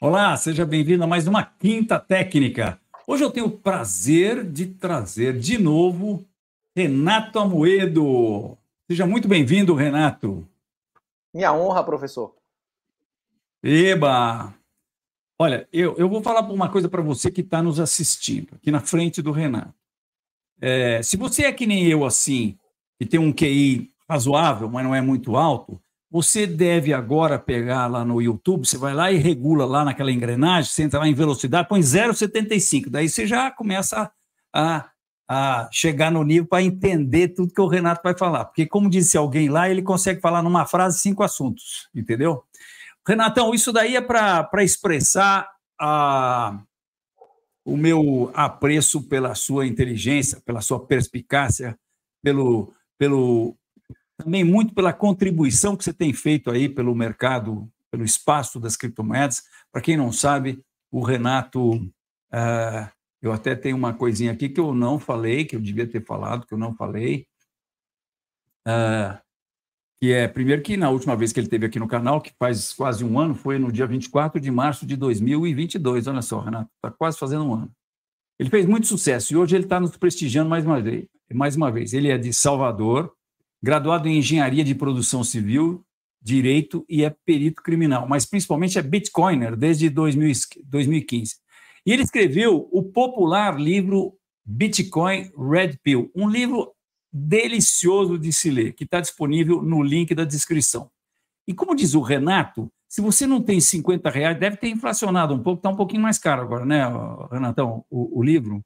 Olá, seja bem-vindo a mais uma Quinta Técnica. Hoje eu tenho o prazer de trazer de novo Renato Amoedo. Seja muito bem-vindo, Renato. Minha honra, professor. Eba! Olha, eu, eu vou falar uma coisa para você que está nos assistindo, aqui na frente do Renato. É, se você é que nem eu, assim, e tem um QI razoável, mas não é muito alto, você deve agora pegar lá no YouTube, você vai lá e regula lá naquela engrenagem, você entra lá em velocidade, põe 0,75. Daí você já começa a, a chegar no nível para entender tudo que o Renato vai falar. Porque, como disse alguém lá, ele consegue falar numa frase cinco assuntos, entendeu? Renatão, isso daí é para expressar a, o meu apreço pela sua inteligência, pela sua perspicácia, pelo, pelo também muito pela contribuição que você tem feito aí pelo mercado, pelo espaço das criptomoedas. Para quem não sabe, o Renato, uh, eu até tenho uma coisinha aqui que eu não falei, que eu devia ter falado, que eu não falei. Uh, que é, primeiro, que na última vez que ele teve aqui no canal, que faz quase um ano, foi no dia 24 de março de 2022. Olha só, Renato, está quase fazendo um ano. Ele fez muito sucesso e hoje ele está nos prestigiando mais uma vez. Mais uma vez. Ele é de Salvador, graduado em engenharia de produção civil, direito e é perito criminal, mas principalmente é bitcoiner desde 2000, 2015. E ele escreveu o popular livro Bitcoin Red Pill, um livro delicioso de se ler, que está disponível no link da descrição. E como diz o Renato, se você não tem 50 reais, deve ter inflacionado um pouco, está um pouquinho mais caro agora, né, Renatão, o, o livro?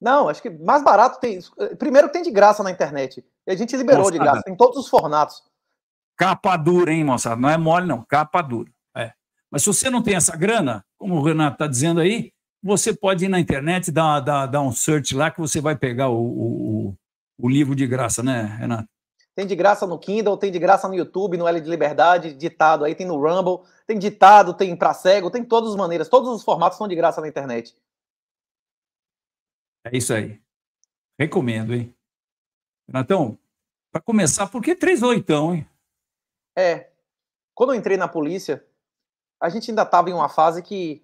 Não, acho que mais barato tem. Primeiro tem de graça na internet. E a gente liberou moçada. de graça, tem todos os formatos. Capa dura, hein, moçada? Não é mole, não. Capa dura. É. Mas se você não tem essa grana, como o Renato está dizendo aí, você pode ir na internet, dar, dar, dar um search lá que você vai pegar o, o, o livro de graça, né, Renato? Tem de graça no Kindle, tem de graça no YouTube, no L de Liberdade, ditado aí, tem no Rumble, tem ditado, tem pra cego, tem todas as maneiras, todos os formatos são de graça na internet. É isso aí. Recomendo, hein? Renatão, para começar, por que três oitão, hein? É. Quando eu entrei na polícia, a gente ainda estava em uma fase que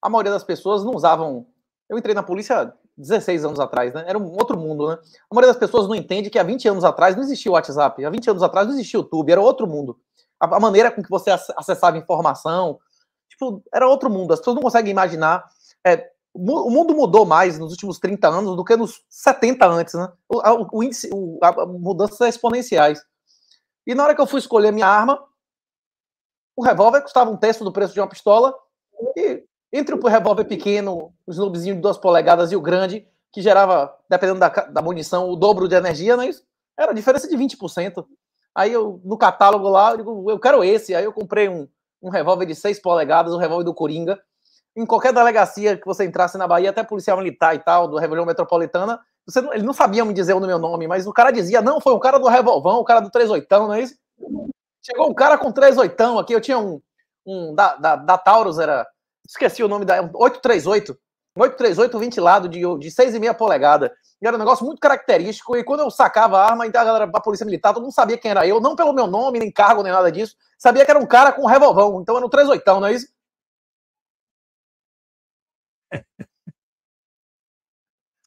a maioria das pessoas não usavam. Eu entrei na polícia 16 anos atrás, né? Era um outro mundo, né? A maioria das pessoas não entende que há 20 anos atrás não existia o WhatsApp, há 20 anos atrás não existia o YouTube, era outro mundo. A, maneira com que você acessava informação, tipo, era outro mundo. As pessoas não conseguem imaginar. É, o mundo mudou mais nos últimos 30 anos do que nos 70 antes, né? O, o índice, o, a, exponenciais. E na hora que eu fui escolher minha arma, o revólver custava um terço do preço de uma pistola. E entre o revólver pequeno, o snoobzinho de duas polegadas e o grande, que gerava, dependendo da, da munição, o dobro de energia, né? Era a diferença de 20%. Aí eu, no catálogo lá, eu digo, eu quero esse. Aí eu comprei um, um revólver de 6 polegadas, um revólver do Coringa em qualquer delegacia que você entrasse na Bahia, até policial militar e tal, do Revolução Metropolitana, você, ele não sabia me dizer o meu nome, mas o cara dizia, não, foi um cara do Revolvão, o cara do 38, não é isso? Chegou um cara com 38 aqui, eu tinha um, um da, da, da Taurus, era, esqueci o nome da, 838, 838 ventilado de, de 6,5 polegada. E era um negócio muito característico. E quando eu sacava a arma, então a galera da Polícia Militar, todo mundo sabia quem era eu, não pelo meu nome, nem cargo, nem nada disso. Sabia que era um cara com um revolvão. Então era um 38, não é isso?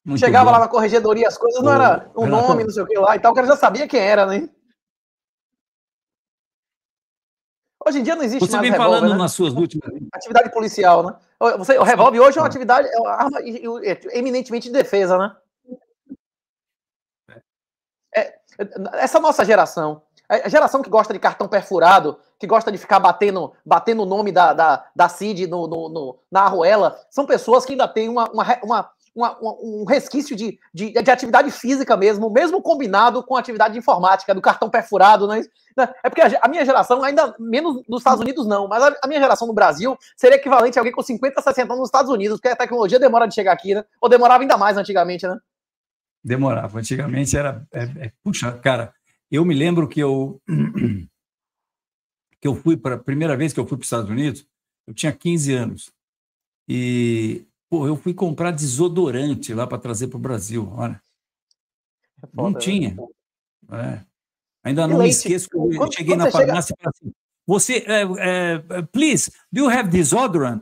Muito Chegava bom. lá na corregedoria, as coisas não era o um nome, não sei o que lá e tal, o cara já sabia quem era, né? Hoje em dia não existe Você mais. Você vem falando né? nas suas últimas. Atividade policial, né? Você, o revólver hoje é uma atividade, é uma arma é, eminentemente de defesa, né? É. É, é, essa nossa geração, a geração que gosta de cartão perfurado, que gosta de ficar batendo batendo o nome da, da, da Cid no, no, no, na arruela, são pessoas que ainda têm uma, uma, uma, uma um resquício de, de, de, atividade física mesmo, mesmo combinado com atividade informática, do cartão perfurado, né? né? É porque a, a minha geração, ainda menos nos Estados Unidos não, mas a, a, minha geração no Brasil seria equivalente a alguém com 50, 60 anos nos Estados Unidos, porque a tecnologia demora de chegar aqui, né? Ou demorava ainda mais antigamente, né? Demorava. Antigamente era... É, é, puxa, cara, eu me lembro que eu... que eu fui para a primeira vez que eu fui para os Estados Unidos, eu tinha 15 anos. E pô, eu fui comprar desodorante lá para trazer para o Brasil. Olha. É não né? tinha. É. Ainda e não leite? me esqueço que eu quando, cheguei quando na farmácia e falei assim: você, é, é, please, do you have desodorant?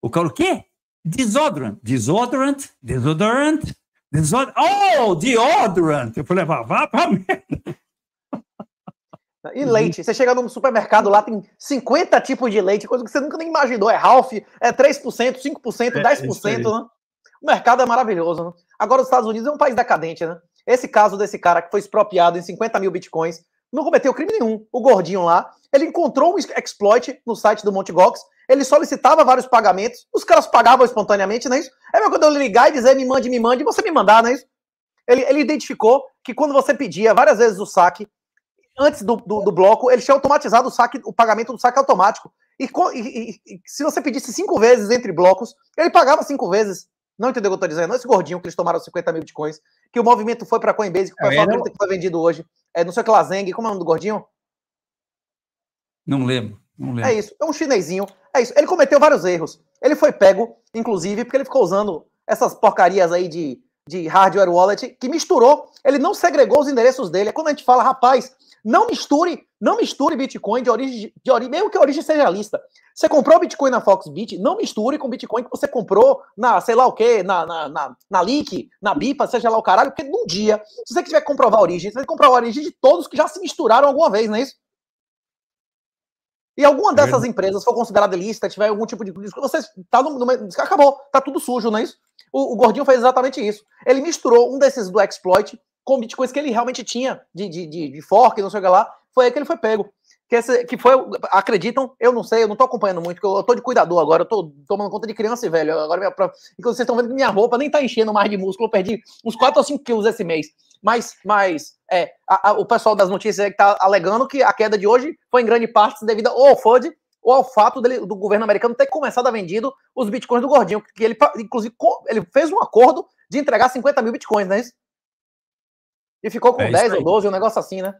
O cara, o quê? Desodorant. Desodorant? Desodorant? Oh, desodorant? Oh, deodorant! Eu falei, vá, vá para merda. E uhum. leite. Você chega num supermercado lá, tem 50 tipos de leite, coisa que você nunca nem imaginou. É Ralph, é 3%, 5%, é, 10%, né? O mercado é maravilhoso, né? Agora, os Estados Unidos é um país decadente, né? Esse caso desse cara que foi expropriado em 50 mil bitcoins, não cometeu crime nenhum. O gordinho lá, ele encontrou um exploit no site do Monte Gox, ele solicitava vários pagamentos, os caras pagavam espontaneamente, não é isso? É mesmo quando eu ligar e dizer me mande, me mande, você me mandar, não é isso? Ele, ele identificou que quando você pedia várias vezes o saque, antes do, do, do, bloco, ele tinha automatizado o, saque, o pagamento do saque automático. E, e, e, se você pedisse cinco vezes entre blocos, ele pagava cinco vezes. Não entendeu o que eu tô dizendo? esse gordinho que eles tomaram 50 mil bitcoins, que o movimento foi para Coinbase, que o é, pessoal que foi vendido hoje. É, não sei o que Zeng, como é o nome do gordinho? Não lembro, não lembro. É isso, é um chinesinho. É isso. Ele cometeu vários erros. Ele foi pego, inclusive, porque ele ficou usando essas porcarias aí de, de hardware wallet que misturou. Ele não segregou os endereços dele. É quando a gente fala, rapaz, não misture, não misture Bitcoin de origem, de origem, mesmo que a origem seja lista. Você comprou Bitcoin na Foxbit, não misture com Bitcoin que você comprou na, sei lá o quê, na, na, na, na Leak, na Bipa, seja lá o caralho, porque num dia, se você quiser comprovar a origem, você vai comprovar a origem de todos que já se misturaram alguma vez, não é isso? E alguma dessas é. empresas for considerada lista, tiver algum tipo de. Você tá no, no, acabou, tá tudo sujo, não é isso? O, o Gordinho fez exatamente isso. Ele misturou um desses do exploit de bitcoins que ele realmente tinha, de, de, de, de fork, não sei o que lá, foi aí que ele foi pego. Que, esse, que foi, acreditam, eu não sei, eu não tô acompanhando muito, porque eu, eu tô de cuidador agora, eu tô tomando conta de criança e velho. Agora minha, Inclusive, vocês estão vendo que minha roupa nem tá enchendo mais de músculo, eu perdi uns 4 ou 5 quilos esse mês. Mas, mas é, a, a, o pessoal das notícias que tá alegando que a queda de hoje foi em grande parte devido ao FUD ou ao fato dele, do governo americano ter começado a vendido os bitcoins do gordinho, que ele, inclusive, ele fez um acordo de entregar 50 mil bitcoins, não é isso? E ficou com é 10 ou 12, um negócio assim, né?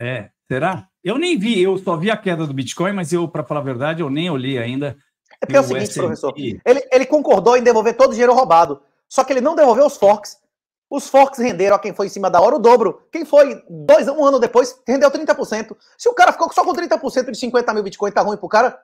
É, será? Eu nem vi, eu só vi a queda do Bitcoin, mas eu, para falar a verdade, eu nem olhei ainda. É porque é o seguinte, professor, ele, ele concordou em devolver todo o dinheiro roubado, só que ele não devolveu os forks. Os forks renderam a quem foi em cima da hora o dobro. Quem foi dois, um ano depois, rendeu 30%. Se o cara ficou só com 30% de 50 mil Bitcoin, tá ruim pro cara?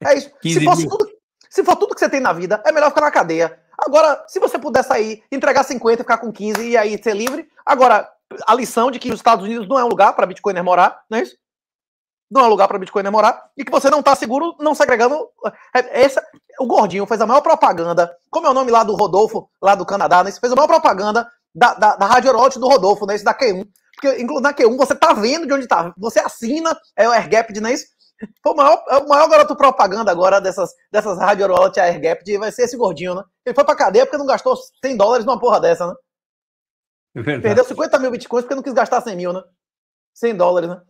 É isso. Se, mil. tudo, se for tudo que você tem na vida, é melhor ficar na cadeia. Agora, se você puder sair, entregar 50 e ficar com 15 e aí ser livre. Agora, a lição de que os Estados Unidos não é um lugar para Bitcoiner morar, não é isso? Não é um lugar para Bitcoiner morar e que você não está seguro não segregando. É, é, essa, o Gordinho fez a maior propaganda. Como é o nome lá do Rodolfo, lá do Canadá, né? fez a maior propaganda da, da, da Rádio Erótico do Rodolfo, né? Isso da Q1. Porque na Q1 você tá vendo de onde tá. Você assina, é o AirGap de não é isso? Foi o maior, é o maior garoto propaganda agora dessas, dessas rádio Air Gap, de, vai ser esse gordinho, né? Ele foi pra cadeia porque não gastou 100 dólares numa porra dessa, né? É Perdeu 50 mil bitcoins porque não quis gastar 100 mil, né? 100 dólares, né?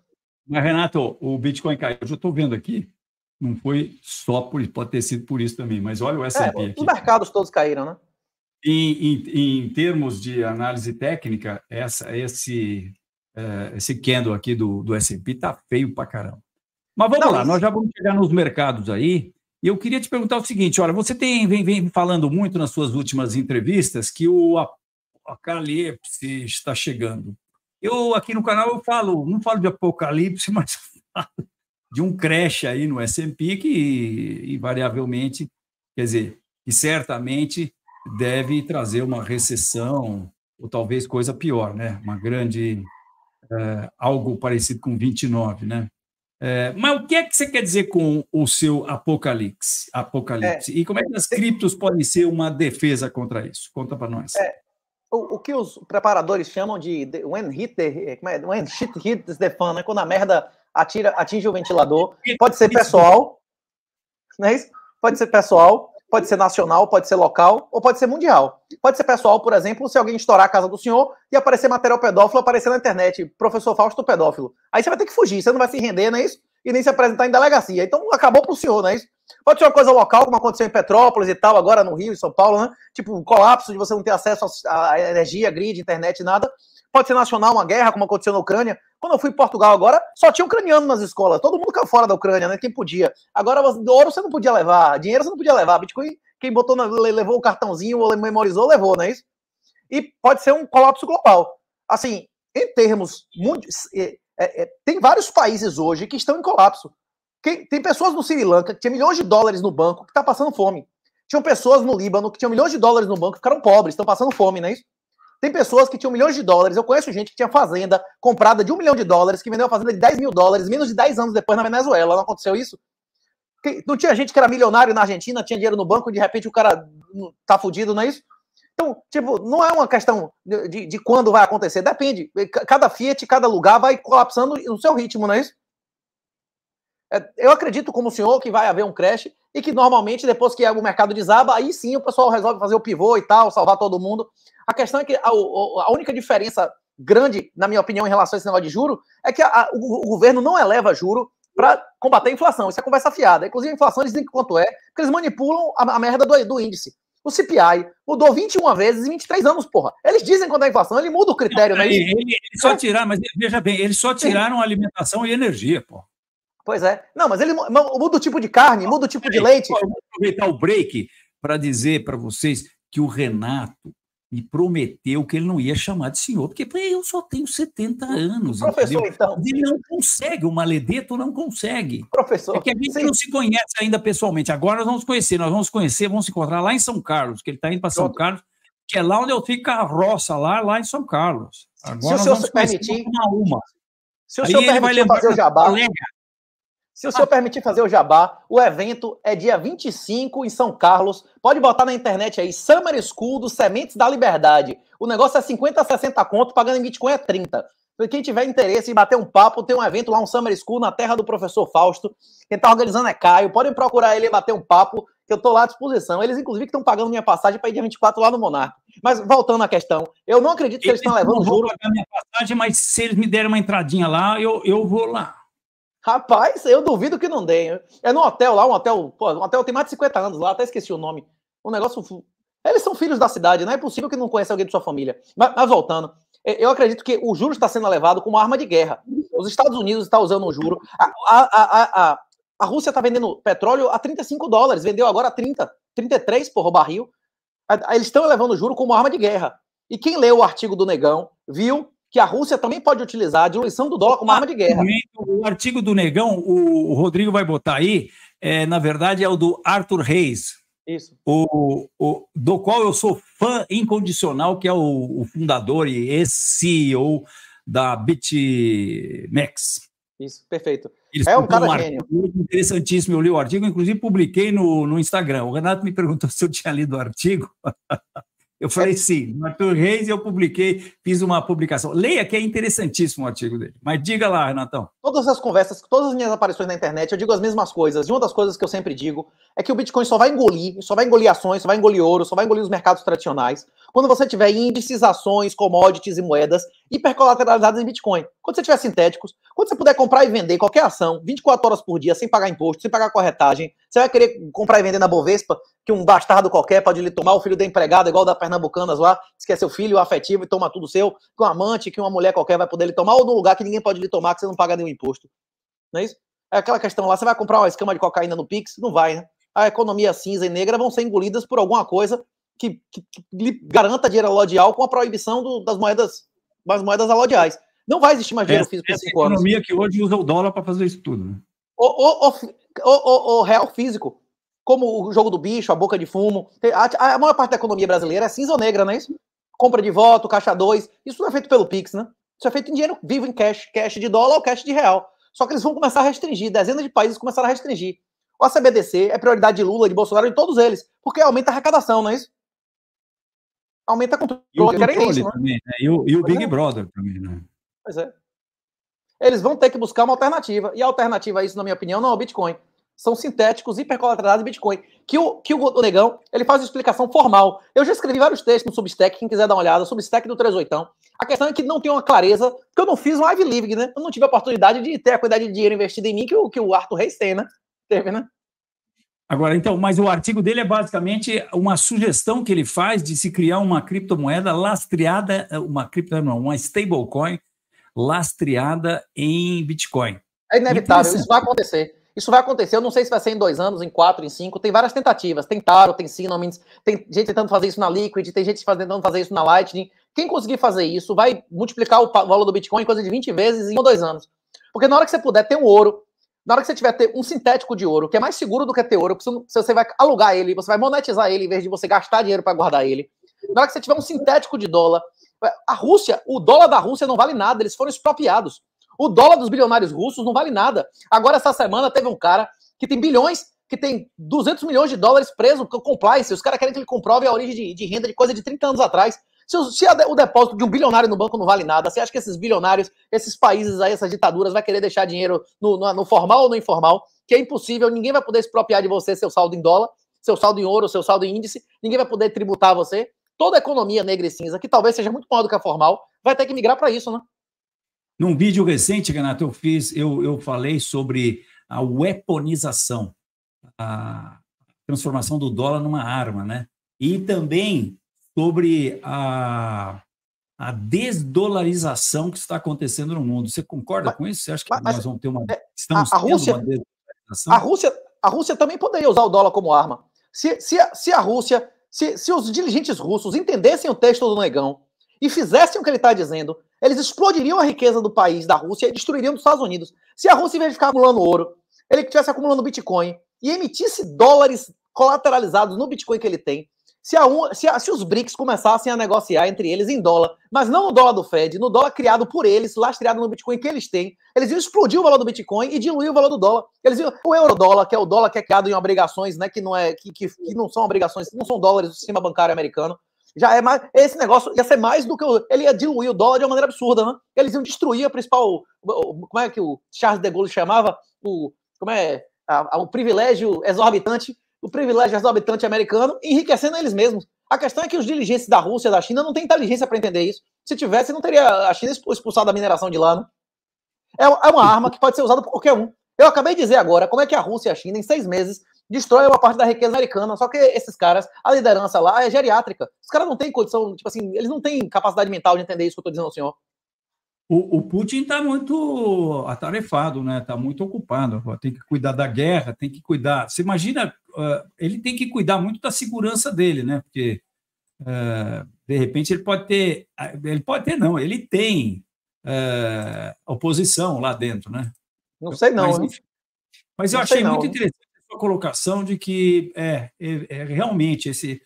Mas, Renato, o Bitcoin caiu. Eu já estou vendo aqui, não foi só por pode ter sido por isso também, mas olha o S&P é, Os mercados todos caíram, né? Em, em, em termos de análise técnica, essa, esse, é, esse candle aqui do, do S&P tá feio pra caramba. Mas vamos Não, lá, nós já vamos chegar nos mercados aí. E eu queria te perguntar o seguinte: olha, você tem, vem, vem falando muito nas suas últimas entrevistas que o apocalipse está chegando. Eu aqui no canal eu falo, não falo de apocalipse, mas falo de um crash aí no S&P que invariavelmente, quer dizer, que certamente deve trazer uma recessão ou talvez coisa pior, né? Uma grande é, algo parecido com 29, né? É, mas o que é que você quer dizer com o seu apocalipse? apocalipse? É, e como é que as criptos podem ser uma defesa contra isso? Conta para nós. É, o, o, que os preparadores chamam de, de when, hit the, eh, como é? when shit hits the fan, né? quando a merda atira, atinge o ventilador. Pode ser pessoal, não é isso? Pode ser pessoal, pode ser nacional, pode ser local ou pode ser mundial. Pode ser pessoal, por exemplo, se alguém estourar a casa do senhor e aparecer material pedófilo, aparecer na internet, professor Fausto pedófilo. Aí você vai ter que fugir, você não vai se render, não é isso? E nem se apresentar em delegacia. Então acabou pro senhor, não é isso? Pode ser uma coisa local, como aconteceu em Petrópolis e tal, agora no Rio, em São Paulo, né? Tipo, um colapso de você não ter acesso à energia, grid, internet, nada pode ser nacional, uma guerra, como aconteceu na Ucrânia. Quando eu fui em Portugal agora, só tinha ucraniano nas escolas. Todo mundo caiu fora da Ucrânia, né? Quem podia. Agora, ouro você não podia levar, dinheiro você não podia levar. Bitcoin, quem botou, na, levou o cartãozinho ou memorizou, levou, não é isso? E pode ser um colapso global. Assim, em termos. É, é, é, tem vários países hoje que estão em colapso. Quem, tem pessoas no Sri Lanka que tinha milhões de dólares no banco que está passando fome. Tinham pessoas no Líbano que tinham milhões de dólares no banco que ficaram pobres, estão passando fome, não é isso? Tem pessoas que tinham milhões de dólares. Eu conheço gente que tinha fazenda comprada de um milhão de dólares, que vendeu a fazenda de 10 mil dólares, menos de 10 anos depois na Venezuela. Não aconteceu isso? Não tinha gente que era milionário na Argentina, tinha dinheiro no banco e de repente o cara tá fudido, não é isso? Então, tipo, não é uma questão de, de quando vai acontecer, depende. Cada Fiat, cada lugar vai colapsando no seu ritmo, não é isso? É, eu acredito, como o senhor, que vai haver um crash, e que normalmente depois que o mercado desaba, aí sim o pessoal resolve fazer o pivô e tal, salvar todo mundo. A questão é que a, a única diferença grande, na minha opinião, em relação a esse negócio de juro, é que a, o, o, governo não eleva juro para combater a inflação. Isso é conversa fiada. Inclusive, a inflação eles dizem quanto é, porque eles manipulam a, a merda do, do, índice. O CPI mudou 21 vezes em 23 anos, porra. Eles dizem quando é a inflação, ele muda o critério, não, né? Ele, ele, ele só tirar, mas veja bem, eles só tiraram Sim. alimentação e energia, porra. Pois é. Não, mas ele muda o tipo de carne, muda o tipo de leite. vou aproveitar o break para dizer para vocês que o Renato me prometeu que ele não ia chamar de senhor, porque eu só tenho 70 anos. Professor, entendeu? então. Ele não consegue, o maledeto não consegue. Professor. É que a gente sim. não se conhece ainda pessoalmente. Agora nós vamos conhecer, nós vamos conhecer, vamos se encontrar lá em São Carlos, que ele está indo para São Pronto. Carlos, que é lá onde eu fico carroça, lá, lá em São Carlos. Agora se o senhor se permitir. Uma, uma. Se o senhor Aí permitir fazer o jabá. Colega, se o senhor permitir fazer o jabá, o evento é dia 25 em São Carlos. Pode botar na internet aí, Summer School dos Sementes da Liberdade. O negócio é 50, 60 conto, pagando em Bitcoin é 30. Então, quem tiver interesse em bater um papo, tem um evento lá, um Summer School, na terra do professor Fausto. Quem tá organizando é Caio. Podem procurar ele e bater um papo, que eu tô lá à disposição. Eles, inclusive, estão pagando minha passagem para ir dia 24 lá no Monarca. Mas voltando à questão, eu não acredito que eles, eles estão levando não juro. Vou pagar minha passagem, mas se eles me derem uma entradinha lá, eu, eu vou lá. Rapaz, eu duvido que não dê. É no hotel lá, um hotel, pô, um hotel tem mais de 50 anos lá, até esqueci o nome. Um negócio. Eles são filhos da cidade, não é possível que não conheça alguém de sua família. Mas, mas voltando, é, eu acredito que o juro está sendo levado como arma de guerra. Os Estados Unidos estão usando o juro. A, a, a, a Rússia está vendendo petróleo a 35 dólares, vendeu agora a 30, 33 por o barril. Eles estão levando o juro como arma de guerra. E quem leu o artigo do Negão viu que a Rússia também pode utilizar a diluição do dólar como arma de guerra. O artigo do Negão, o Rodrigo vai botar aí, é, na verdade é o do Arthur Reis. Isso. O, o, do qual eu sou fã incondicional, que é o, o fundador e ex-CEO da BitMEX. Isso, perfeito. Eles é um cara um gênio. Interessantíssimo, eu li o artigo, inclusive publiquei no, no Instagram. O Renato me perguntou se eu tinha lido o artigo. Eu falei é. sim, do Arthur Reis eu publiquei, fiz uma publicação. Leia que é interessantíssimo o artigo dele. Mas diga lá, Renatão. Todas as conversas, todas as minhas aparições na internet, eu digo as mesmas coisas. E uma das coisas que eu sempre digo é que o Bitcoin só vai engolir, só vai engolir ações, só vai engolir ouro, só vai engolir os mercados tradicionais quando você tiver índices, ações, commodities e moedas hipercolateralizadas em Bitcoin. Quando você tiver sintéticos, quando você puder comprar e vender qualquer ação 24 horas por dia, sem pagar imposto, sem pagar corretagem, você vai querer comprar e vender na Bovespa, que um bastardo qualquer pode lhe tomar o filho da empregada, igual da Pernambucanas lá, esquece o seu filho afetivo e toma tudo seu, que um amante, que uma mulher qualquer vai poder lhe tomar, ou num lugar que ninguém pode lhe tomar, que você não paga nenhum imposto. Não é isso? É aquela questão lá, você vai comprar uma escama de cocaína no Pix? Não vai, né? A economia cinza e negra vão ser engolidas por alguma coisa que, que, que garanta dinheiro alodial com a proibição do, das moedas das moedas alodiais. Não vai existir mais dinheiro essa, físico por é cinco anos. economia que hoje usa o dólar para fazer isso tudo. Né? O, o, o, o, real físico, como o jogo do bicho, a boca de fumo. A, a maior parte da economia brasileira é cinza ou negra, não é isso? Compra de voto, caixa 2. Isso não é feito pelo Pix, né? Isso é feito em dinheiro vivo, em cash. Cash de dólar ou cash de real. Só que eles vão começar a restringir. Dezenas de países começaram a restringir. O CBDC é prioridade de Lula, de Bolsonaro, de todos eles. Porque aumenta a arrecadação, não é isso? aumenta a controle. E o, controle isso, né? também, né? e o, e o é. Big é. Brother também, né? Pois é. Eles vão ter que buscar uma alternativa. E a alternativa a isso, na minha opinião, não é o Bitcoin. São sintéticos, hipercolateralizados de Bitcoin. Que o, que o Negão, ele faz uma explicação formal. Eu já escrevi vários textos no Substack, quem quiser dar uma olhada, Substack do 38. A questão é que não tem uma clareza, porque eu não fiz um Livre né? Eu não tive a oportunidade de ter a quantidade de dinheiro investido em mim que o, que o Arthur Reis tem, né? Teve, né? Agora, então, mas o artigo dele é basicamente uma sugestão que ele faz de se criar uma criptomoeda lastreada, eh, uma criptomoeda não, uma stablecoin lastreada em Bitcoin. É inevitável, então, assim, isso vai acontecer. Isso vai acontecer. Eu não sei se vai ser em dois anos, em quatro, em cinco. Tem várias tentativas. Tentaram, tem Cinnamons, tem gente tentando fazer isso na Liquid, tem gente tentando fazer isso na Lightning. Quem conseguir fazer isso vai multiplicar o valor do Bitcoin em coisa de 20 vezes em um, dois anos. Porque na hora que você puder ter um ouro, na hora que você tiver ter um sintético de ouro, que é mais seguro do que ter ouro, porque se você vai alugar ele, você vai monetizar ele em vez de você gastar dinheiro para guardar ele. Na hora que você tiver um sintético de dólar, a Rússia, o dólar da Rússia não vale nada, eles foram expropriados. O dólar dos bilionários russos não vale nada. Agora, essa semana, teve um cara que tem bilhões, que tem 200 milhões de dólares preso com compliance. Os caras querem que ele comprove a origem de, de renda de coisa de 30 anos atrás. Se, se a, o depósito de um bilionário no banco não vale nada, você acha que esses bilionários, esses países aí, essas ditaduras, vai querer deixar dinheiro no, no, no formal ou no informal? Que é impossível, ninguém vai poder expropriar de você seu saldo em dólar, seu saldo em ouro, seu saldo em índice, ninguém vai poder tributar você. Toda a economia negra e cinza, que talvez seja muito maior do que a formal, vai ter que migrar para isso, né? Num vídeo recente, Renato, eu fiz, eu, eu falei sobre a weaponização, a transformação do dólar numa arma, né? E também sobre a, a desdolarização que está acontecendo no mundo. Você concorda mas, com isso? Você acha que mas, nós vamos ter uma. É, estamos a, a Rússia, uma desdolarização? A Rússia, a Rússia também poderia usar o dólar como arma. Se, se, se a Rússia, se, se os dirigentes russos entendessem o texto do negão e fizessem o que ele está dizendo, eles explodiriam a riqueza do país, da Rússia, e destruiriam os Estados Unidos. Se a Rússia, em vez de ficar acumulando ouro, ele estivesse acumulando Bitcoin e emitisse dólares colateralizados no Bitcoin que ele tem, se, a um, se, a, se os BRICS começassem a negociar entre eles em dólar, mas não no dólar do Fed, no dólar criado por eles, lastreado no Bitcoin que eles têm, eles iam explodir o valor do Bitcoin e diluir o valor do dólar. Eles iam, o eurodólar, que é o dólar que é criado em obrigações, né, que não é que, que, que não são obrigações, não são dólares do sistema bancário americano, já é mais. Esse negócio ia ser mais do que o, Ele ia diluir o dólar de uma maneira absurda, né? Eles iam destruir a principal. O, como é que o Charles de Gaulle chamava? O, como é? A, a, o privilégio exorbitante do privilégio do habitante americano, enriquecendo eles mesmos. A questão é que os dirigentes da Rússia, da China, não têm inteligência para entender isso. Se tivesse, não teria a China expulsado a mineração de lá. Né? É, é, uma arma que pode ser usada por qualquer um. Eu acabei de dizer agora como é que a Rússia e a China, em seis meses, destrói uma parte da riqueza americana. Só que esses caras, a liderança lá é geriátrica. Os caras não têm condição, tipo assim, eles não têm capacidade mental de entender isso que eu estou dizendo ao senhor. O, o Putin está muito atarefado, né? Está muito ocupado. Tem que cuidar da guerra, tem que cuidar. Você imagina, ele tem que cuidar muito da segurança dele, né? Porque é, de repente ele pode ter, ele pode ter não, ele tem é, oposição lá dentro, né? Não sei não. Mas, mas não eu achei muito interessante a sua colocação de que é, é, é realmente esse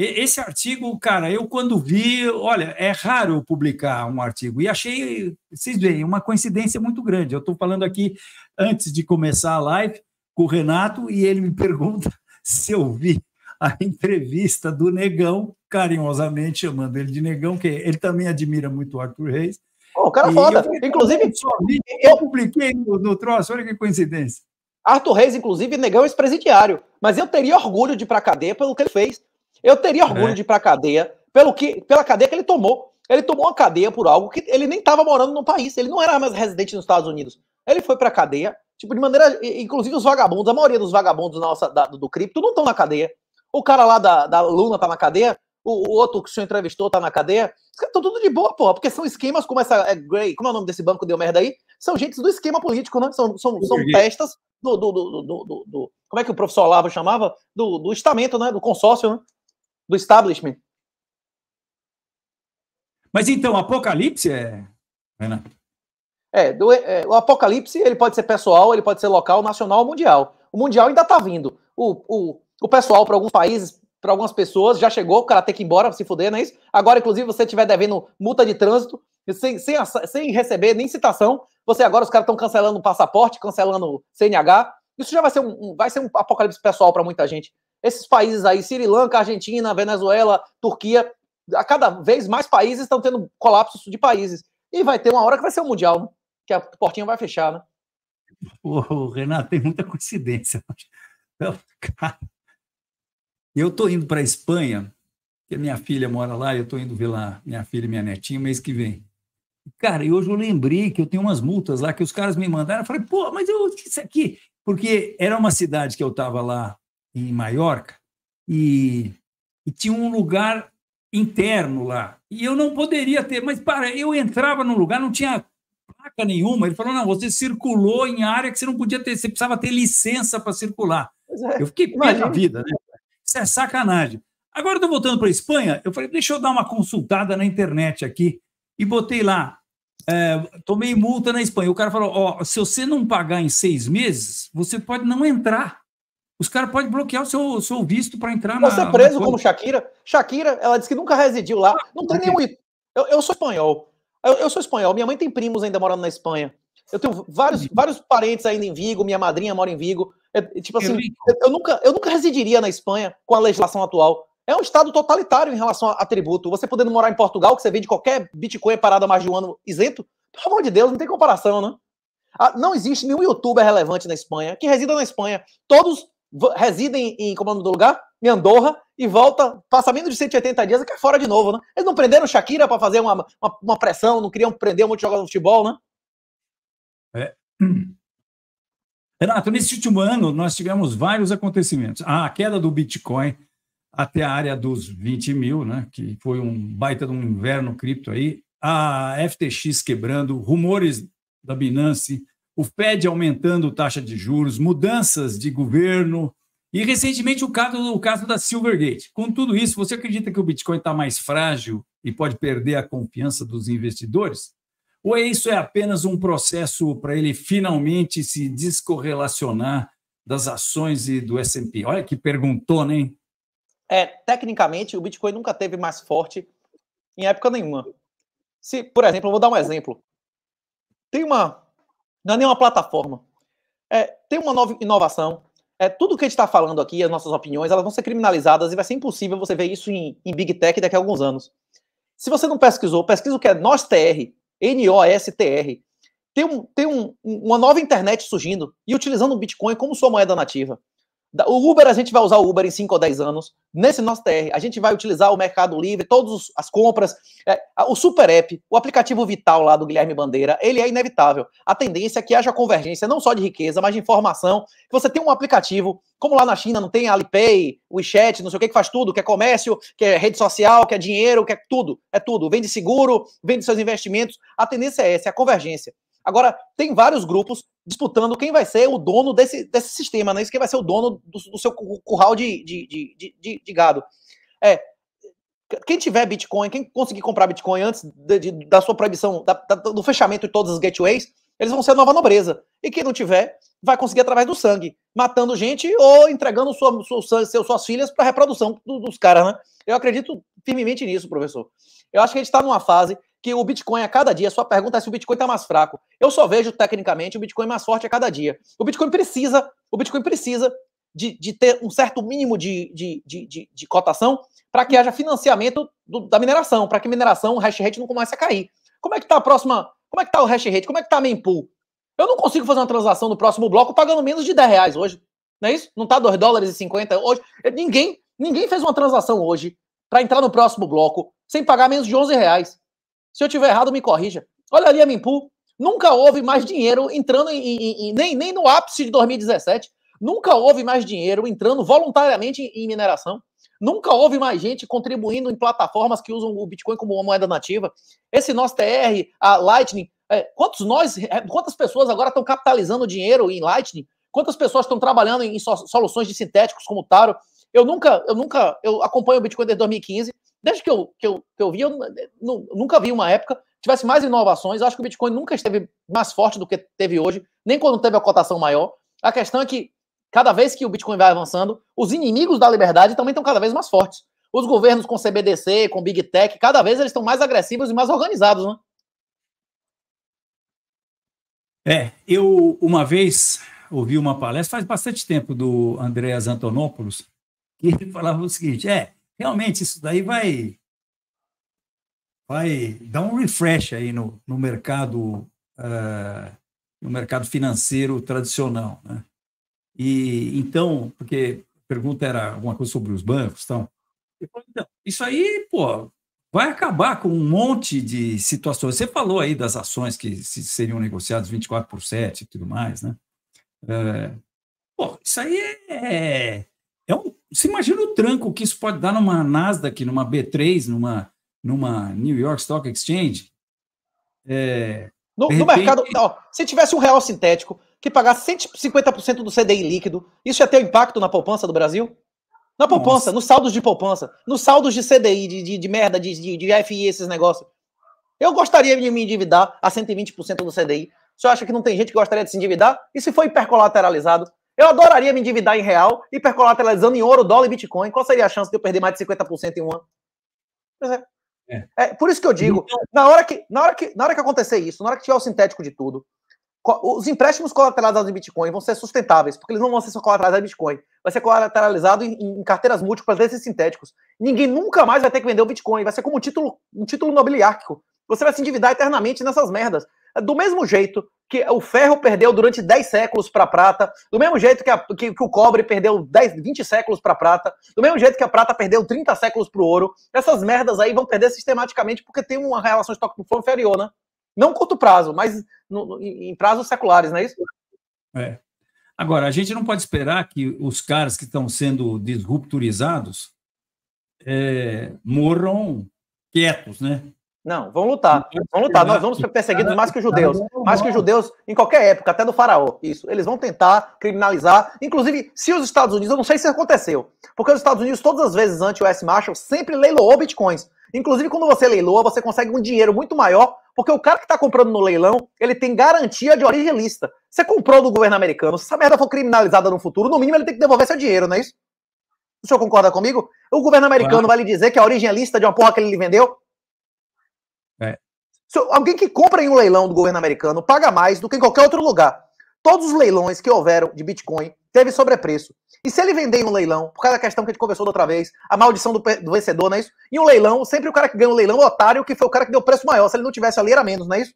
esse artigo, cara, eu quando vi, olha, é raro publicar um artigo e achei, vocês veem, uma coincidência muito grande. Eu estou falando aqui antes de começar a live com o Renato e ele me pergunta se eu vi a entrevista do Negão, carinhosamente chamando ele de Negão, que ele também admira muito o Arthur Reis. Oh, o cara e foda. Eu, inclusive, eu, publiquei no, no troço, olha que coincidência. Arthur Reis, inclusive, negão é ex-presidiário. Mas eu teria orgulho de ir para a cadeia pelo que ele fez. Eu teria orgulho é. de ir pra cadeia pelo que, pela cadeia que ele tomou. Ele tomou uma cadeia por algo que ele nem estava morando no país. Ele não era mais residente nos Estados Unidos. Ele foi pra cadeia, tipo, de maneira. Inclusive, os vagabundos, a maioria dos vagabundos nossa, da, do cripto não estão na cadeia. O cara lá da, da Luna tá na cadeia. O, o outro que o senhor entrevistou tá na cadeia. Os caras estão tudo de boa, porra, porque são esquemas como essa. É, Grey, como é o nome desse banco deu merda aí? São gente do esquema político, né? São, são, são do do, do, do, do, Como é que o professor Lava chamava? Do, do estamento, né? Do consórcio, né? do establishment. Mas então, Apocalipse é. É, do, é, o Apocalipse ele pode ser pessoal, ele pode ser local, nacional ou mundial. O mundial ainda está vindo. O, o, o pessoal, para alguns países, para algumas pessoas, já chegou, o cara tem que ir embora, se fuder, não é isso? Agora, inclusive, você estiver devendo multa de trânsito, sem, sem, sem receber nem citação, você agora, os caras estão cancelando o passaporte, cancelando o CNH. Isso já vai ser um, um vai ser um apocalipse pessoal para muita gente. Esses países aí, Sri Lanka, Argentina, Venezuela, Turquia, a cada vez mais países estão tendo colapsos de países. E vai ter uma hora que vai ser o Mundial, né? que a portinha vai fechar, né? Pô, Renato, tem muita coincidência. Então, eu, estou tô indo para Espanha, porque minha filha mora lá, eu tô indo ver lá minha filha e minha netinha mês que vem. Cara, e hoje eu lembrei que eu tenho umas multas lá que os caras me mandaram. Eu falei, pô, mas eu, isso aqui. Porque era uma cidade que eu estava lá em Maiorca, e, e tinha um lugar interno lá. E eu não poderia ter, mas para, eu entrava num lugar, não tinha placa nenhuma. Ele falou: não, você circulou em área que você não podia ter, você precisava ter licença para circular. É, eu fiquei pé na vida, né? Isso é sacanagem. Agora eu tô voltando para a Espanha, eu falei: deixa eu dar uma consultada na internet aqui. E botei lá. É, tomei multa na Espanha. O cara falou: ó, se você não pagar em seis meses, você pode não entrar. Os caras podem bloquear o seu, seu visto para entrar Você na. Você é preso como Shakira. Shakira, ela disse que nunca residiu lá. Não tem nenhum. Eu, eu sou espanhol. Eu, eu, sou espanhol. Minha mãe tem primos ainda morando na Espanha. Eu tenho vários, vários parentes ainda em Vigo. Minha madrinha mora em Vigo. É, tipo é assim, eu, eu, nunca, eu nunca residiria na Espanha com a legislação atual. É um estado totalitário em relação a, tributo. Você podendo morar em Portugal, que você vende qualquer Bitcoin parada mais de um ano isento, pelo amor de Deus, não tem comparação, né? Ah, não existe nenhum youtuber relevante na Espanha que resida na Espanha. Todos residem em, comando é do lugar? Em Andorra, e volta, passa menos de 180 dias e cai fora de novo, né? Eles não prenderam Shakira para fazer uma, uma, uma, pressão, não queriam prender um monte de jogador de futebol, né? É. Renato, nesse último ano nós tivemos vários acontecimentos. Ah, a queda do Bitcoin até a área dos 20 mil, né? Que foi um baita de um inverno cripto aí. A FTX quebrando, rumores da Binance o Fed aumentando taxa de juros, mudanças de governo e, recentemente, o caso, o caso da Silvergate. Com tudo isso, você acredita que o Bitcoin está mais frágil e pode perder a confiança dos investidores? Ou é isso é apenas um processo para ele finalmente se descorrelacionar das ações e do S&P? Olha que perguntou, né? É, tecnicamente, o Bitcoin nunca teve mais forte em época nenhuma. Se, por exemplo, eu vou dar um exemplo. Tem uma não é nenhuma plataforma. É, tem uma nova inovação. É, tudo que a gente está falando aqui, as nossas opiniões, elas vão ser criminalizadas e vai ser impossível você ver isso em, em Big Tech daqui a alguns anos. Se você não pesquisou, pesquisa o que é NOSTR, N-O-S-T-R. Tem, um, tem um, uma nova internet surgindo e utilizando o Bitcoin como sua moeda nativa. O Uber, a gente vai usar o Uber em 5 ou 10 anos. Nesse nosso TR, a gente vai utilizar o Mercado Livre, todas as compras, é, o Super App, o aplicativo vital lá do Guilherme Bandeira, ele é inevitável. A tendência é que haja convergência não só de riqueza, mas de informação. você tem um aplicativo, como lá na China não tem Alipay, WeChat, não sei o que, que faz tudo, que é comércio, que é rede social, que é dinheiro, que é tudo. É tudo. Vende seguro, vende seus investimentos. A tendência é essa, é a convergência. Agora, tem vários grupos disputando quem vai ser o dono desse, desse sistema, né? Isso quem vai ser o dono do, do seu curral de, de, de, de, de gado. É, quem tiver Bitcoin, quem conseguir comprar Bitcoin antes de, de, da sua proibição, da, da, do fechamento de todas as gateways, eles vão ser a nova nobreza. E quem não tiver, vai conseguir através do sangue, matando gente ou entregando sua, sua, suas filhas para reprodução dos, dos caras, né? Eu acredito firmemente nisso, professor. Eu acho que a gente está numa fase que o Bitcoin a cada dia, a sua pergunta é se o Bitcoin está mais fraco. Eu só vejo tecnicamente o Bitcoin mais forte a cada dia. O Bitcoin precisa, o Bitcoin precisa de, de ter um certo mínimo de, de, de, de, de cotação para que haja financiamento do, da mineração, para que mineração, o hash rate não comece a cair. Como é que está a próxima? Como é que está o hash rate? Como é que está a mempool? Eu não consigo fazer uma transação no próximo bloco pagando menos de 10 reais hoje. Não é isso? Não está 2 dólares e 50 hoje? Ninguém, ninguém fez uma transação hoje para entrar no próximo bloco sem pagar menos de 11 reais. Se eu tiver errado, me corrija. Olha ali a Mimpu. Nunca houve mais dinheiro entrando em, em, em, nem, nem no ápice de 2017. Nunca houve mais dinheiro entrando voluntariamente em, em mineração. Nunca houve mais gente contribuindo em plataformas que usam o Bitcoin como uma moeda nativa. Esse nosso TR, a Lightning, é, quantos nós, é, quantas pessoas agora estão capitalizando dinheiro em Lightning? Quantas pessoas estão trabalhando em soluções de sintéticos como Taro? Eu nunca, eu nunca, eu acompanho o Bitcoin desde 2015 desde que eu, que eu, que eu vi, eu nunca vi uma época tivesse mais inovações. Eu acho que o Bitcoin nunca esteve mais forte do que teve hoje, nem quando teve a cotação maior. A questão é que, cada vez que o Bitcoin vai avançando, os inimigos da liberdade também estão cada vez mais fortes. Os governos com CBDC, com Big Tech, cada vez eles estão mais agressivos e mais organizados, né? É, eu uma vez ouvi uma palestra, faz bastante tempo, do Andreas Antonopoulos, que ele falava o seguinte: é, realmente isso daí vai vai dar um refresh aí no, no mercado uh, no mercado financeiro tradicional, né? E então, porque a pergunta era alguma coisa sobre os bancos, então, então isso aí, pô, vai acabar com um monte de situações. Você falou aí das ações que seriam negociadas 24 por 7 e tudo mais, né? Ah, pô, isso aí é, é um você imagina o tranco que isso pode dar numa Nasdaq, numa B3, numa, numa New York Stock Exchange? É, no, repente... no, mercado, ó, se tivesse um real sintético que pagasse 150% do CDI líquido, isso ia ter um impacto na poupança do Brasil? Na poupança, Nossa. nos saldos de poupança, nos saldos de CDI, de, de, de merda, de, de, de FI, esses negócios. Eu gostaria de me endividar a 120% do CDI. Você acha que não tem gente que gostaria de se endividar? E se for hipercolateralizado? Eu adoraria me endividar em real hipercolateralizando em ouro, dólar e bitcoin. Qual seria a chance de eu perder mais de 50% em um ano? Pois é. É. é. por isso que eu digo, então- na hora que, na hora que, na hora que acontecer isso, na hora que tiver o sintético de tudo, os empréstimos colateralizados em Bitcoin vão ser sustentáveis, porque eles não vão ser só colateralizados em Bitcoin, vai ser colateralizado em, em carteiras múltiplas desses sintéticos. Ninguém nunca mais vai ter que vender o Bitcoin, vai ser como um título, um título nobiliárquico. Você vai se endividar eternamente nessas merdas. É do mesmo jeito que o ferro perdeu durante 10 séculos para a prata, do mesmo jeito que, a, que, que, o cobre perdeu 10, 20 séculos para a prata, do mesmo jeito que a prata perdeu 30 séculos para o ouro, essas merdas aí vão perder sistematicamente porque tem uma relação de estoque inferior, né? Não curto prazo, mas no, em prazos seculares, não é isso? É. Agora, a gente não pode esperar que os caras que estão sendo disrupturizados é, morram quietos, né? Não, vão lutar. Vão lutar. Nós vamos ser perseguidos mais que os judeus. Mais que os judeus em qualquer época, até do faraó. Isso. Eles vão tentar criminalizar. Inclusive, se os Estados Unidos, eu não sei se aconteceu, porque os Estados Unidos, todas as vezes antes o S. Marshall, sempre leiloou bitcoins. Inclusive, quando você leiloa, você consegue um dinheiro muito maior, porque o cara que está comprando no leilão, ele tem garantia de origem lista. Você comprou do governo americano, se essa merda for criminalizada no futuro, no mínimo ele tem que devolver seu dinheiro, não é isso? O senhor concorda comigo? O governo americano vai lhe dizer que a origem é lista de uma porra que ele lhe vendeu? É. Alguém que compra em um leilão do governo americano paga mais do que em qualquer outro lugar. Todos os leilões que houveram de Bitcoin teve sobrepreço. E se ele vender em um leilão, por causa da questão que a gente conversou da outra vez, a maldição do, do vencedor, não é isso? Em um leilão, sempre o cara que ganha o um leilão é o otário, que foi o cara que deu o preço maior. Se ele não tivesse ali, era menos, não é isso?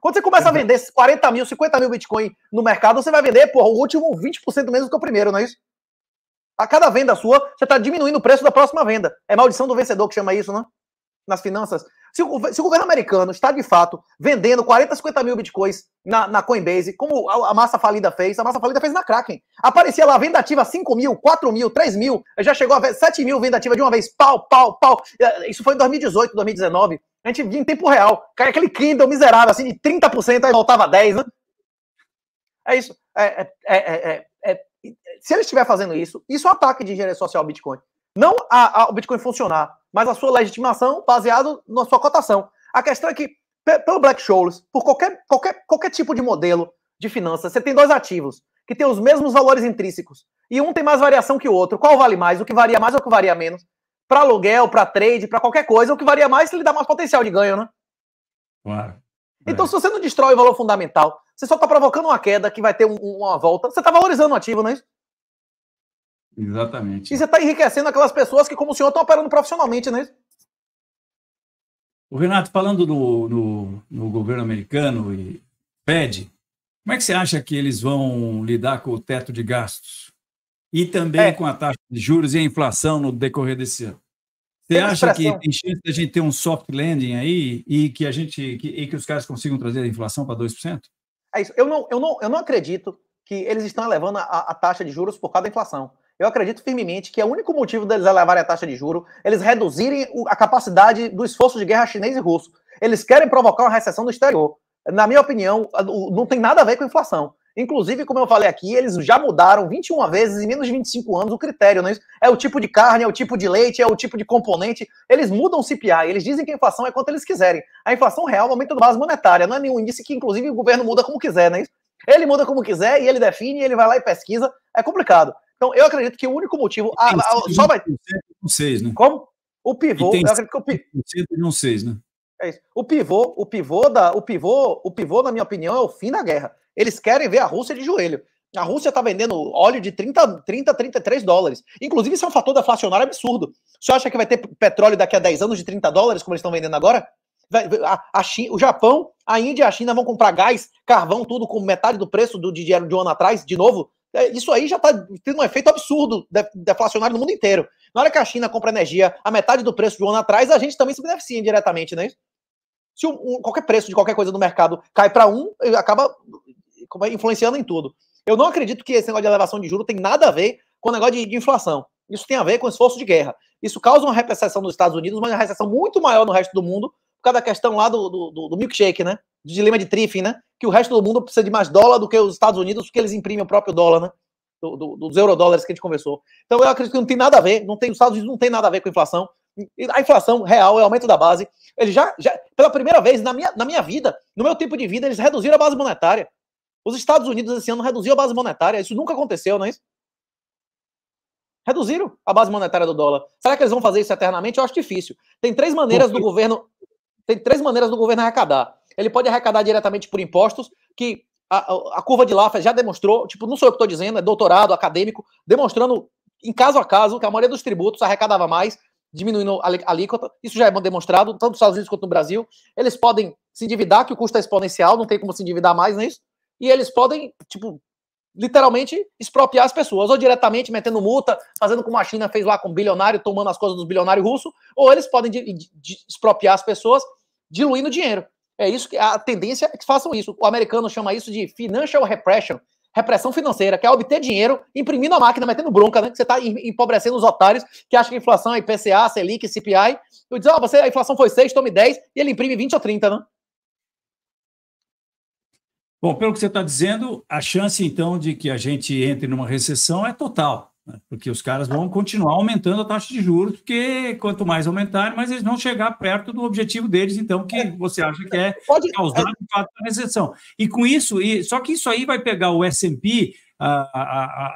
Quando você começa uhum. a vender 40 mil, 50 mil Bitcoin no mercado, você vai vender, porra, o último 20% menos do que o primeiro, não é isso? A cada venda sua, você está diminuindo o preço da próxima venda. É maldição do vencedor que chama isso, não? Nas finanças. Se o, se o, governo americano está, de fato, vendendo 40, 50 mil bitcoins na, na Coinbase, como a, a, massa falida fez, a massa falida fez na Kraken. Aparecia lá, venda ativa 5 mil, 4 mil, 3 mil, já chegou a 7 mil venda ativa de uma vez, pau, pau, pau. É, isso foi em 2018, 2019. A gente vinha em tempo real. Cai aquele Kindle miserável, assim, de 30%, aí voltava 10, né? É isso. É é, é, é, é, se ele estiver fazendo isso, isso é um ataque de engenharia social ao Bitcoin. Não o Bitcoin funcionar, mas a sua legitimação baseado na sua cotação. A questão é que, pelo Black Scholes, por qualquer, qualquer, qualquer tipo de modelo de finanças, você tem dois ativos que têm os mesmos valores intrínsecos e um tem mais variação que o outro. Qual vale mais? O que varia mais ou o que varia menos? Para aluguel, para trade, para qualquer coisa, o que varia mais lhe dá mais potencial de ganho, né? Claro. Então, é. se você não destrói o valor fundamental, você só está provocando uma queda que vai ter um, uma volta. Você está valorizando o ativo, não é isso? Exatamente. E você está enriquecendo aquelas pessoas que, como o senhor, estão operando profissionalmente, né O Renato, falando do, no, no governo americano e PED, como é que você acha que eles vão lidar com o teto de gastos? E também é. com a taxa de juros e a inflação no decorrer desse ano? Você tem acha que tem chance a gente ter um soft landing aí e que a gente que, e que os caras consigam trazer a inflação para 2%? É isso. Eu não, eu, não, eu não acredito que eles estão elevando a, a taxa de juros por causa da inflação eu acredito firmemente que é o único motivo deles elevarem a taxa de juro, eles reduzirem a capacidade do esforço de guerra chinês e russo. Eles querem provocar uma recessão no exterior. Na minha opinião, não tem nada a ver com a inflação. Inclusive, como eu falei aqui, eles já mudaram 21 vezes em menos de 25 anos o critério, não é, é o tipo de carne, é o tipo de leite, é o tipo de componente. Eles mudam o CPI, eles dizem que a inflação é quanto eles quiserem. A inflação real aumenta do base monetária, não é nenhum índice que, inclusive, o governo muda como quiser, não é isso? Ele muda como quiser e ele define, ele vai lá e pesquisa. É complicado. Então, eu acredito que o único motivo. A, a, a, só vai. Seis, né? Como? O pivô. Tem... Eu acredito que o pivô. Um seis, né? É isso. O pivô, o pivô da, o pivô, o pivô, na minha opinião, é o fim da guerra. Eles querem ver a Rússia de joelho. A Rússia está vendendo óleo de 30, 30, 33 dólares. Inclusive, isso é um fator deflacionário absurdo. Você acha que vai ter petróleo daqui a 10 anos de 30 dólares, como eles estão vendendo agora? A, a China, o Japão, a Índia e a China vão comprar gás, carvão, tudo com metade do preço do de, de um ano atrás, de novo, é, isso aí já está tendo um efeito absurdo deflacionário no mundo inteiro. Na hora que a China compra energia a metade do preço de um ano atrás, a gente também se beneficia indiretamente, né? Se um, um, qualquer preço de qualquer coisa no mercado cai para um, acaba é, influenciando em tudo. Eu não acredito que esse negócio de elevação de juros tem nada a ver com o negócio de, de inflação. Isso tem a ver com esforço de guerra. Isso causa uma recessão nos Estados Unidos, mas uma recessão muito maior no resto do mundo, por causa da questão lá do, do, do milkshake, né? de dilema de Triffin, né? Que o resto do mundo precisa de mais dólar do que os Estados Unidos, porque eles imprimem o próprio dólar, né? Do, do, dos eurodólares que a gente conversou. Então eu acredito que não tem nada a ver, não tem, os Estados Unidos não tem nada a ver com a inflação. A inflação real é o aumento da base. Eles já, já pela primeira vez na minha, na minha vida, no meu tempo de vida, eles reduziram a base monetária. Os Estados Unidos esse ano reduziu a base monetária. Isso nunca aconteceu, não é isso? Reduziram a base monetária do dólar. Será que eles vão fazer isso eternamente? Eu acho difícil. Tem três maneiras do governo. Tem três maneiras do governo arrecadar ele pode arrecadar diretamente por impostos, que a, a curva de Laffer já demonstrou, tipo, não sou eu que estou dizendo, é doutorado, acadêmico, demonstrando em caso a caso que a maioria dos tributos arrecadava mais, diminuindo a alíquota, isso já é demonstrado, tanto nos Estados Unidos quanto no Brasil. Eles podem se endividar, que o custo é exponencial, não tem como se endividar mais nisso, e eles podem, tipo, literalmente expropriar as pessoas, ou diretamente metendo multa, fazendo como a China fez lá com o bilionário, tomando as coisas dos bilionários russos, ou eles podem expropriar as pessoas diluindo dinheiro. É isso que a tendência é que façam isso. O americano chama isso de financial repression, repressão financeira, que é obter dinheiro imprimindo a máquina, metendo bronca, né? Que você está empobrecendo os otários que acham que inflação é IPCA, Selic, CPI. Eu diz, ó, oh, você, a inflação foi 6, tome 10, e ele imprime 20 ou 30, né? Bom, pelo que você está dizendo, a chance, então, de que a gente entre numa recessão é total. Né? Porque os caras vão continuar aumentando a taxa de juros, porque quanto mais aumentar, mais eles vão chegar perto do objetivo deles, então, que é. você acha que é pode, causar é. de fato a recessão. E com isso, e, só que isso aí vai pegar o SP,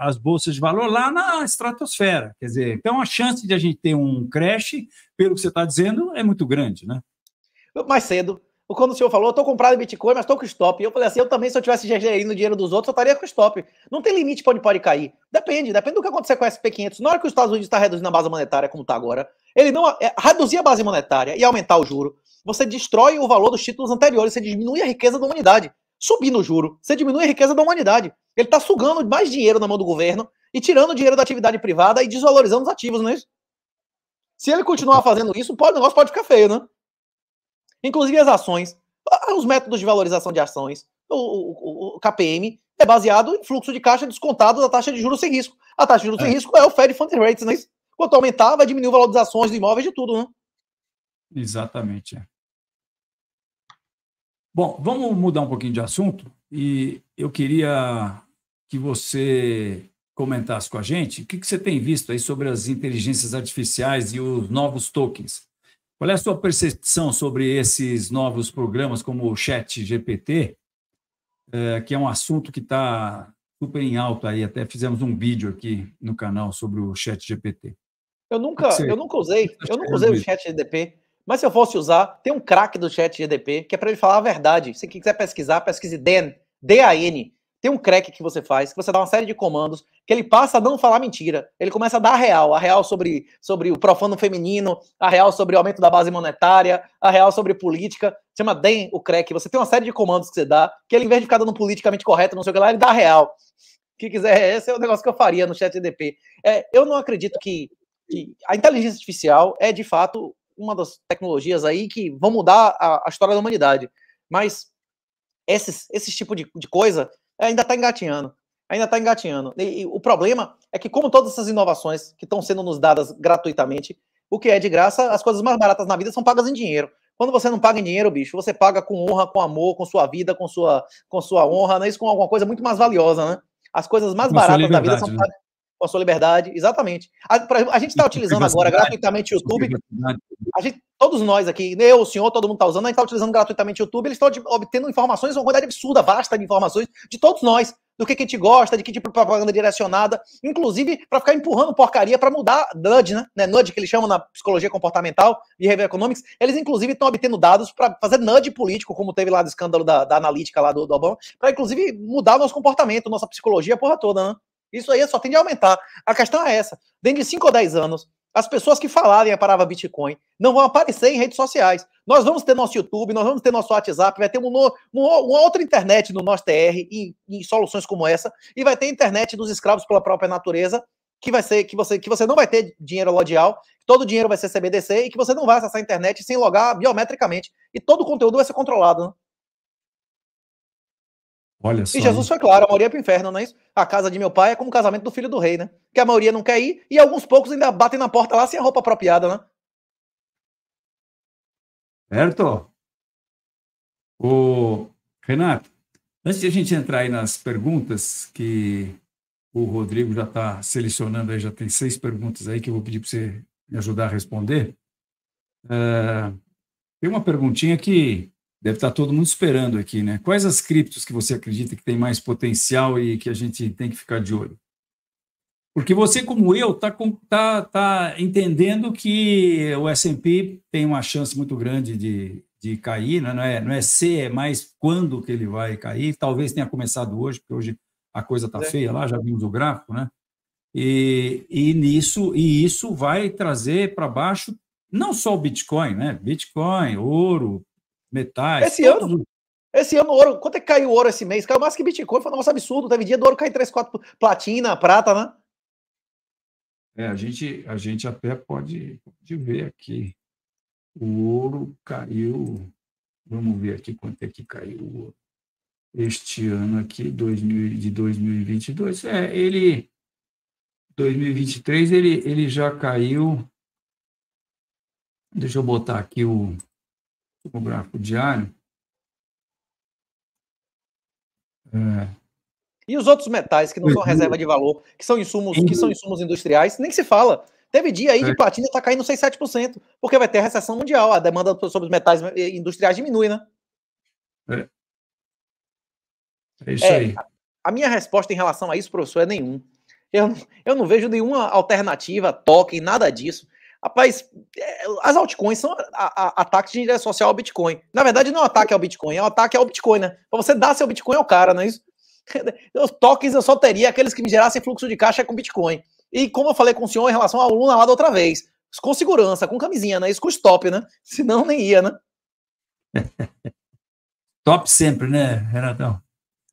as bolsas de valor, lá na estratosfera. Quer dizer, então a chance de a gente ter um crash, pelo que você está dizendo, é muito grande, né? Mais cedo, quando o senhor falou, eu comprado em Bitcoin, mas estou com stop. E eu falei assim, eu também, se eu tivesse gerindo dinheiro dos outros, eu estaria com stop. Não tem limite para onde pode cair. Depende, depende do que acontecer com o SP500. Na hora que os Estados Unidos está reduzindo a base monetária, como está agora, ele não... É, reduzir a base monetária e aumentar o juro, você destrói o valor dos títulos anteriores, você diminui a riqueza da humanidade. Subindo o juro, você diminui a riqueza da humanidade. Ele está sugando mais dinheiro na mão do governo e tirando dinheiro da atividade privada e desvalorizando os ativos, não é isso? Se ele continuar fazendo isso, pode, o negócio pode ficar feio, né? Inclusive as ações, ah, os métodos de valorização de ações, o, o, o KPM, é baseado em fluxo de caixa descontado da taxa de juros sem risco. A taxa de juros é. sem risco é o Fed Funding Rates, né? Quanto aumentar, vai diminuir valorizações de imóveis de tudo, né? Exatamente. É. Bom, vamos mudar um pouquinho de assunto e eu queria que você comentasse com a gente o que, que você tem visto aí sobre as inteligências artificiais e os novos tokens. Qual é a sua percepção sobre esses novos programas como o Chat GPT, é, que é um assunto que está super em alta aí? Até fizemos um vídeo aqui no canal sobre o Chat GPT. Eu nunca, eu nunca usei, eu nunca é usei o Chat GDP. Mas se eu fosse usar, tem um craque do Chat GDP que é para ele falar a verdade. Se quiser pesquisar, pesquise Dan, D-A-N. Tem um crack que você faz, que você dá uma série de comandos, que ele passa a não falar mentira. Ele começa a dar a real, a real sobre, sobre o profano feminino, a real sobre o aumento da base monetária, a real sobre política. Chama DEM o crack. Você tem uma série de comandos que você dá, que ele, em vez de ficar dando politicamente correto, não sei o que lá, ele dá a real. Que quiser, esse é o negócio que eu faria no chat EDP. É, eu não acredito que, que a inteligência artificial é, de fato, uma das tecnologias aí que vão mudar a, a história da humanidade. Mas esses, esses tipo de, de coisa ainda está engatinhando. Ainda está engatinhando. E, e, o problema é que, como todas essas inovações que estão sendo nos dadas gratuitamente, o que é de graça, as coisas mais baratas na vida são pagas em dinheiro. Quando você não paga em dinheiro, bicho, você paga com honra, com amor, com sua vida, com sua, com sua honra, né? isso com alguma coisa muito mais valiosa, né? As coisas mais com baratas da vida são pagas. Né? com a sua liberdade, exatamente. A, pra, a gente está utilizando agora gratuitamente o YouTube. A gente, todos nós aqui, eu, né, o senhor, todo mundo está usando, a gente está utilizando gratuitamente o YouTube, eles estão obtendo informações, uma quantidade absurda, vasta de informações de todos nós, do que, que a gente gosta, de que tipo de propaganda direcionada, inclusive para ficar empurrando porcaria para mudar nudge, né? né? Nudge que eles chamam na psicologia comportamental e behavior economics, eles inclusive estão obtendo dados para fazer nudge político, como teve lá do escândalo da, da analítica lá do, do Obama, para inclusive mudar o nosso comportamento, nossa psicologia, porra toda, né? Isso aí só tende a aumentar. A questão é essa. Dentro de 5 ou 10 anos, as pessoas que falarem a palavra Bitcoin não vão aparecer em redes sociais. Nós vamos ter nosso YouTube, nós vamos ter nosso WhatsApp, vai ter um, um, uma outra internet no nosso TR e, em soluções como essa, e vai ter internet dos escravos pela própria natureza, que vai ser que você, que você não vai ter dinheiro lodial, todo o dinheiro vai ser CBDC e que você não vai acessar a internet sem logar biometricamente. E todo o conteúdo vai ser controlado. Né? Olha só. E Jesus foi claro, a maioria é pro inferno, não é isso? A casa de meu pai é como o casamento do filho do rei, né? Que a maioria não quer ir e alguns poucos ainda batem na porta lá sem a roupa apropriada, né? Certo? O Renato, antes de a gente entrar aí nas perguntas que o Rodrigo já está selecionando aí, já tem seis perguntas aí que eu vou pedir para você me ajudar a responder. Eh, tem uma perguntinha que Deve estar tá todo mundo esperando aqui, né? Quais as criptos que você acredita que tem mais potencial e que a gente tem que ficar de olho? Porque você, como eu, está tá, tá entendendo que o S&P tem uma chance muito grande de, de cair, né? não, é, não é se, é mais quando que ele vai cair. Talvez tenha começado hoje, porque hoje a coisa está é. feia lá, já vimos o gráfico, né? E, e, nisso, e isso vai trazer para baixo não só o Bitcoin, né? Bitcoin, ouro, metais. Esse todos... ano, esse ano, ouro, quanto é que caiu o ouro esse mês? Caiu mais que Bitcoin, foi um negócio absurdo. Teve dia do ouro cair 3, 4 platina, prata, né? É, a gente, a gente até pode, pode ver aqui. O ouro caiu. Vamos ver aqui quanto é que caiu o ouro. Este ano aqui, de 2022. É, ele. 2023, ele, ele já caiu. Deixa eu botar aqui o, o gráfico diário. É. E os outros metais que não são uhum. reserva de valor, que são insumos, que são uhum. insumos industriais, nem se fala. Teve dia aí de é. platina tá caindo 6, 7%, porque vai ter a recessão mundial, a demanda sobre os metais eh, industriais diminui, né? É, é isso é, aí. A, a minha resposta em relação a isso, professor, é nenhum. Eu, eu não vejo nenhuma alternativa, toque, nada disso. Rapaz, é, as altcoins são ataques de direção social ao Bitcoin. Na verdade, não é um ataque ao Bitcoin, é um ataque ao Bitcoin, né? Pra você dar seu Bitcoin ao cara, não é isso? Os tokens eu só teria aqueles que me gerassem fluxo de caixa com Bitcoin. E como eu falei com o senhor em relação ao Luna lá da outra vez, com segurança, com camisinha, né? Isso com stop, né? Senão nem ia, né? Top sempre, né, Renatão?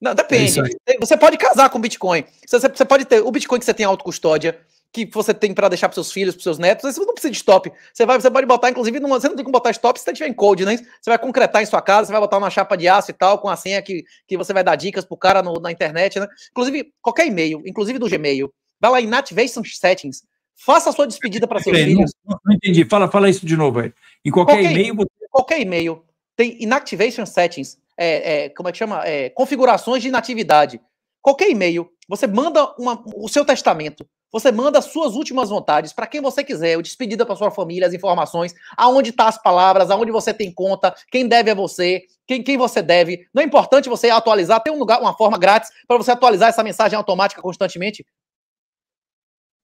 Não, é depende. É você pode casar com Bitcoin. Você, você pode ter o Bitcoin que você tem auto custódia que você tem para deixar para seus filhos, para seus netos. Você não precisa de stop. Você, vai, você pode botar, inclusive, numa, você não tem como botar stop se você tiver em code, né? Você vai concretar em sua casa, você vai botar uma chapa de aço e tal, com a senha que, que você vai dar dicas pro cara no, na internet, né? Inclusive, qualquer e-mail, inclusive do Gmail, vai lá em Nativation Settings, faça a sua despedida para seus filhos. Não, não, entendi. Fala, fala isso de novo aí. Em qualquer, qualquer e-mail. Você... Qualquer e-mail. Tem Inactivation Settings. É, é, como é que chama? É, configurações de inatividade. Qualquer e-mail. Você manda uma, o seu testamento você manda suas últimas vontades para quem você quiser, o despedida para sua família, as informações, aonde tá as palavras, aonde você tem conta, quem deve é você, quem, quem você deve. Não é importante você atualizar, tem um lugar, uma forma grátis para você atualizar essa mensagem automática constantemente.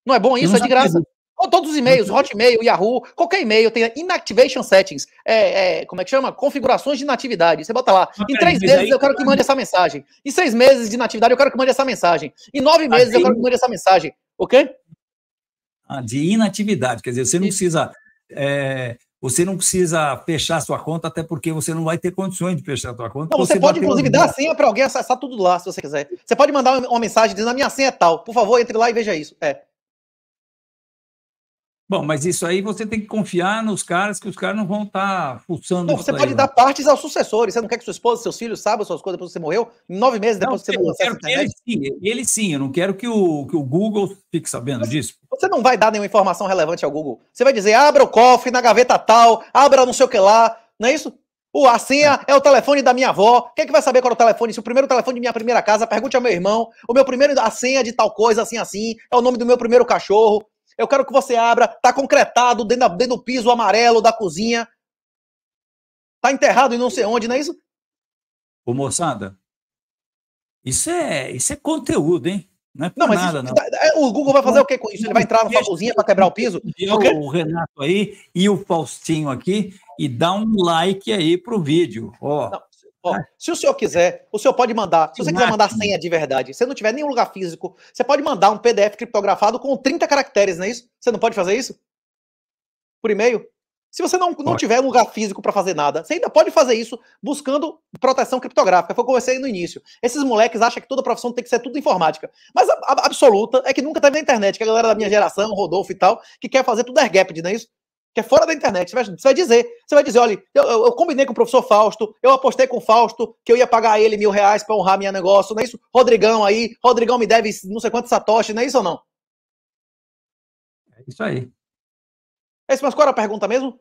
Não é bom isso? É de graça. Ou todos os e-mails, Hotmail, Yahoo, qualquer e-mail, tem inactivation settings. É, é, como é que chama? Configurações de inatividade. Você bota lá. Em três meses eu quero que mande essa mensagem. Em seis meses de inatividade eu quero que mande essa mensagem. Em nove meses eu quero que mande essa mensagem ok? Ah, de inatividade, quer dizer, você não Isso. precisa. É, você não precisa fechar sua conta, até porque você não vai ter condições de fechar sua conta. Não, você, você pode, inclusive, dar a senha para alguém acessar tudo lá, se você quiser. Você pode mandar uma mensagem dizendo: a minha senha é tal, por favor, entre lá e veja isso. É. Bom, mas isso aí você tem que confiar nos caras, que os caras não vão estar tá fuçando. Não, você pode aí, dar partes aos sucessores. Você não quer que sua esposa, seus filhos saibam suas coisas depois que você morreu? Nove meses depois não, que você morreu. Eu quero que ele sim, ele sim. Eu não quero que o, que o Google fique sabendo mas, disso. Você não vai dar nenhuma informação relevante ao Google. Você vai dizer, abra o cofre na gaveta tal, abra não sei o que lá. Não é isso? O, a senha é. é o telefone da minha avó. Quem é que vai saber qual é o telefone? Se o primeiro telefone de minha primeira casa, pergunte ao meu irmão. O meu primeiro, a senha de tal coisa, assim, assim, é o nome do meu primeiro cachorro. Eu quero que você abra, tá concretado dentro, dentro do piso amarelo da cozinha. Tá enterrado em não sei onde, não é isso? Ô, moçada, isso é, isso é conteúdo, hein? Não é não, mas nada, isso, não. É, o Google vai fazer o que com isso? Ele vai entrar na sua cozinha para quebrar o piso? O Renato aí e o Faustinho aqui e dá um like aí pro vídeo. Ó. Não. Ó, ah. se o senhor quiser, o senhor pode mandar. Se você quiser mandar senha de verdade, se não tiver nenhum lugar físico, você pode mandar um PDF criptografado com 30 caracteres, não é isso? Você não pode fazer isso? Por e-mail? Se você não, não tiver lugar físico para fazer nada, você ainda pode fazer isso buscando proteção criptográfica. Foi o que eu comecei no início. Esses moleques acham que toda profissão tem que ser tudo informática. Mas a, a absoluta é que nunca teve na internet, que a galera da minha geração, Rodolfo e tal, que quer fazer tudo gap, não é isso? que é fora da internet. Você vai, você vai dizer, você vai dizer, olha, eu, eu, eu, combinei com o professor Fausto, eu apostei com o Fausto que eu ia pagar a ele mil reais para honrar meu negócio, não é isso? Rodrigão aí, Rodrigão me deve não sei quantos satoshi, não é isso ou não? É isso aí. É isso, mas qual era a pergunta mesmo?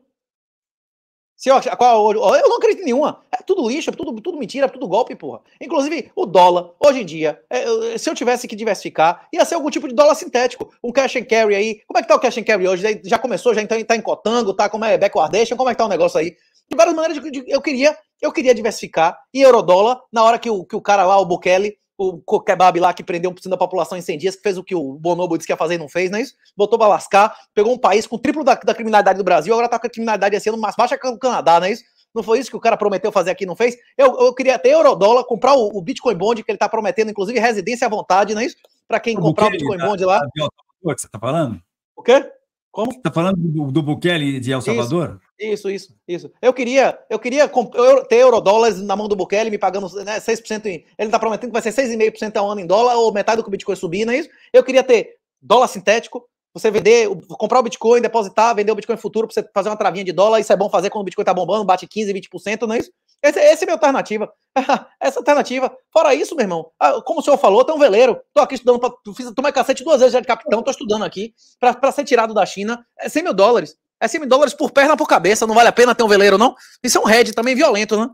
Se eu, qual, é eu não acredito em nenhuma. É tudo lixo, é tudo, tudo mentira, é tudo golpe, porra. Inclusive, o dólar, hoje em dia, é, se eu tivesse que diversificar, ia ser algum tipo de dólar sintético. Um cash and carry aí. Como é que tá o cash and carry hoje? Já começou, já tá encotando, tá? Como é backwardation? Como é que tá o negócio aí? De várias maneiras, de, de, eu queria eu queria diversificar em eurodólar, na hora que o, que o cara lá, o Bukele, o kebab lá que prendeu cento da população em 100 dias, que fez o que o Bonobo disse que ia fazer e não fez, não é isso? Botou pra lascar, pegou um país com o triplo da, da criminalidade do Brasil, agora tá com a criminalidade assim, mais baixa que o Canadá, não é isso? Não foi isso que o cara prometeu fazer aqui não fez? Eu, eu queria ter eurodólar, comprar o, o, Bitcoin Bond, que ele tá prometendo, inclusive residência à vontade, não é isso? Pra quem comprar o Bitcoin Bond lá. O que você tá falando? O quê? Como? Tá falando do, do Bukele de El Salvador? Isso, isso, isso. Eu queria, eu queria ter eurodólares na mão do Bukele me pagando né, 6% em. Ele tá prometendo que vai ser 6,5% ao ano em dólar, ou metade do que o Bitcoin subir, não é isso? Eu queria ter dólar sintético, você vender, comprar o Bitcoin, depositar, vender o Bitcoin futuro para você fazer uma travinha de dólar, isso é bom fazer quando o Bitcoin tá bombando, bate 15, 20%, não é isso? Essa, essa é a minha alternativa. essa alternativa. Fora isso, meu irmão, ah, como o senhor falou, tem um veleiro. Tô aqui estudando, pra, fiz, tomei cacete duas vezes já de capitão, tô estudando aqui para ser tirado da China. É 100 mil dólares. É 100 mil dólares por perna por cabeça. Não vale a pena ter um veleiro, não? Isso é um head também violento, né?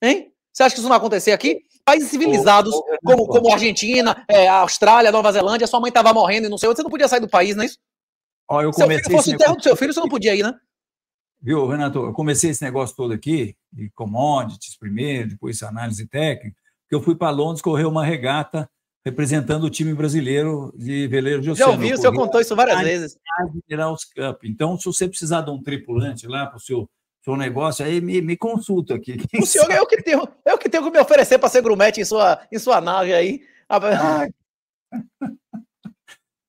Hein? Você acha que isso não vai acontecer aqui? Países civilizados, como, como Argentina, é, Austrália, Nova Zelândia, sua mãe tava morrendo e não sei onde, você não podia sair do país, não é isso? Ó, eu comecei Se fosse enterro do seu filho, você não podia ir, né? Viu, Renato? Eu comecei esse negócio todo aqui, de commodities primeiro, depois análise técnica, porque eu fui para Londres correr uma regata representando o time brasileiro de veleiro de oceano. Já ouvi, o senhor contou isso várias vezes. Admirals Cup. Então, se você precisar de um tripulante lá para o seu, seu negócio, aí me, me consulta aqui. Quem o senhor é o que tenho, é o que tenho que me oferecer para ser grumete em sua, em sua nave aí. Ah,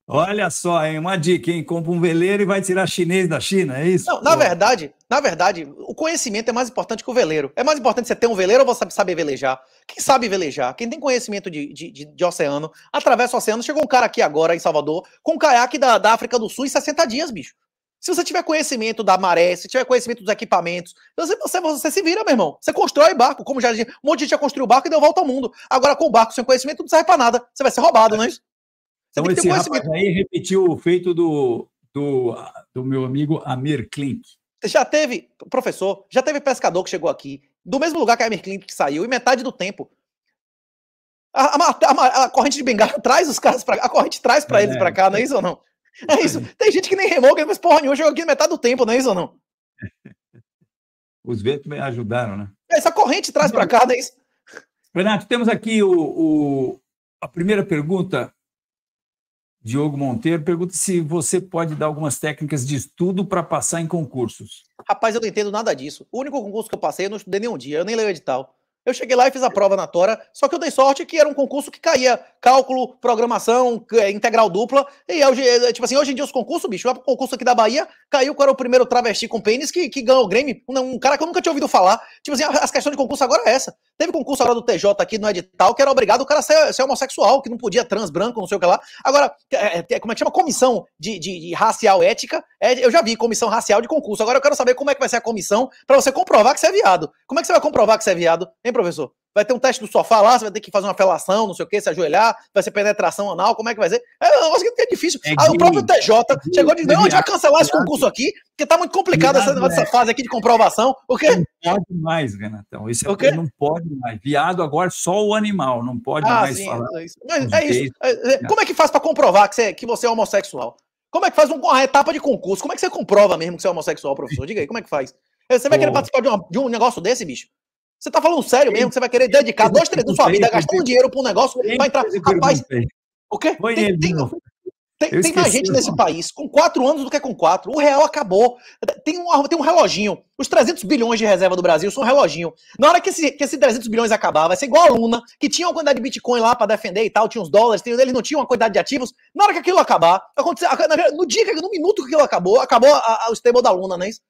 Olha só, hein? Uma dica, hein? Compra um veleiro e vai tirar chinês da China, é isso? Não, na verdade, na verdade, o conhecimento é mais importante que o veleiro. É mais importante você ter um veleiro ou você saber velejar. Quem sabe velejar, quem tem conhecimento de, de, de, de oceano, atravessa o oceano. Chegou um cara aqui agora, em Salvador, com um caiaque da, da África do Sul em 60 dias, bicho. Se você tiver conhecimento da maré, se tiver conhecimento dos equipamentos, você, você, você se vira, meu irmão. Você constrói barco, como já um monte de gente já construiu barco e deu volta ao mundo. Agora, com o barco sem conhecimento, não serve pra nada. Você vai ser roubado, não é isso? Então, esse rapaz aí repetiu o feito do, do, do meu amigo Amir Klink. Já teve, professor, já teve pescador que chegou aqui, do mesmo lugar que a Amir Klink saiu, e metade do tempo. A, a, a, a corrente de bengala traz os caras para A corrente traz para é, eles para cá, não é, é isso ou não? É isso. Tem gente que nem remou, que fez porra nenhuma, chegou aqui metade do tempo, não é isso ou não? Os ventos me ajudaram, né? Essa corrente traz para cá, não é isso? Renato, temos aqui o, o, a primeira pergunta Diogo Monteiro pergunta se você pode dar algumas técnicas de estudo para passar em concursos. Rapaz, eu não entendo nada disso. O único concurso que eu passei, eu não estudei nenhum dia, eu nem leio edital. Eu cheguei lá e fiz a prova na Tora, só que eu dei sorte que era um concurso que caía cálculo, programação, é, integral dupla. E hoje é é, tipo assim, hoje em dia os concursos, bicho, o concurso aqui da Bahia caiu que era o primeiro travesti com pênis que, que ganhou o Grêmio. Um, um, cara que eu nunca tinha ouvido falar. Tipo assim, as questões de concurso agora é essa. Teve concurso agora do TJ aqui no edital que era obrigado o cara ser, ser homossexual, que não podia trans, branco, não sei o que lá. Agora, é, é, como é que chama? Comissão de, de, de racial ética é, eu já vi comissão racial de concurso. Agora eu quero saber como é que vai ser a comissão para você comprovar que você é viado. Como é que você vai comprovar que você é viado? Hein, professor? Vai ter um teste do sofá lá, você vai ter que fazer uma felação, não sei o quê, se ajoelhar, vai ser penetração anal, como é que vai ser? É um negócio que é difícil. É, Aí ah, o próprio TJ é, chegou e disse: não, a gente vai cancelar esse concurso aqui, porque tá muito complicado essa, essa, fase aqui de comprovação. O quê? Não pode mais, Renatão. Isso é o quê? não pode mais. Viado agora só o animal, não pode ah, mais sim, falar. É isso. Mas é isso. É, é, como é que faz para comprovar que você, que você é homossexual? Como é que faz uma etapa de concurso? Como é que você comprova mesmo que você é homossexual, professor? Diga aí, como é que faz? Você vai querer participar de, uma, de, um negócio desse, bicho? Você tá falando sério mesmo? Você vai querer dedicar dois, três da sua vida, gastar um dinheiro pra um negócio, vai entrar. Rapaz, o quê? Tem, tem, tem, tem mais gente nesse país com quatro anos do que com quatro. O real acabou. Tem um, tem um reloginho. Os 300 bilhões de reserva do Brasil são um reloginho. Na hora que esse, que esse 300 bilhões acabar, vai ser igual a Luna, que tinha uma quantidade de Bitcoin lá para defender e tal, tinha uns dólares, tinha, eles não tinham uma quantidade de ativos. Na hora que aquilo acabar, aconteceu, no dia, no minuto que aquilo acabou, acabou a, a, o stable da Luna, não é isso?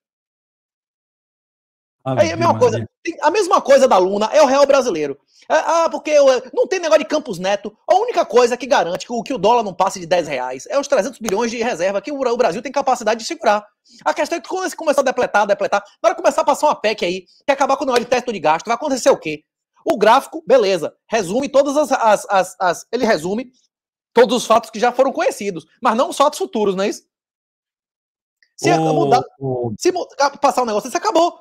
Ah, aí é a mesma coisa, a mesma coisa da Luna é o real brasileiro. É, ah, porque não tem negócio de Campos Neto. A única coisa que garante que o, que o dólar não passe de 10 reais é os 300 bilhões de reserva que o Brasil tem capacidade de segurar. A questão é que quando começar a depletar, depletar, na começar a passar uma PEC aí, que acabar com o negócio de teto de gasto, vai acontecer o quê? O gráfico, beleza, resume todas as, as, as, as Ele resume todos os fatos que já foram conhecidos, mas não os fatos futuros, não é isso? Se, mudar, se ah, passar um negócio, isso acabou.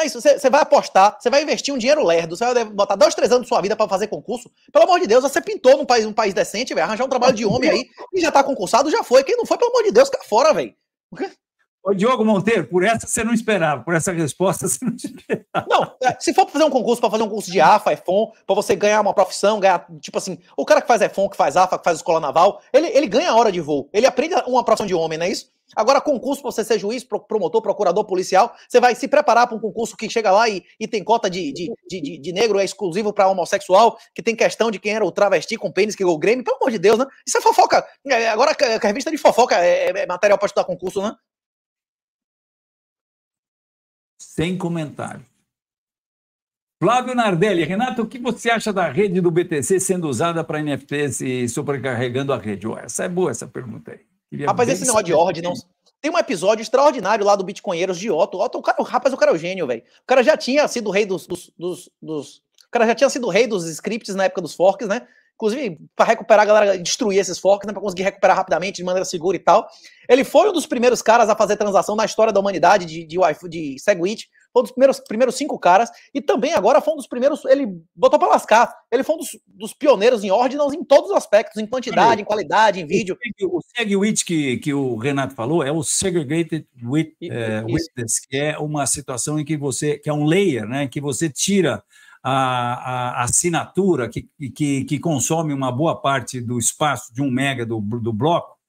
É isso, você vai apostar, você vai investir um dinheiro lerdo, você vai botar dois, três anos da sua vida para fazer concurso. Pelo amor de Deus, você pintou num país, um país decente, velho. Arranjar um trabalho de homem aí e já tá concursado, já foi. Quem não foi, pelo amor de Deus, cá fora, velho. Ô, Diogo Monteiro, por essa você não esperava, por essa resposta você não esperava. Não, é, se for para fazer um concurso, para fazer um concurso de AFA, EFON, para você ganhar uma profissão, ganhar, tipo assim, o cara que faz EFON, que faz AFA, que faz escola naval, ele, ele ganha hora de voo, ele aprende uma profissão de homem, não é isso? Agora, concurso para você ser juiz, promotor, procurador, policial, você vai se preparar para um concurso que chega lá e, e tem cota de, de, de, de negro, é exclusivo para homossexual, que tem questão de quem era o travesti com pênis que é o Grêmio, pelo amor de Deus, né? Isso é fofoca. É, é, agora, a revista de fofoca é, é, é material para estudar concurso, né? Sem comentário. Flávio Nardelli, Renato, o que você acha da rede do BTC sendo usada para NFTs e sobrecarregando a rede? Oh, essa é boa, essa pergunta aí. Queria é rapaz, esse negócio de ordem não. Tem um episódio extraordinário lá do Bitcoinheiros de Otto. Otto o cara, o rapaz, o cara é o gênio, velho. O cara já tinha sido rei dos, dos, dos, dos, O cara já tinha sido rei dos scripts na época dos forks, né? Inclusive, para recuperar a galera, destruir esses forks, né? Para conseguir recuperar rapidamente, de maneira segura e tal. Ele foi um dos primeiros caras a fazer transação na história da humanidade de, de, de SegWit foi um dos primeiros, primeiros cinco caras, e também agora foi um dos primeiros, ele botou para lascar, ele foi um dos, dos pioneiros em ordens em todos os aspectos, em quantidade, em qualidade, em vídeo. O SegWit que, que o Renato falou é o Segregated wit, é, Witness, que é uma situação em que você, que é um layer, né, que você tira a, a, assinatura que, que, que consome uma boa parte do espaço de um mega do, do bloco,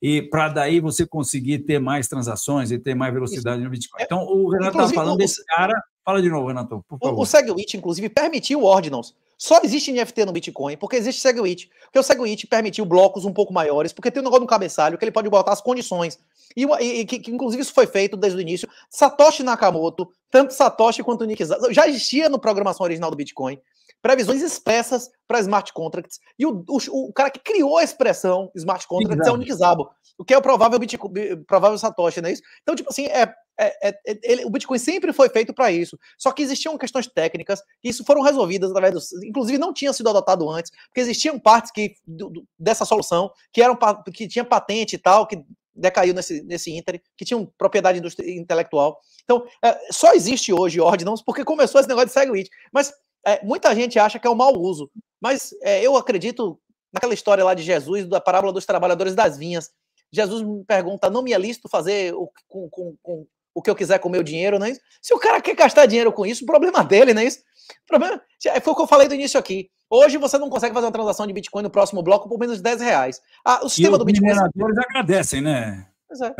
e para daí você conseguir ter mais transações e ter mais velocidade Isso. no Bitcoin. É, então, o Renato estava falando desse cara. Fala de novo, Renato, por favor. O, SegWit, inclusive, permitiu ordinals. Só existe NFT no Bitcoin porque existe SegWit. Porque o SegWit permitiu blocos um pouco maiores, porque tem um negócio no cabeçalho que ele pode botar as condições. E, e que, que, inclusive, isso foi feito desde o início. Satoshi Nakamoto, tanto Satoshi quanto Nick Zaz, já existia no programação original do Bitcoin previsões expressas para smart contracts. E o, o, o, cara que criou a expressão smart contracts Exato. é o Nick Zabo, o que é o provável, Bitcoin, provável Satoshi, não é isso? Então, tipo assim, é, é, é ele, o Bitcoin sempre foi feito para isso. Só que existiam questões técnicas e isso foram resolvidas através dos. Inclusive, não tinha sido adotado antes, porque existiam partes que, do, do, dessa solução que eram que tinha patente e tal, que decaiu nesse, nesse Inter, que tinha propriedade intelectual. Então, é, só existe hoje ordinance porque começou esse negócio de SegWit. Mas é, muita gente acha que é um mau uso, mas é, eu acredito naquela história lá de Jesus, da parábola dos trabalhadores das vinhas. Jesus me pergunta: não me é lícito fazer o, com, com, com, o que eu quiser com o meu dinheiro, não é isso? Se o cara quer gastar dinheiro com isso, o problema dele, não é isso? O problema, foi o que eu falei do início aqui. Hoje você não consegue fazer uma transação de Bitcoin no próximo bloco por menos de 10 reais. Ah, o sistema e do Bitcoin. Os mineradores agradecem, né? Pois é.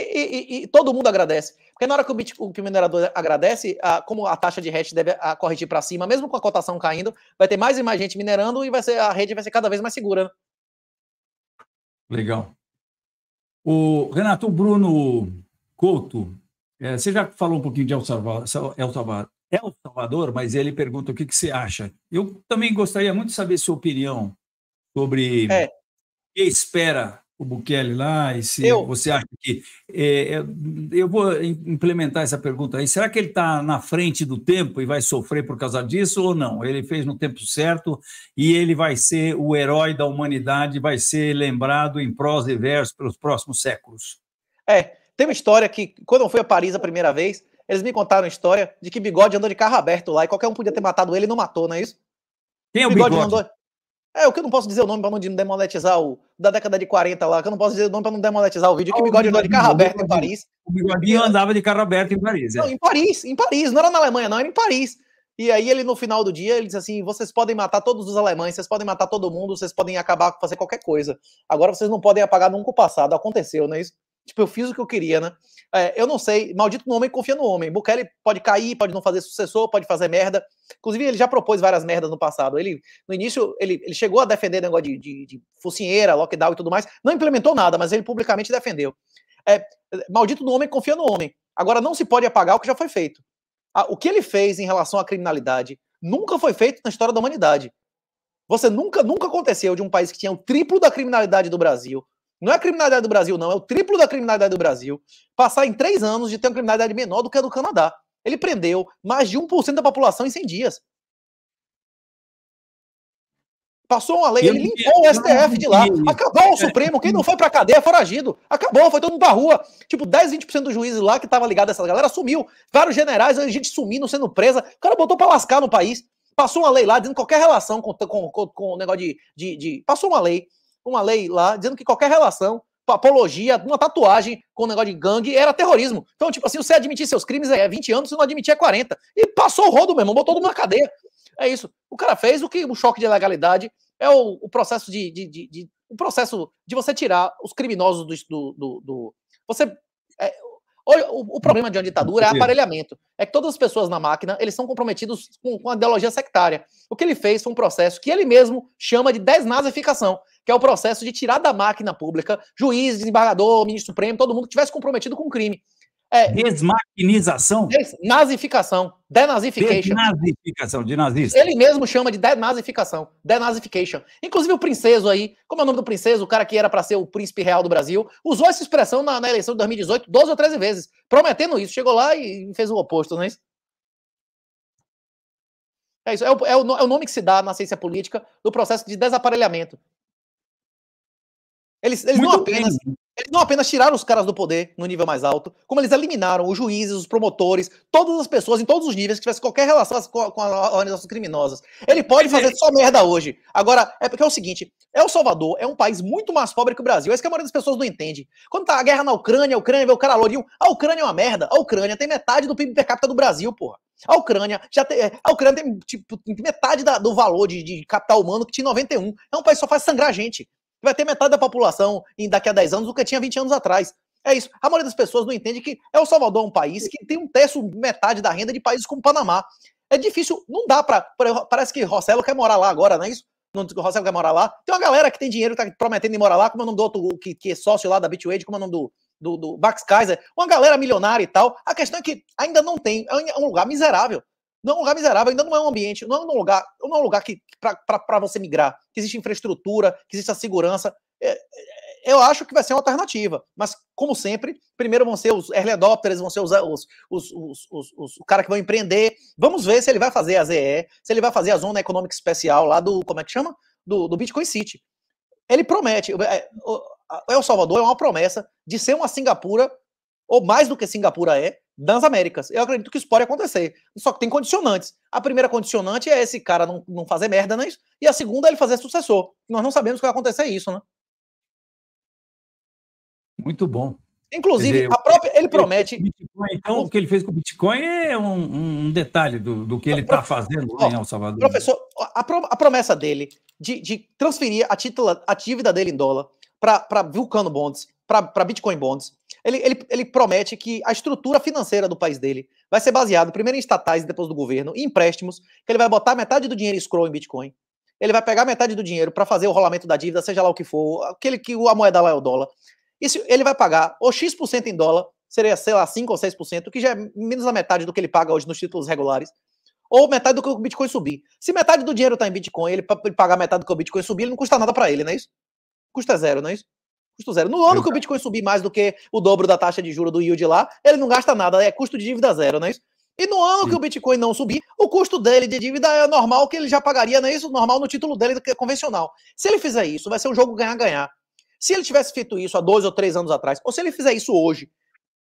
E, e, e, todo mundo agradece. Porque na hora que o, que o minerador agradece, a, como a taxa de hash deve a, corrigir para cima, mesmo com a cotação caindo, vai ter mais e mais gente minerando e vai ser, a rede vai ser cada vez mais segura. Né? Legal. O Renato o Bruno Couto, é, você já falou um pouquinho de El Salvador, El Salvador, El Salvador, mas ele pergunta o que, que você acha. Eu também gostaria muito de saber sua opinião sobre é. o que espera o Bukele lá, e se eu... você acha que. É, é eu vou implementar essa pergunta aí. Será que ele está na frente do tempo e vai sofrer por causa disso ou não? Ele fez no tempo certo e ele vai ser o herói da humanidade, vai ser lembrado em prosa e verso pelos próximos séculos. É, tem uma história que, quando eu fui a Paris a primeira vez, eles me contaram a história de que Bigode andou de carro aberto lá e qualquer um podia ter matado ele e não matou, não é isso? Quem é o Bigode? Bigode? Andou... É, o que eu não posso dizer o nome pra não demonetizar o da década de 40 lá, que eu não posso dizer o nome pra não demonetizar o vídeo, que o ah, bigode andou de carro aberto em Paris. O bigodinho andava de carro aberto em Paris. É. Não, em Paris, em Paris, não era na Alemanha, não, era em Paris. E aí ele, no final do dia, ele diz assim: vocês podem matar todos os alemães, vocês podem matar todo mundo, vocês podem acabar, com fazer qualquer coisa. Agora vocês não podem apagar nunca o passado. Aconteceu, não é isso? Tipo, eu fiz o que eu queria, né? É, eu não sei, maldito no homem, confia no homem. Bukele pode cair, pode não fazer sucessor, pode fazer merda. Inclusive, ele já propôs várias merdas no passado. Ele, no início, ele, ele chegou a defender negócio de, de, de focinheira, lockdown e tudo mais. Não implementou nada, mas ele publicamente defendeu. É, maldito no homem, confia no homem. Agora, não se pode apagar o que já foi feito. Ah, o que ele fez em relação à criminalidade nunca foi feito na história da humanidade. Você nunca, nunca aconteceu de um país que tinha o triplo da criminalidade do Brasil, não é a criminalidade do Brasil, não. É o triplo da criminalidade do Brasil. Passar em três anos de ter uma criminalidade menor do que a do Canadá. Ele prendeu mais de 1% da população em 100 dias. Passou uma lei, ele limpou o STF de lá. Acabou o é. Supremo. Quem não foi pra cadeia é foragido. Acabou, foi todo mundo pra rua. Tipo, 10, 20% dos juízes lá que tava ligado a essa galera sumiu. Vários generais, gente sumindo, sendo presa. O cara botou pra lascar no país. Passou uma lei lá, dizendo qualquer relação com, com, com, com o negócio de, de, de. Passou uma lei uma lei lá dizendo que qualquer relação, apologia, uma tatuagem com um negócio de gangue era terrorismo. Então, tipo assim, você admitir seus crimes é 20 anos, se não admitir é 40. E passou o rodo, mesmo, botou todo mundo na cadeia. É isso. O cara fez o que o choque de legalidade é o, o processo de, de, de, de, o processo de você tirar os criminosos do, do, do, do você é, o, o, problema de uma ditadura é aparelhamento. É que todas as pessoas na máquina, eles são comprometidos com, com a ideologia sectária. O que ele fez foi um processo que ele mesmo chama de desnazificação que é o processo de tirar da máquina pública juiz, desembargador, ministro supremo, todo mundo que tivesse comprometido com o crime. É, Desmaquinização? nazificação. Denazification. Denazificação, de nazista. Ele mesmo chama de denazificação. Denazification. Inclusive o princeso aí, como é o nome do princeso, o cara que era para ser o príncipe real do Brasil, usou essa expressão na, na, eleição de 2018 12 ou 13 vezes, prometendo isso. Chegou lá e fez o oposto, não é isso? É isso. É o, é o, é o nome que se dá na ciência política do processo de desaparelhamento. Eles, eles não apenas. Eles não apenas tiraram os caras do poder no nível mais alto, como eles eliminaram os juízes, os promotores, todas as pessoas em todos os níveis que tivesse qualquer relação com as organizações criminosas. Ele pode fazer é. só merda hoje. Agora, é porque é o seguinte: El Salvador é um país muito mais pobre que o Brasil. É isso que a maioria das pessoas não entende. Quando tá a guerra na Ucrânia, a Ucrânia vê o cara lourinho. A Ucrânia é uma merda. A Ucrânia tem metade do PIB per capita do Brasil, porra. A Ucrânia já tem, é, a Ucrânia tem tipo, metade da, do valor de, de, capital humano que tinha em 91. É um país que só faz sangrar gente. Vai ter metade da população em daqui a 10 anos do que tinha 20 anos atrás. É isso. A maioria das pessoas não entende que El Salvador é um país que tem um terço, metade da renda de países como o Panamá. É difícil, não dá para. Parece que Rossello quer morar lá agora, não é isso? Não Rossello quer morar lá. Tem uma galera que tem dinheiro, que tá prometendo ir morar lá, como é o nome do outro, que, que é sócio lá da Bitwage, como é o nome do, do, do Max Kaiser. Uma galera milionária e tal. A questão é que ainda não tem, é um lugar miserável. Não é um lugar miserável, ainda não é um ambiente, não é um lugar, não é um lugar que para você migrar, que existe infraestrutura, que existe a segurança. É, é, eu acho que vai ser uma alternativa. Mas, como sempre, primeiro vão ser os early adopters, vão ser os, os, os, os, os, os o cara que vão empreender. Vamos ver se ele vai fazer a ZE, se ele vai fazer a Zona Econômica Especial lá do, como é que chama? Do, do Bitcoin City. Ele promete. É, El Salvador é uma promessa de ser uma Singapura, ou mais do que Singapura é, das Américas. Eu acredito que isso pode acontecer. Só que tem condicionantes. A primeira condicionante é esse cara não, não fazer merda, né? E a segunda é ele fazer sucessor. Nós não sabemos que vai acontecer isso, né? Muito bom. Inclusive, dizer, a própria, ele promete. Bitcoin, então, o que ele fez com o Bitcoin é um, um detalhe do, do que ele está fazendo lá né, em El Salvador. Né? Professor, a, a promessa dele de, de transferir a, titula, a dívida dele em dólar para Vulcano Bonds, para Bitcoin Bonds, ele, ele, ele promete que a estrutura financeira do país dele vai ser baseada primeiro em estatais e depois do governo, em empréstimos, que ele vai botar metade do dinheiro scroll em Bitcoin. Ele vai pegar metade do dinheiro para fazer o rolamento da dívida, seja lá o que for, aquele que a moeda lá é o dólar. Isso ele vai pagar ou X% em dólar, seria, sei lá, 5 ou 6%, que já é menos da metade do que ele paga hoje nos títulos regulares ou metade do que o Bitcoin subir. Se metade do dinheiro está em Bitcoin, ele pagar metade do que o Bitcoin subir, ele não custa nada para ele, não é isso? Custa zero, não é isso? custo zero. No ano que o Bitcoin subir mais do que o dobro da taxa de juro do yield lá, ele não gasta nada, é custo de dívida zero, não é isso? E no ano Sim. que o Bitcoin não subir, o custo dele de dívida é normal que ele já pagaria, não é isso? Normal no título dele que é convencional. Se ele fizer isso, vai ser um jogo ganhar-ganhar. Se ele tivesse feito isso há dois ou três anos atrás, ou se ele fizer isso hoje,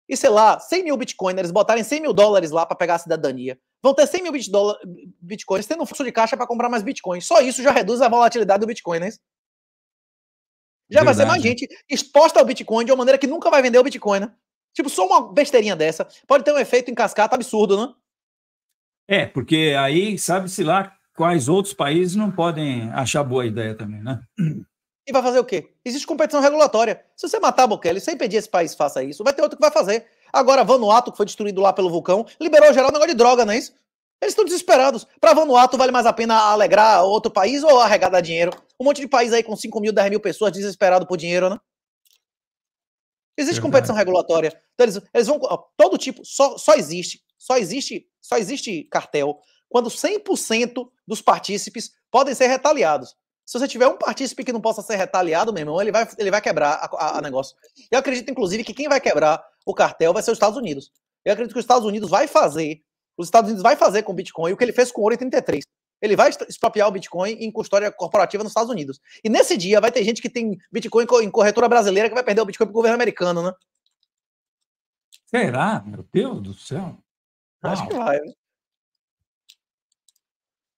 e sei lá, 100 mil bitcoiners botarem 100 mil dólares lá para pegar a cidadania, vão ter 100 mil bit bitcoins tendo um fluxo de caixa para comprar mais bitcoins. Só isso já reduz a volatilidade do bitcoin, né? Já Verdade. vai ser mais gente exposta ao Bitcoin de uma maneira que nunca vai vender o Bitcoin, né? Tipo, só uma besteirinha dessa pode ter um efeito em cascata absurdo, né? É, porque aí sabe-se lá quais outros países não podem achar boa ideia também, né? E vai fazer o quê? Existe competição regulatória. Se você matar a Bokele sem pedir esse país faça isso, vai ter outro que vai fazer. Agora, Vanuatu, que foi destruído lá pelo vulcão, liberou geral um negócio de droga, não é isso? Eles estão desesperados. Para Vanuatu, vale mais a pena alegrar outro país ou arregar dinheiro? Um monte de país aí com 5 mil, 10 mil pessoas desesperado por dinheiro, né? Existe Verdade. competição regulatória. Então eles, eles vão. Ó, todo tipo. Só, só existe. Só existe. Só existe cartel quando 100% dos partícipes podem ser retaliados. Se você tiver um partícipe que não possa ser retaliado, meu irmão, ele vai, ele vai quebrar a, a, a negócio. Eu acredito, inclusive, que quem vai quebrar o cartel vai ser os Estados Unidos. Eu acredito que os Estados Unidos vai fazer os Estados Unidos vai fazer com o Bitcoin o que ele fez com o ouro em 33. Ele vai expropriar o Bitcoin em custódia corporativa nos Estados Unidos. E nesse dia vai ter gente que tem Bitcoin em corretora brasileira que vai perder o Bitcoin para o governo americano, né? Será? Meu Deus do céu. Uau. Acho que vai. Né?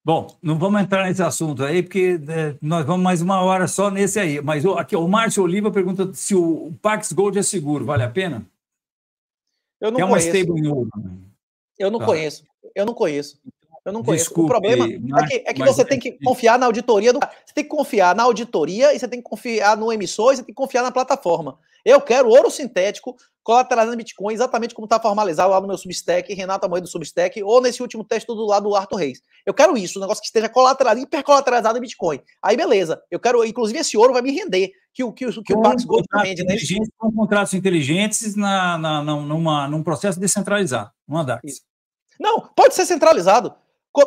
Bom, não vamos entrar nesse assunto aí, porque é, nós vamos mais uma hora só nesse aí. Mas o, aqui, o Márcio Oliva pergunta se o Pax Gold é seguro, vale a pena? Eu não é uma conheço. stable em ouro. Né? Eu não tá. conheço. Eu não conheço. Eu não conheço. Desculpe, o problema é mas, é que, é que você é tem que confiar na auditoria do Você tem que confiar na auditoria e você tem que confiar no emissor e você tem que confiar na plataforma. Eu quero ouro sintético colateralizando Bitcoin, exatamente como está formalizado lá no meu Substack, Renato Amoedo do Substack, ou nesse último texto do lado do Arthur Reis. Eu quero isso, um negócio que esteja colateralizado, hipercolateralizado em Bitcoin. Aí beleza. Eu quero, inclusive, esse ouro vai me render, que o que o, que o Pax Gold vende, né? São contratos inteligentes na, na, na, numa, num processo descentralizado, numa DAX. Isso. Não, pode ser centralizado.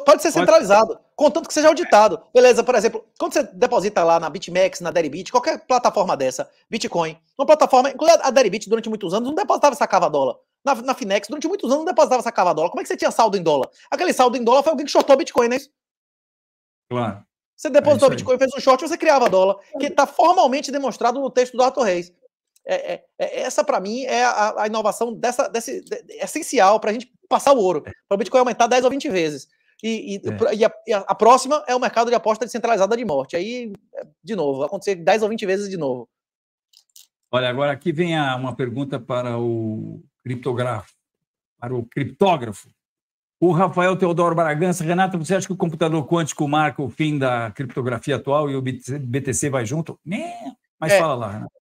Pode ser centralizado, contanto que seja auditado. Beleza, por exemplo, quando você deposita lá na BitMEX, na Deribit, qualquer plataforma dessa, Bitcoin, uma plataforma, inclusive a Deribit durante muitos anos não depositava essa cava dólar. Na, na Finex, durante muitos anos não depositava essa cava dólar. Como é que você tinha saldo em dólar? Aquele saldo em dólar foi alguém que shortou Bitcoin, né? Claro. Você depositou é Bitcoin, fez um short, você criava dólar, que está formalmente demonstrado no texto do Arthur Reis. É, é, é essa, para mim, é a, a inovação dessa, desse, de, essencial para a gente passar o ouro. Para o Bitcoin aumentar 10 ou 20 vezes. E, e, é. e, a, e, a, próxima é o mercado de aposta descentralizada de morte. Aí, é, de novo, vai acontecer 10 ou 20 vezes de novo. Olha, agora aqui vem a, uma pergunta para o criptógrafo, para o criptógrafo. O Rafael Teodoro Bragança, Renato, você acha que o computador quântico marca o fim da criptografia atual e o BTC vai junto? Né, mas é, fala lá. Renato.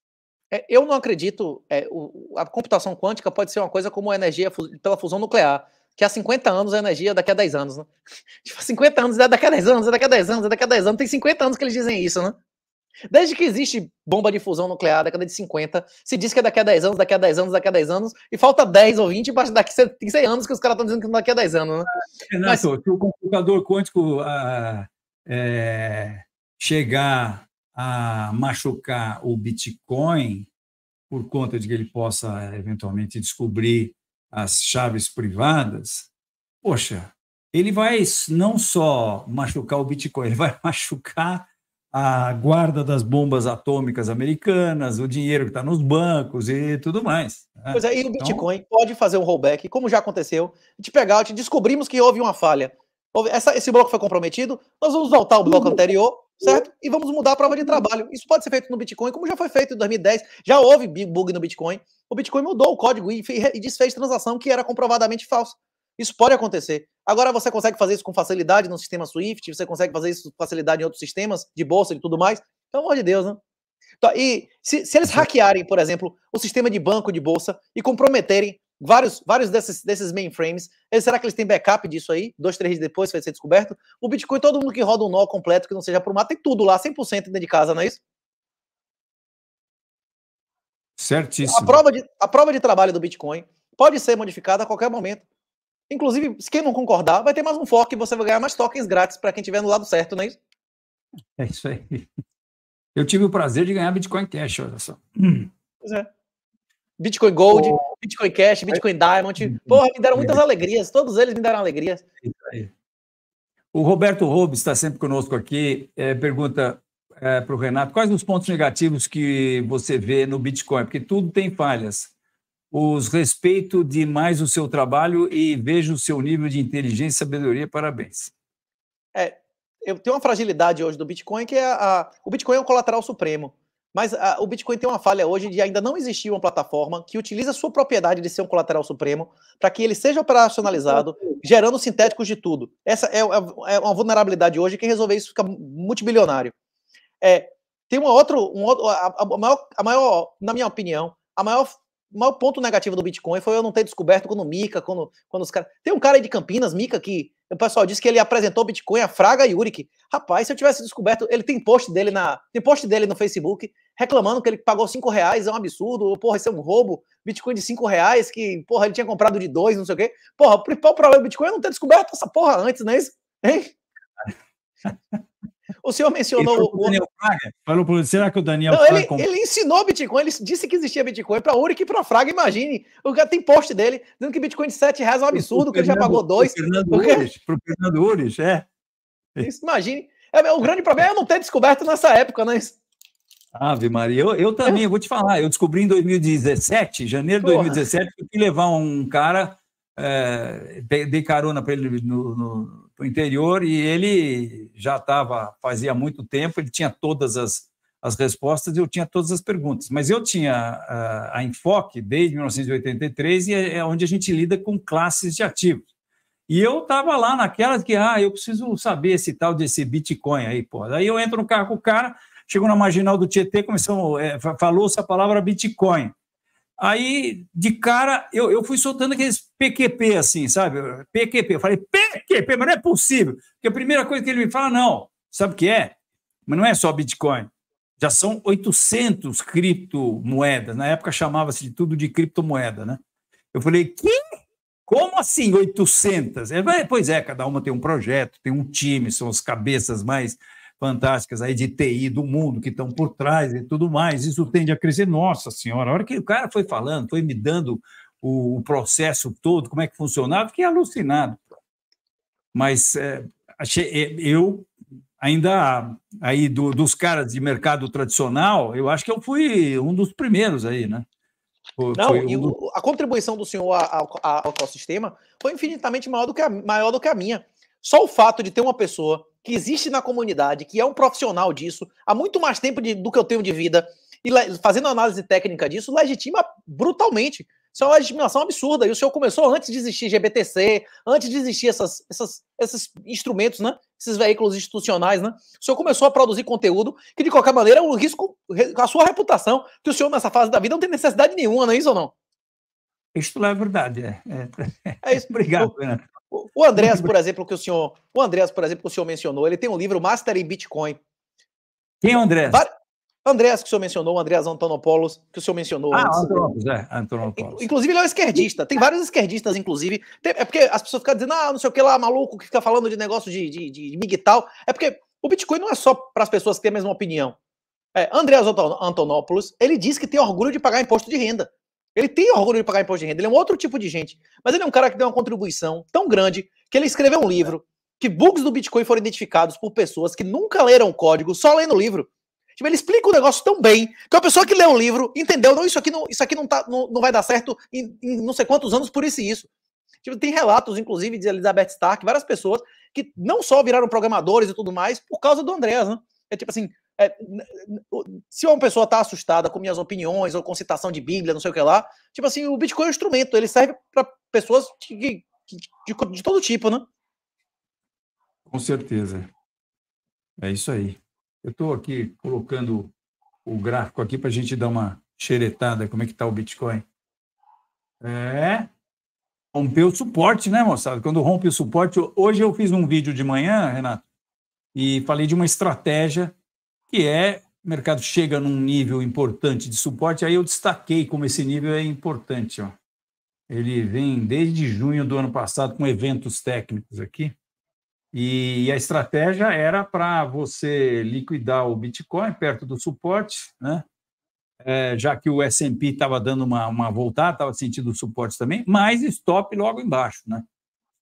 É, eu não acredito. É, o, a computação quântica pode ser uma coisa como a energia pela fusão nuclear, que há 50 anos é a energia daqui a 10 anos, né? Tipo, 50 anos é daqui a 10 anos, é daqui a 10 anos, é daqui a 10 anos. Tem 50 anos que eles dizem isso, né? Desde que existe bomba de fusão nuclear, década de 50, se diz que é daqui a 10 anos, daqui a 10 anos, daqui a 10 anos, e falta 10 ou 20, mas daqui a 100 anos que os caras estão dizendo que é daqui a 10 anos, né? É, Renato, mas... se o computador quântico ah, é, chegar a machucar o Bitcoin por conta de que ele possa eventualmente descobrir as chaves privadas, poxa, ele vai não só machucar o Bitcoin, ele vai machucar a guarda das bombas atômicas americanas, o dinheiro que está nos bancos e tudo mais. Né? Pois é, e o então Bitcoin então... pode fazer um rollback, como já aconteceu, te pegar, te descobrimos que houve uma falha. essa, esse bloco foi comprometido, nós vamos voltar ao bloco anterior certo? E vamos mudar a prova de trabalho. Isso pode ser feito no Bitcoin, como já foi feito em 2010. Já houve bug no Bitcoin. O Bitcoin mudou o código e, desfez transação que era comprovadamente falsa. Isso pode acontecer. Agora você consegue fazer isso com facilidade no sistema Swift, você consegue fazer isso com facilidade em outros sistemas de bolsa e tudo mais. Pelo amor de Deus, né? Então, e se, se eles hackearem, por exemplo, o sistema de banco de bolsa e comprometerem vários, vários desses, desses mainframes. será que eles têm backup disso aí? Dois, três dias depois vai ser descoberto? O Bitcoin, todo mundo que roda um nó completo, que não seja por mato, tem tudo lá, 100% dentro de casa, não é isso? Certíssimo. A prova, de, a prova de trabalho do Bitcoin pode ser modificada a qualquer momento. Inclusive, quem não concordar, vai ter mais um fork e você vai ganhar mais tokens grátis para quem estiver no lado certo, não é isso? É isso aí. Eu tive o prazer de ganhar Bitcoin Cash, olha só. Pois é. Bitcoin Gold, oh. Bitcoin Cash, Bitcoin Diamond. Uhum. Porra, me deram muitas uhum. alegrias. Todos eles me deram alegrias. O Roberto Robes está sempre conosco aqui. É, pergunta é, para o Renato: quais os pontos negativos que você vê no Bitcoin? Porque tudo tem falhas. Os respeito demais o seu trabalho e vejo o seu nível de inteligência e sabedoria. Parabéns. É, eu tenho uma fragilidade hoje do Bitcoin que é a, o Bitcoin é o colateral supremo. Mas a, ah, o Bitcoin tem uma falha hoje de ainda não existir uma plataforma que utiliza a sua propriedade de ser um colateral supremo para que ele seja operacionalizado, gerando sintéticos de tudo. Essa é, é, é uma vulnerabilidade hoje. Quem resolver isso fica multibilionário. É, tem uma outra, um outro, a, a, maior, a maior, na minha opinião, a maior, maior ponto negativo do Bitcoin foi eu não ter descoberto quando o Mica, quando, quando os caras. Tem um cara aí de Campinas, Mica, que o pessoal disse que ele apresentou Bitcoin a Fraga Yurik. Rapaz, se eu tivesse descoberto, ele tem post dele na, tem post dele no Facebook reclamando que ele pagou 5 reais, é um absurdo, porra, isso é um roubo. Bitcoin de 5 reais, que, porra, ele tinha comprado de 2, não sei o quê. Porra, o principal problema do Bitcoin é não ter descoberto essa porra antes, não é isso? Hein? O senhor mencionou. falou o Daniel Fraga? Falou pro... Será que o Daniel Não, ele, comprou... ele, ensinou Bitcoin, ele disse que existia Bitcoin para Uric e para Fraga, imagine. O cara tem post dele, dizendo que Bitcoin de 7 reais é um absurdo, que ele já pagou dois. Para o Fernando Ures, é. Isso, imagine. É, o grande problema é não ter descoberto nessa época, né? Ave Maria, eu, eu também, eu vou te falar, eu descobri em 2017, janeiro de 2017, que levar um cara é, dei carona para ele no, no, no, interior e ele já estava, fazia muito tempo, ele tinha todas as, as respostas e eu tinha todas as perguntas. Mas eu tinha a, a Enfoque desde 1983 e é, é onde a gente lida com classes de ativos. E eu estava lá naquela que, ah, eu preciso saber esse tal desse Bitcoin aí, pô. Aí eu entro no carro com o cara, chegou na marginal do Tietê, começou, é, falou-se a palavra Bitcoin. Aí, de cara, eu, eu fui soltando aqueles PQP, assim, sabe? PQP. Eu falei, PQP, mas não é possível. Porque a primeira coisa que ele me fala, não, sabe o que é? Mas não é só Bitcoin. Já são 800 criptomoedas. Na época chamava-se de tudo de criptomoeda, né? Eu falei, que? Como assim 800? Ele falou, é, pois é, cada uma tem um projeto, tem um time, são as cabeças mais fantásticas aí de TI do mundo que estão por trás e tudo mais. Isso tende a crescer. Nossa Senhora, a hora que o cara foi falando, foi me dando o, o processo todo, como é que funcionava, fiquei alucinado. Mas é, achei, é, eu ainda aí do, dos caras de mercado tradicional, eu acho que eu fui um dos primeiros aí, né? Não, a contribuição do senhor ao, ao, ao ecossistema foi infinitamente maior do que a, maior do que a minha. Só o fato de ter uma pessoa que existe na comunidade, que é um profissional disso, há muito mais tempo de, do que eu tenho de vida, e fazendo análise técnica disso, legitima brutalmente. Isso é uma legitimação absurda. E o senhor começou antes de existir GBTC, antes de existir essas, essas, esses instrumentos, né? esses veículos institucionais. Né? O senhor começou a produzir conteúdo que, de qualquer maneira, é um risco a sua reputação, que o senhor, nessa fase da vida, não tem necessidade nenhuma, não é isso ou não? Isto é verdade. É, é isso. Obrigado, Renato. O Andrés, por exemplo, que o senhor, o Andrés, por exemplo, que o senhor mencionou, ele tem um livro Master em Bitcoin. Quem é o Andrés? Var... Andrés, que o senhor mencionou, o Andrés Antonopoulos, que o senhor mencionou. Ah, Antonopoulos, é, Antonopoulos. Inclusive, ele é um esquerdista. Tem vários esquerdistas, inclusive. Tem... É porque as pessoas ficam dizendo, ah, não sei o que lá, maluco, que fica falando de negócio de, de, de, de tal. É porque o Bitcoin não é só para as pessoas que têm a mesma opinião. É, Andrés Antonopoulos, ele diz que tem orgulho de pagar imposto de renda. Ele tem orgulho de pagar imposto de renda, ele é um outro tipo de gente. Mas ele é um cara que deu uma contribuição tão grande que ele escreveu um livro que bugs do Bitcoin foram identificados por pessoas que nunca leram o código, só lendo o livro. Tipo, ele explica o negócio tão bem que a pessoa que lê o livro entendeu, não, isso aqui não, isso aqui não, tá, não, não vai dar certo em, em não sei quantos anos por isso e isso. Tipo, tem relatos, inclusive, de Elizabeth Stark, várias pessoas que não só viraram programadores e tudo mais por causa do Andreas, né? É tipo assim, é, se uma pessoa está assustada com minhas opiniões ou com citação de Bíblia, não sei o que lá, tipo assim, o Bitcoin é um instrumento, ele serve para pessoas de, de, de, de todo tipo, né? Com certeza. É isso aí. Eu estou aqui colocando o gráfico aqui para a gente dar uma xeretada, como é que está o Bitcoin. É, rompeu o suporte, né, moçada? Quando rompe o suporte, hoje eu fiz um vídeo de manhã, Renato, e falei de uma estratégia que é o mercado chega num nível importante de suporte, aí eu destaquei como esse nível é importante. Ó. Ele vem desde junho do ano passado com eventos técnicos aqui, e a estratégia era para você liquidar o Bitcoin perto do suporte, né? É, já que o S&P estava dando uma, uma voltada, estava sentindo suporte também, mas stop logo embaixo, né?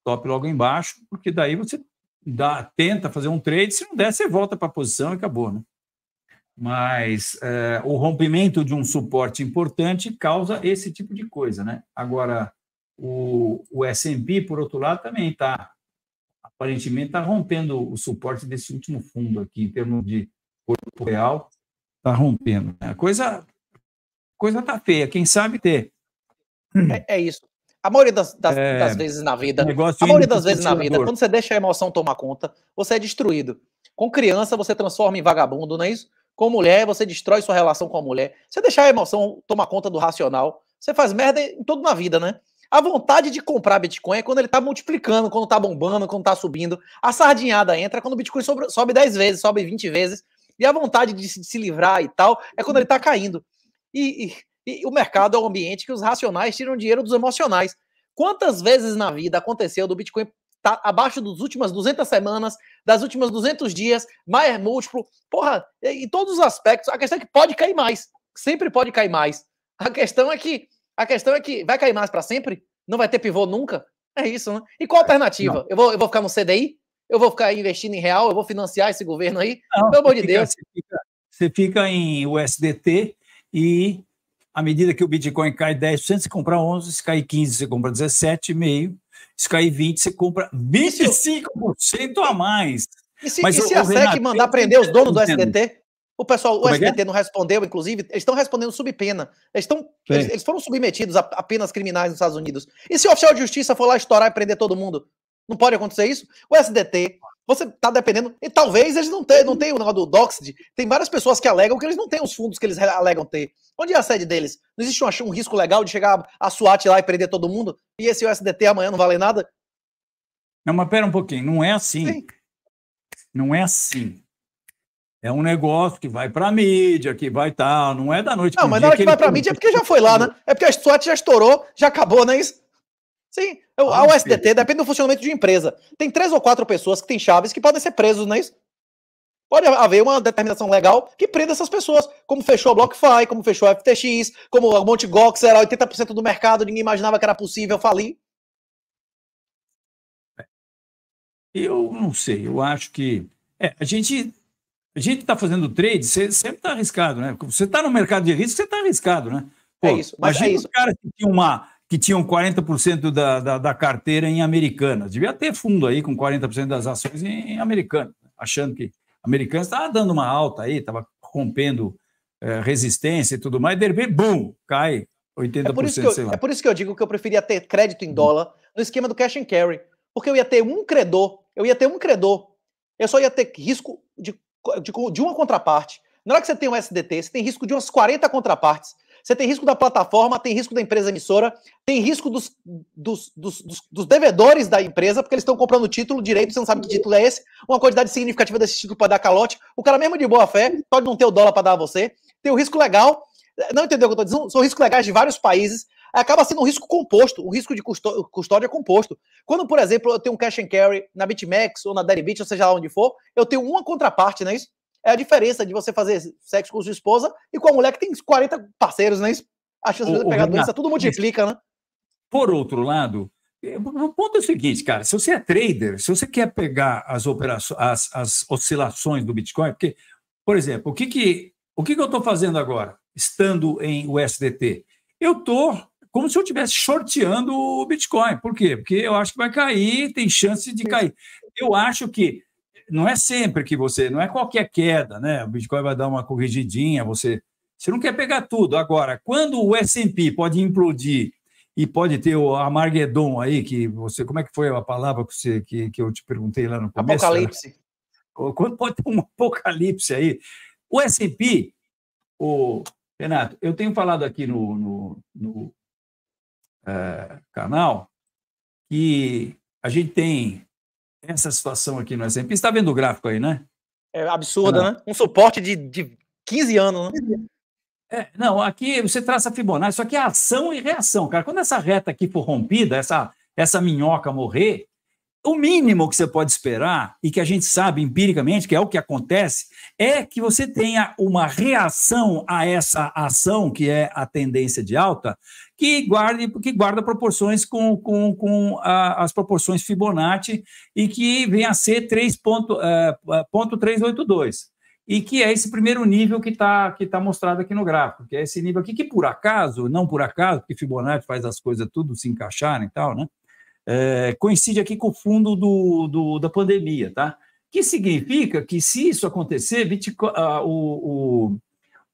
Stop logo embaixo, porque daí você dá, tenta fazer um trade, se não der, você volta para a posição e acabou, né? mas é, o rompimento de um suporte importante causa esse tipo de coisa, né? Agora, o, o S&P, por outro lado, também está, aparentemente, está rompendo o suporte desse último fundo aqui, em termos de corpo real, está rompendo. Né? A coisa coisa tá feia, quem sabe ter. É, é isso. A maioria das, das, é, das vezes na vida, a é maioria das vezes na vida, quando você deixa a emoção tomar conta, você é destruído. Com criança, você transforma em vagabundo, não é isso? com mulher, você destrói sua relação com a mulher. Você deixar a emoção tomar conta do racional, você faz merda em tudo na vida, né? A vontade de comprar Bitcoin é quando ele tá multiplicando, quando tá bombando, quando tá subindo. A sardinhada entra quando o Bitcoin sobe, sobe 10 vezes, sobe 20 vezes. E a vontade de se, de se livrar e tal é quando ele tá caindo. E, e, e o mercado é um ambiente que os racionais tiram dinheiro dos emocionais. Quantas vezes na vida aconteceu do Bitcoin tá abaixo das últimas 200 semanas, das últimas 200 dias, Maier múltiplo, porra, em todos os aspectos. A questão é que pode cair mais, sempre pode cair mais. A questão é que a questão é que vai cair mais para sempre? Não vai ter pivô nunca? É isso, né? E qual a alternativa? Eu vou, eu vou ficar no CDI? Eu vou ficar investindo em real? Eu vou financiar esse governo aí? Não, Pelo amor de Deus. Você fica, você fica em USDT e à medida que o Bitcoin cai 10%, você compra 11, se cai 15, você compra 17,5 se cair 20 você compra 25% a mais. E se, Mas e se o, a SEC mandar prender os donos do SDT, O pessoal, o SBT é? é? não respondeu, inclusive, eles estão respondendo subpena. Eles, estão, eles, eles, foram submetidos a, a penas criminais nos Estados Unidos. E se o oficial de justiça for lá estourar e prender todo mundo? Não pode acontecer isso? O SDT você está dependendo. E talvez eles não tenham, não tenham o negócio do Doxed. Tem várias pessoas que alegam que eles não têm os fundos que eles alegam ter. Onde é a sede deles? Não existe um, um risco legal de chegar a SWAT lá e prender todo mundo? E esse USDT amanhã não vale nada? Não, mas pera um pouquinho. Não é assim. Sim. Não é assim. É um negócio que vai para a mídia, que vai tal. Tá, não é da noite Não, mas na hora que vai para a mídia é porque já foi lá, né? É porque a SWAT já estourou, já acabou, não é isso? Sim, a USDT depende do funcionamento de empresa. Tem três ou quatro pessoas que têm chaves que podem ser presos, não é isso? Pode haver uma determinação legal que prenda essas pessoas, como fechou a BlockFi, como fechou a FTX, como a Monte Gox era 80% do mercado, ninguém imaginava que era possível falir. É. Eu não sei, eu acho que. É, a gente a gente está fazendo trade, você sempre está arriscado, né? Você está no mercado de risco, você está arriscado, né? É Pô, é isso, mas é imagina é isso. o cara que tinha uma que tinham 40% da, da, da, carteira em americanas. Devia ter fundo aí com 40% das ações em, em americanas, né? achando que americanas estava dando uma alta aí, estava rompendo é, resistência e tudo mais, de repente, bum, cai 80%. É por, isso que eu, é por isso que eu digo que eu preferia ter crédito em dólar no esquema do cash and carry, porque eu ia ter um credor, eu ia ter um credor, eu só ia ter risco de, de, de uma contraparte. Na hora que você tem um SDT, você tem risco de umas 40 contrapartes. Você tem risco da plataforma, tem risco da empresa emissora, tem risco dos, dos, dos, dos, dos devedores da empresa, porque eles estão comprando título direito, você não sabe que título é esse. Uma quantidade significativa desse título para dar calote. O cara, mesmo de boa fé, pode não ter o dólar para dar a você. Tem o risco legal. Não entendeu o que eu estou dizendo? São riscos legais de vários países. Acaba sendo um risco composto, um risco de custó custódia composto. Quando, por exemplo, eu tenho um cash and carry na BitMEX ou na Deribit, ou seja lá onde for, eu tenho uma contraparte, não é isso? É a diferença de você fazer sexo com sua esposa e com a mulher que tem 40 parceiros, né? A chance de pegar doença, tudo multiplica, né? Por outro lado, eh, o ponto é o seguinte, cara, se você é trader, se você quer pegar as operações, as, as oscilações do Bitcoin, porque, por exemplo, o que, que, o que, que eu estou fazendo agora, estando em USDT? Eu estou como se eu estivesse shorteando o Bitcoin. Por quê? Porque eu acho que vai cair, tem chance de cair. Eu acho que não é sempre que você, não é qualquer queda, né? O Bitcoin vai dar uma corrigidinha, você, você não quer pegar tudo. Agora, quando o S&P pode implodir e pode ter o Amarguedon aí, que você, como é que foi a palavra que, você, que, que eu te perguntei lá no começo? Apocalipse. Né? Quando pode ter um apocalipse aí? O S&P, o Renato, eu tenho falado aqui no, no, no é, canal que a gente tem essa situação aqui no Você está vendo o gráfico aí, né? É absurda, ah. né? Um suporte de, de 15 anos, né? É, não, aqui você traça Fibonacci, isso aqui é ação e reação, cara. Quando essa reta aqui for rompida, essa, essa minhoca morrer, o mínimo que você pode esperar, e que a gente sabe empiricamente que é o que acontece, é que você tenha uma reação a essa ação, que é a tendência de alta, que, guarde, que guarda proporções com, com, com a, as proporções Fibonacci e que venha a ser 3,382. É, e que é esse primeiro nível que está que tá mostrado aqui no gráfico, que é esse nível aqui, que por acaso, não por acaso, porque Fibonacci faz as coisas tudo se encaixarem e tal, né? é, coincide aqui com o fundo do, do, da pandemia, tá? Que significa que, se isso acontecer, Bitcoin, ah, o,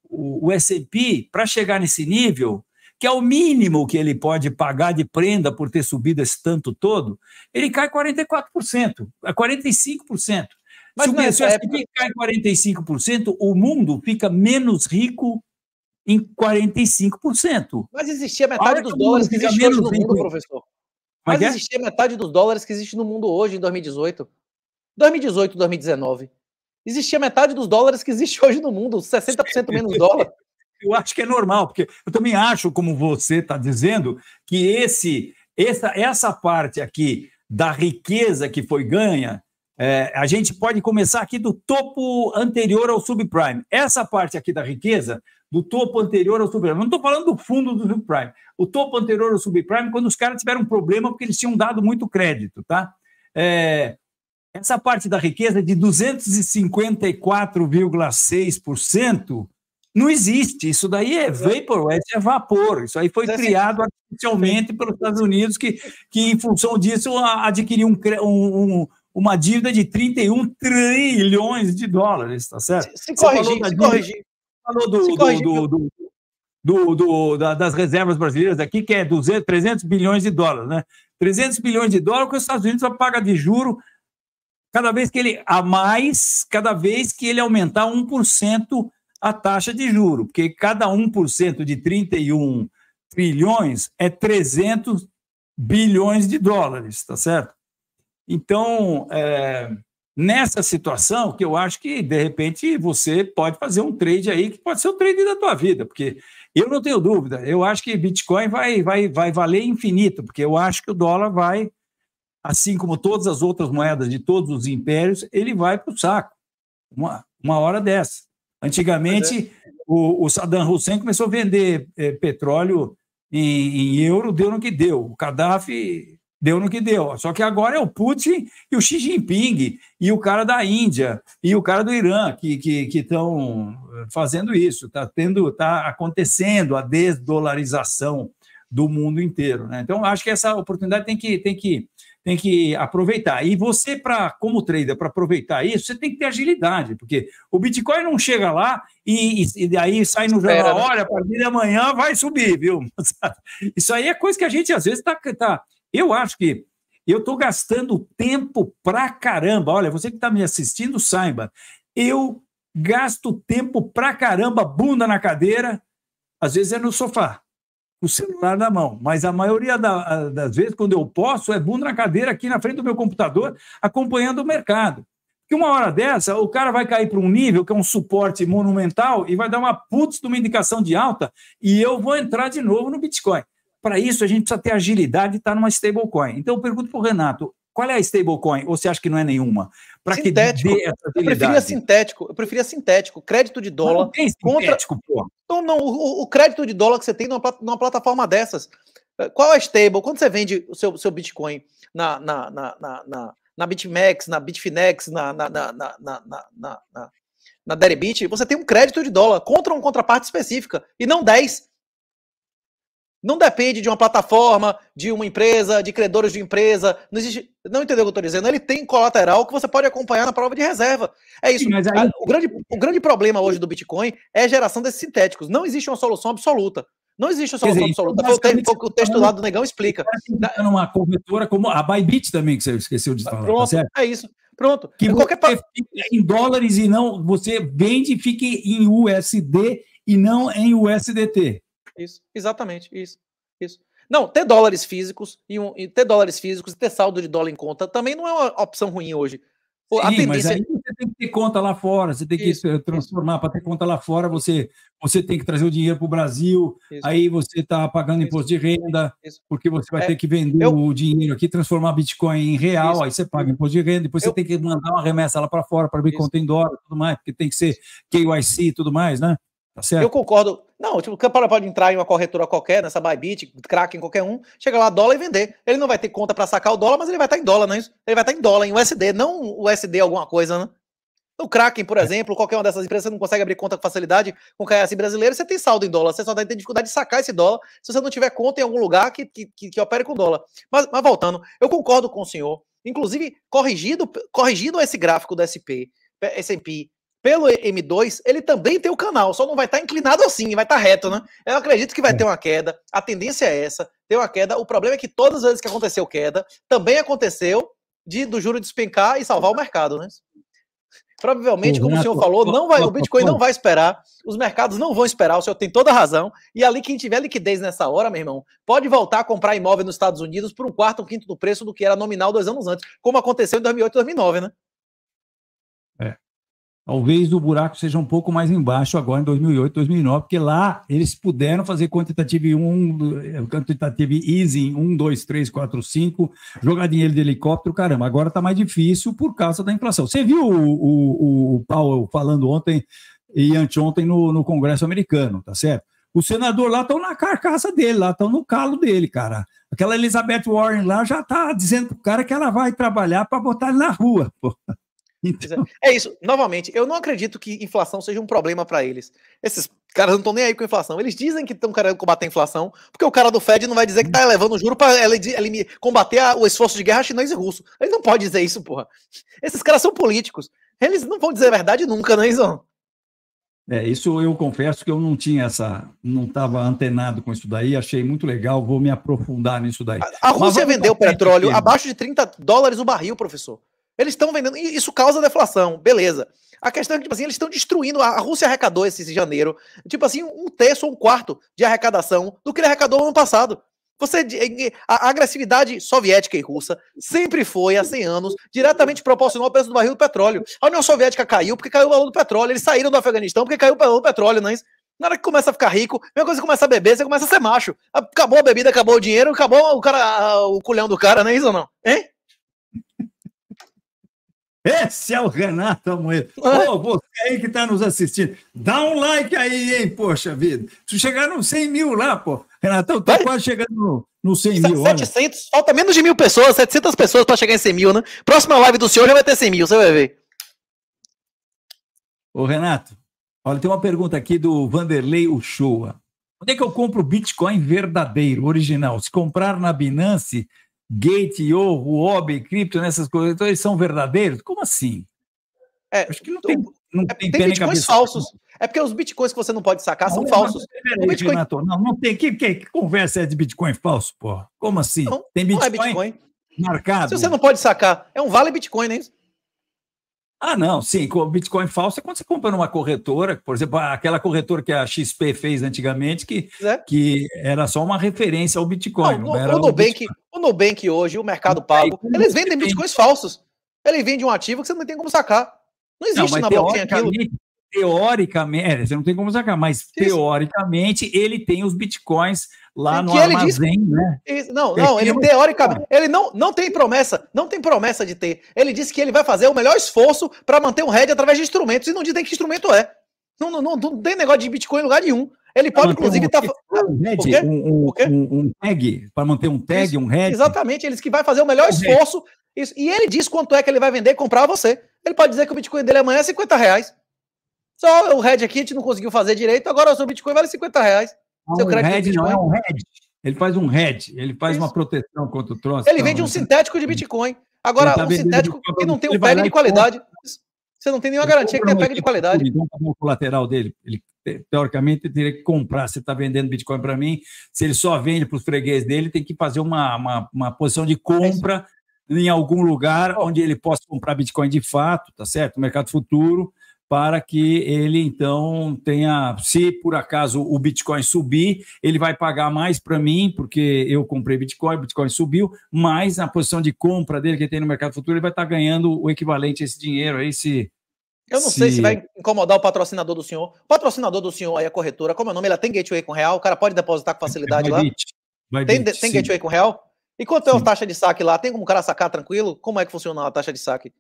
o, o S&P, para chegar nesse nível, que é o mínimo que ele pode pagar de prenda por ter subido esse tanto todo, ele cai 44%, 45%. É Mas se o S&P época... cai 45%, o mundo fica menos rico em 45%. Mas existia metade dos dólares que existe menos no mundo, professor. Mas é? existia metade dos dólares que existe no mundo hoje, em 2018. 2018, 2019. Existia metade dos dólares que existe hoje no mundo, 60% menos dólar. Eu acho que é normal, porque eu também acho, como você está dizendo, que esse, essa, essa parte aqui da riqueza que foi ganha, é, a gente pode começar aqui do topo anterior ao subprime. Essa parte aqui da riqueza do topo anterior ao subprime. Não estou falando do fundo do subprime. O topo anterior ao subprime, quando os caras tiveram um problema porque eles tinham dado muito crédito, tá? É, essa parte da riqueza de 254,6% não existe. Isso daí é vaporware, é vapor. Isso aí foi criado artificialmente pelos Estados Unidos, que, que em função disso adquiriu um, um, uma dívida de 31 trilhões de dólares, tá certo? Se, se corrigir, se corrigir falou do, do, do, do, do da, das reservas brasileiras aqui, que é 200, 300 bilhões de dólares, né? 300 bilhões de dólares que os Estados Unidos paga de juro cada vez que ele a mais, cada vez que ele aumentar 1% a taxa de juro, porque cada 1% de 31 bilhões é 300 bilhões de dólares, tá certo? Então, é, nessa situação que eu acho que, de repente, você pode fazer um trade aí que pode ser o trade da tua vida, porque eu não tenho dúvida, eu acho que Bitcoin vai, vai, vai valer infinito, porque eu acho que o dólar vai, assim como todas as outras moedas de todos os impérios, ele vai para o saco, uma, uma hora dessa. Antigamente, é. o, o, Saddam Hussein começou a vender é, petróleo em, em euro, deu no que deu. O Gaddafi deu no que deu. Só que agora é o Putin e o Xi Jinping e o cara da Índia e o cara do Irã que estão eh, fazendo isso. Está tendo, tá acontecendo a desdolarização do mundo inteiro. Né? Então, acho que essa oportunidade tem que, tem que, tem que aproveitar. E você, para como trader, para aproveitar isso, você tem que ter agilidade, porque o Bitcoin não chega lá e, e daí sai no jornal, né? olha, a partir de amanhã vai subir, viu? Isso aí é coisa que a gente às vezes está tá, tá eu acho que eu estou gastando tempo pra caramba. Olha, você que está me assistindo, saiba. Eu gasto tempo pra caramba, bunda na cadeira, às vezes é no sofá, o celular na mão. Mas a maioria da, das vezes, quando eu posso, é bunda na cadeira aqui na frente do meu computador, acompanhando o mercado. Que uma hora dessa, o cara vai cair para um nível que é um suporte monumental e vai dar uma putz de uma indicação de alta e eu vou entrar de novo no Bitcoin. Para isso, a gente precisa ter agilidade e estar tá numa stablecoin. Então, eu pergunto para o Renato, qual é a stablecoin? Ou você acha que não é nenhuma? Para que dê essa Eu preferia sintético. Eu preferia sintético. Crédito de dólar. Não tem sintético, contra... Então, não. O, o, crédito de dólar que você tem numa, numa plataforma dessas. Qual é a stable? Quando você vende o seu, seu Bitcoin na, na, na, na, na, na BitMEX, na Bitfinex, na, na, na, na, na, na, na, na Deribit, você tem um crédito de dólar contra uma contraparte específica. E não 10. Não depende de uma plataforma, de uma empresa, de credores de empresa. Não, existe... não entendeu o que eu estou dizendo? Ele tem colateral que você pode acompanhar na prova de reserva. É isso. Sim, aí... o, grande, o grande problema hoje do Bitcoin é a geração desses sintéticos. Não existe uma solução absoluta. Não existe uma solução dizer, absoluta. Então, Foi o, texto, o texto lá do Negão explica. Uma corretora como a Bybit também, que você esqueceu de falar. Tá Pronto, tá é isso. Pronto. Que é qualquer... você fica em dólares e não... Você vende e fique em USD e não em USDT. Isso, exatamente, isso, isso. Não, ter dólares físicos e, um, e ter dólares físicos e ter saldo de dólar em conta também não é uma opção ruim hoje. Sim, a tendência... mas aí você tem que ter conta lá fora, você tem que isso, transformar para ter conta lá fora, você, você tem que trazer o dinheiro para o Brasil, isso, aí você está pagando isso, imposto de renda, porque você vai é, ter que vender eu, o dinheiro aqui, transformar Bitcoin em real, aí você paga imposto de renda, depois eu, você tem que mandar uma remessa lá para fora para abrir conta em dólar tudo mais, porque tem que ser KYC e tudo mais, né? Tá certo? Eu concordo, não, tipo, o cara pode entrar em uma corretora qualquer, nessa Bybit, Kraken, qualquer um, chega lá, dólar e vender. Ele não vai ter conta para sacar o dólar, mas ele vai estar tá em dólar, não é isso? Ele vai estar tá em dólar, em USD, não USD alguma coisa, né? O Kraken, por é. exemplo, qualquer uma dessas empresas, você não consegue abrir conta com facilidade com KS assim brasileiro, você tem saldo em dólar, você só tem dificuldade de sacar esse dólar se você não tiver conta em algum lugar que, que, que, que opere com dólar. Mas, mas voltando, eu concordo com o senhor. Inclusive, corrigido, corrigido esse gráfico do SP, S&P pelo M2, ele também tem o canal, só não vai estar tá inclinado assim, vai estar tá reto, né? Eu acredito que vai é. ter uma queda, a tendência é essa, ter uma queda. O problema é que todas as vezes que aconteceu queda, também aconteceu de do juro despencar e salvar o mercado, né? Provavelmente, como o senhor falou, não vai, o Bitcoin não vai esperar, os mercados não vão esperar, o senhor tem toda a razão. E ali, quem tiver liquidez nessa hora, meu irmão, pode voltar a comprar imóvel nos Estados Unidos por um quarto, um quinto do preço do que era nominal dois anos antes, como aconteceu em 2008, 2009, né? Talvez o buraco seja um pouco mais embaixo agora em 2008, 2009, porque lá eles puderam fazer quantitative um, quantitative easing 1, 2, 3, 4, 5, jogar dinheiro de helicóptero, caramba, agora está mais difícil por causa da inflação. Você viu o, o, o Paulo falando ontem e anteontem no, no Congresso americano, tá certo? O senador lá estão na carcaça dele, lá estão no calo dele, cara. Aquela Elizabeth Warren lá já está dizendo pro cara que ela vai trabalhar para botar ele na rua, pô. É. Então... É isso. Novamente, eu não acredito que inflação seja um problema para eles. Esses caras não estão nem aí com inflação. Eles dizem que estão querendo combater a inflação, porque o cara do Fed não vai dizer que está elevando o juro para combater a, o esforço de guerra chinês e russo. Ele não pode dizer isso, porra. Esses caras são políticos. Eles não vão dizer a verdade nunca, né, Izão? É, isso eu confesso que eu não tinha essa, não estava antenado com isso daí, achei muito legal, vou me aprofundar nisso daí. A, a Rússia vendeu petróleo né? abaixo de 30 dólares o barril, professor. Eles estão vendendo. Isso causa deflação, beleza. A questão é que, tipo assim, eles estão destruindo. A Rússia arrecadou esse janeiro, tipo assim, um terço ou um quarto de arrecadação do que ele arrecadou no ano passado. Você, a agressividade soviética e russa sempre foi, há 100 anos, diretamente proporcional ao preço do barril do petróleo. A União Soviética caiu porque caiu o valor do petróleo. Eles saíram do Afeganistão porque caiu o valor do petróleo, não é isso? Na hora que começa a ficar rico, a mesma coisa que começa a beber, você começa a ser macho. Acabou a bebida, acabou o dinheiro, acabou o cara, o culhão do cara, não é isso ou não? Hein? Esse é o Renato Amoedo. Oh, você aí que está nos assistindo, dá um like aí, hein, poxa vida. Se chegar nos 100 mil lá, pô. Renato, tá quase chegando no, no 100 mil. 700, olha. falta menos de mil pessoas, 700 pessoas para chegar em 100 mil, né? Próxima live do senhor já vai ter 100 mil, você vai ver. Ô, Renato, olha, tem uma pergunta aqui do Vanderlei Uchoa. Onde é que eu compro Bitcoin verdadeiro, original? Se comprar na Binance, Gate, Yo, Huobi, Crypto, nessas né, coisas, então eles são verdadeiros? Como assim? É, Acho que não então, tem. Não é, tem, tem bitcoins falsos. É porque os bitcoins que você não pode sacar não, são não, falsos. Não, Bitcoin... não, não tem. Que, que, que, conversa é de bitcoin falso, pô? Como assim? tem é bitcoin, é bitcoin, marcado. Se você não pode sacar, é um vale bitcoin, não é isso? Ah, não, sim, com o Bitcoin falso é quando você compra numa corretora, por exemplo, aquela corretora que a XP fez antigamente, que, é. que era só uma referência ao Bitcoin. Não, não, não o, Nubank, o, Bitcoin. o Nubank hoje, o Mercado Pago, é, eles vendem Bitcoins falsos. Ele vende um ativo que você não tem como sacar. Não existe não, na blockchain aquilo teoricamente, é, você não tem como sacar, mas Isso. teoricamente ele tem os bitcoins lá no armazém, diz, né? Não, não, ele teoricamente, ele não, não tem promessa, não tem promessa de ter. Ele disse que ele vai fazer o melhor esforço para manter um head através de instrumentos e não diz nem que instrumento é. Não, não, não, não tem negócio de bitcoin em lugar nenhum. Ele pode, inclusive, tá estar. Um, tá... um, um, um, tag, para manter um tag, Isso, um head. Exatamente, ele diz que vai fazer o melhor esforço. Isso, e ele diz quanto é que ele vai vender e comprar você. Ele pode dizer que o Bitcoin dele amanhã é 50 reais. Só o red aqui a gente não conseguiu fazer direito, agora o seu Bitcoin vale 50 reais. Não, ah, seu crédito não é um red. Ele faz um red. ele faz Isso. uma proteção contra o troço. Ele vende um né? sintético de Bitcoin. Agora, tá um sintético que não tem um peg de qualidade. Você não tem nenhuma garantia que tenha peg de qualidade. Então, tá o colateral dele, ele teoricamente teria que comprar. Você está vendendo Bitcoin para mim, se ele só vende para os freguês dele, tem que fazer uma, uma, uma posição de é compra é em algum lugar onde ele possa comprar Bitcoin de fato, tá certo? mercado futuro para que ele então tenha, se por acaso o Bitcoin subir, ele vai pagar mais para mim, porque eu comprei Bitcoin, Bitcoin subiu, mas na posição de compra dele que ele tem no mercado futuro, ele vai estar tá ganhando o equivalente a esse dinheiro, aí se eu não Sim. sei se vai incomodar o patrocinador do senhor. O patrocinador do senhor aí, a é corretora, como é o nome? Ela tem gateway com real? O cara pode depositar com facilidade vai lá? Bit, tem, bit, tem gateway com real? E quanto sim. é a taxa de saque lá? Tem como o cara sacar tranquilo? Como é que funciona a taxa de saque?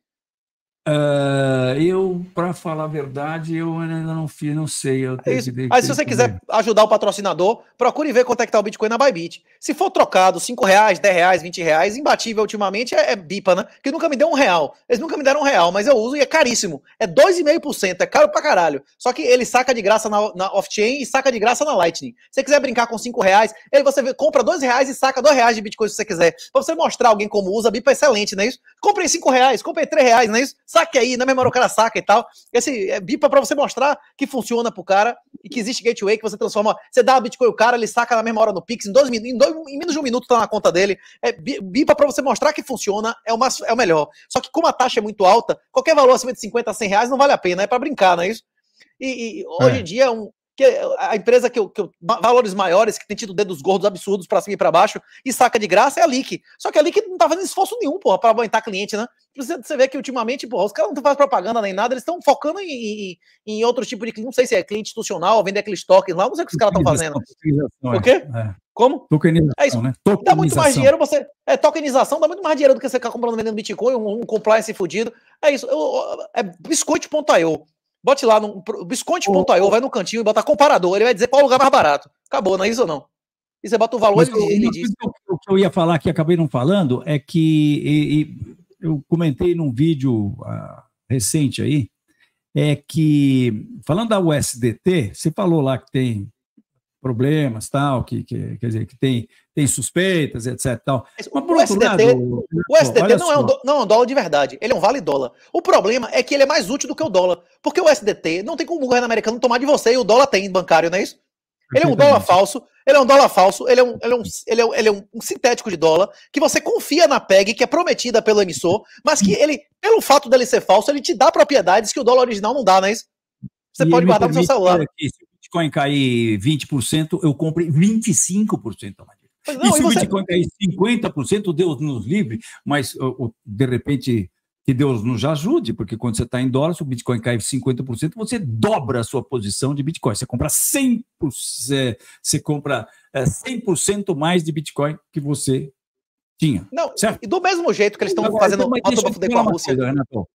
Uh, eu, para falar a verdade, eu ainda não fiz, não sei. Eu é Aí, se você quiser ajudar o patrocinador, procure ver quanto é que tá o Bitcoin na Bybit. Se for trocado 5 reais, 10 reais, 20 reais, imbatível ultimamente é, é bipa, né? Que nunca me deu um real. Eles nunca me deram um real, mas eu uso e é caríssimo. É 2,5%, é caro pra caralho. Só que ele saca de graça na, na off-chain e saca de graça na Lightning. Se você quiser brincar com 5 reais, ele você compra 2 reais e saca 2 reais de Bitcoin se você quiser. Pra você mostrar alguém como usa, bipa é excelente, não é isso? Comprei 5 reais, comprei 3 reais, não é isso? saque aí, na mesma hora o cara saca e tal. Esse assim, é bipa para você mostrar que funciona pro cara e que existe gateway que você transforma. Você dá a Bitcoin o cara, ele saca na mesma hora no Pix, em, dois, em, dois, em menos de um minuto tá na conta dele. É bipa para você mostrar que funciona, é o, mais, é o melhor. Só que como a taxa é muito alta, qualquer valor acima de 50 a 100 reais não vale a pena, é para brincar, não é isso? E, e hoje em é. dia, um, que a empresa que, eu, que eu, valores maiores, que tem tido dedos gordos absurdos para cima e para baixo, e saca de graça é a Lick. Só que a Lick não tá fazendo esforço nenhum, porra, para aguentar cliente, né? Você, você vê que ultimamente, porra, os caras não fazem propaganda nem nada, eles estão focando em, em, em, outro tipo de cliente. Não sei se é cliente institucional, vender aqueles tokens lá, não sei o que os caras estão fazendo. É. O quê? É. Como? Tokenização, é isso. né? Tokenização. Dá muito mais dinheiro você. É, tokenização dá muito mais dinheiro do que você ficar comprando vendendo Bitcoin, um, um compliance fudido. É isso. Eu, eu, é biscoito.io. Bote lá no bisconte.io, vai no cantinho e bota comparador. Ele vai dizer qual é lugar mais barato. Acabou, não é isso ou não? E você bota o valor Mas, ele, ele diz. O que eu ia falar que acabei não falando é que e, e, eu comentei num vídeo uh, recente aí, é que, falando da USDT, você falou lá que tem problemas, tal, que, que quer dizer, que tem, tem suspeitas, etc. Tal. Mas, Mas o STT, lado, o STT não, é um do, não é um dólar de verdade, ele é um vale dólar. O problema é que ele é mais útil do que o dólar, porque o SDT não tem como o governo americano tomar de você e o dólar tem bancário, não é isso? Ele é um dólar falso, ele é um dólar falso, ele é um, ele é um, ele é um, ele é um, sintético de dólar que você confia na PEG, que é prometida pelo emissor, mas que ele, pelo fato dele ser falso, ele te dá propriedades que o dólar original não dá, não é isso? Você e pode guardar no seu celular. se Bitcoin cair 20%, eu compre 25% da mais. Não, e se o você... Bitcoin cair 50%, Deus nos livre, mas de repente que Deus nos ajude, porque quando você está em dólar, se o Bitcoin cai 50%, você dobra a sua posição de Bitcoin. Você compra 100%, você compra 100 é, mais de Bitcoin que você tinha. Não, certo? e do mesmo jeito que eles estão fazendo então, Agora, deixa eu falar com a Rússia. Coisa, Renato.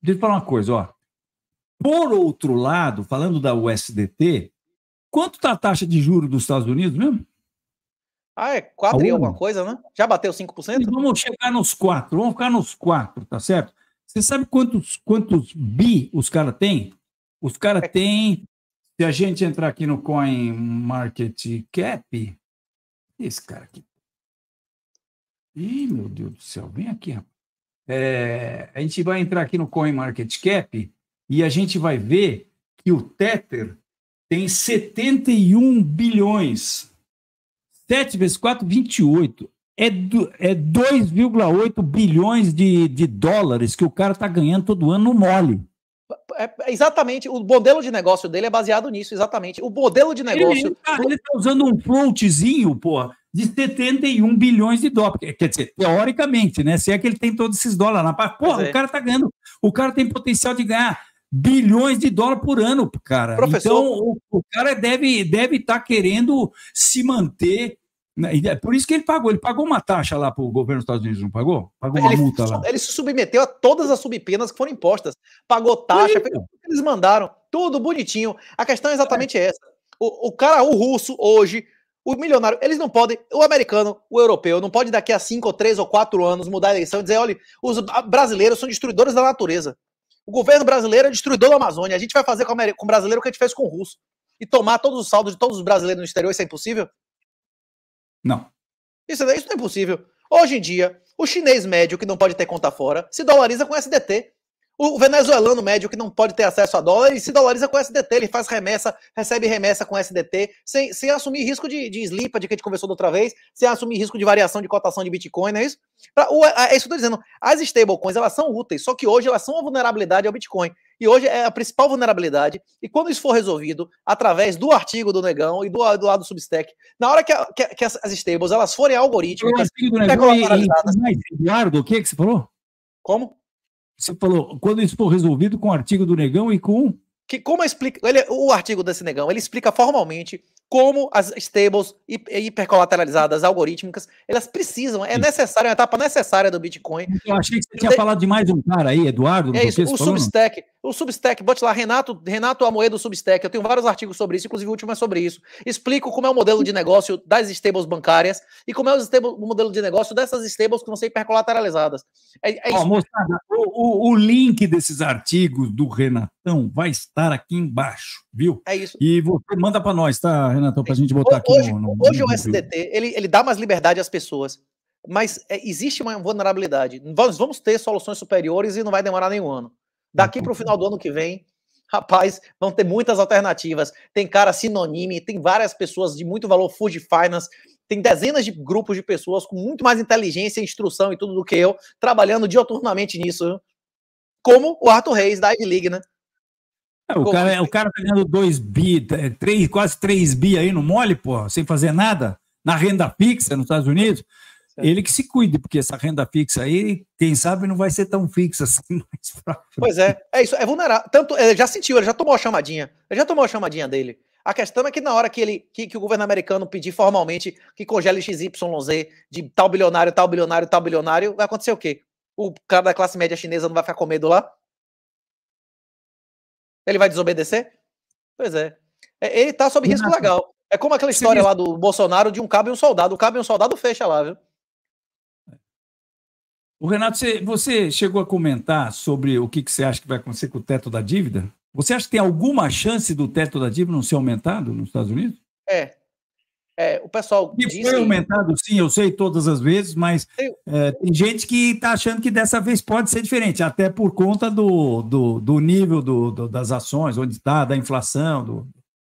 Deixa eu falar uma coisa, ó. Por outro lado, falando da USDT, quanto está a taxa de juros dos Estados Unidos mesmo? Ah, é 4 e alguma coisa, né? Já bateu 5%? E vamos chegar nos 4, vamos ficar nos 4, tá certo? Você sabe quantos, quantos bi os caras têm? Os caras é. têm. Se a gente entrar aqui no Coin Market Cap, esse cara aqui. Ih, meu Deus do céu, vem aqui, É, a gente vai entrar aqui no Coin Market Cap e a gente vai ver que o Tether tem 71 bilhões. 7 vezes 4, 28. É, do, é 2,8 bilhões de, de dólares que o cara está ganhando todo ano no mole. É, é, exatamente, o modelo de negócio dele é baseado nisso, exatamente. O modelo de negócio. Ele está tá usando um floatzinho, porra, de 71 bilhões de dólares. Quer dizer, teoricamente, né? Se é que ele tem todos esses dólares lá. Porra, é. o cara está ganhando. O cara tem potencial de ganhar bilhões de dólares por ano, cara. Professor... Então, o, cara deve estar deve tá querendo se manter né? é por isso que ele pagou, ele pagou uma taxa lá para o governo dos Estados Unidos, não pagou? Pagou uma ele, multa lá. Ele se submeteu a todas as subpenas que foram impostas. Pagou taxa, que eles mandaram, tudo bonitinho. A questão é exatamente é. essa. O, o, cara, o russo, hoje, o milionário, eles não podem, o americano, o europeu, não pode daqui a cinco ou três ou quatro anos mudar a eleição e dizer: olha, os brasileiros são destruidores da natureza. O governo brasileiro é destruidor da Amazônia. A gente vai fazer com, com o brasileiro o que a gente fez com o russo. E tomar todos os saldos de todos os brasileiros no exterior, isso é impossível? Não. Isso, é, isso não é impossível. Hoje em dia, o chinês médio que não pode ter conta fora se dolariza com SDT. O venezuelano médio que não pode ter acesso a dólar, ele se dolariza com SDT, ele faz remessa, recebe remessa com SDT, sem, sem assumir risco de, de slipa, de que a gente conversou da outra vez, sem assumir risco de variação de cotação de Bitcoin, não é isso? Pra, o, é, é isso que eu estou dizendo. As stablecoins, elas são úteis, só que hoje elas são uma vulnerabilidade ao Bitcoin. E hoje é a principal vulnerabilidade. E quando isso for resolvido, através do artigo do Negão e do, do lado do Substack, na hora que, a, que, que as stables elas forem algorítmicas, é mais claro do que, é que você falou? Como? Você falou, quando isso for resolvido com o artigo do Negão e com. Que como explica. Ele, o artigo desse Negão, ele explica formalmente como as stables hipercolateralizadas algorítmicas, elas precisam, é necessário, é uma etapa necessária do Bitcoin. Eu achei que você tinha falado de mais um cara aí, Eduardo. É isso, o Substack. O Substack, bote lá, Renato, Renato Amoedo Substack. Eu tenho vários artigos sobre isso, inclusive o último é sobre isso. Explico como é o modelo de negócio das stables bancárias e como é o, stable, o modelo de negócio dessas stables que vão ser hipercolateralizadas. É, é moçada, o, o, o, link desses artigos do Renatão vai estar aqui embaixo, viu? É isso. E você manda para nós, tá, Renatão, para a gente botar hoje, aqui no, no, Hoje o SDT, ele, ele dá mais liberdade às pessoas mas é, existe uma vulnerabilidade. Nós vamos ter soluções superiores e não vai demorar nenhum ano. Daqui para o final do ano que vem, rapaz, vão ter muitas alternativas. Tem cara sinonime, tem várias pessoas de muito valor, Food Finance, tem dezenas de grupos de pessoas com muito mais inteligência, instrução e tudo do que eu, trabalhando dioturnamente nisso. Como o Arthur Reis, da Ivy League, né? É, o, cara, o cara tá ganhando 2 bi, é, três, quase 3 bi aí no mole, pô, sem fazer nada, na renda fixa nos Estados Unidos. É. ele que se cuide, porque essa renda fixa aí, quem sabe não vai ser tão fixa assim Pois é, é isso, é vulnerável. Tanto, ele já sentiu, ele já tomou a chamadinha, ele já tomou a chamadinha dele. A questão é que na hora que ele que, que o governo americano pedir formalmente que congele XYZ de tal bilionário, tal bilionário, tal bilionário, vai acontecer o quê? O cara da classe média chinesa não vai ficar com medo lá? Ele vai desobedecer? Pois é. é ele tá sob risco legal. Né? É como aquela história lá do Bolsonaro de um cabo e um soldado. O cabo e um soldado fecha lá, viu? O Renato, você, você, chegou a comentar sobre o que, que, você acha que vai acontecer com o teto da dívida? Você acha que tem alguma chance do teto da dívida não ser aumentado nos Estados Unidos? É. é o pessoal. E disse... foi aumentado, sim, eu sei todas as vezes, mas é, tem gente que está achando que dessa vez pode ser diferente, até por conta do, do, do nível do, do, das ações, onde está, da inflação. Do...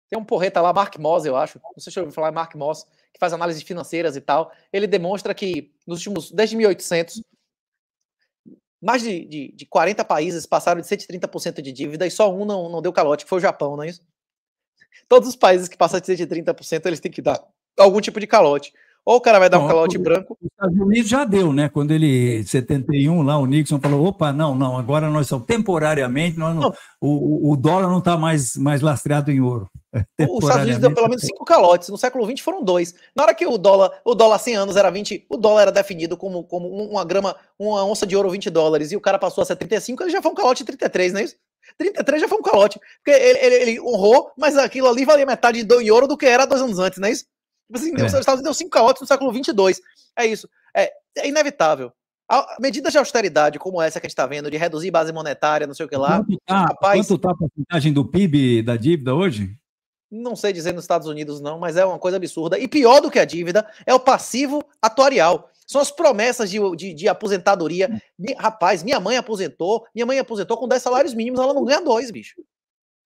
Tem um porreta lá, Mark Moss, eu acho. Não sei se eu ouvi falar, Mark Moss, que faz análises financeiras e tal. Ele demonstra que nos últimos. Desde 1800 mais de, de, de 40 países passaram de 130% de dívida e só um não, não deu calote, que foi o Japão, não é isso? Todos os países que passam de 130%, eles têm que dar algum tipo de calote. Ou o cara vai dar um calote branco. Os Estados Unidos já deu, né? Quando ele, em 71, lá, o Nixon falou: opa, não, não, agora nós somos temporariamente, nós não, não. O, o dólar não está mais, mais lastreado em ouro. É, os Estados Unidos deu pelo menos cinco calotes, no século XX foram dois. Na hora que o dólar, o dólar 100 anos era 20, o dólar era definido como, como uma grama, uma onça de ouro 20 dólares, e o cara passou a ser 35, ele já foi um calote de 33, não é isso? 33 já foi um calote, porque ele, ele, ele honrou, mas aquilo ali valia metade do, em ouro do que era dois anos antes, não é isso? Tipo assim, é. Os Estados Unidos deu é cinco caóticos no século 22. É isso. É, é inevitável. A, medidas de austeridade como essa que a gente está vendo, de reduzir base monetária, não sei o que lá. Quanto tá, rapaz, quanto tá a porcentagem do PIB da dívida hoje? Não sei dizer nos Estados Unidos, não, mas é uma coisa absurda. E pior do que a dívida é o passivo atuarial. São as promessas de, de, de aposentadoria. É. Rapaz, minha mãe aposentou, minha mãe aposentou com 10 salários mínimos, ela não ganha dois, bicho.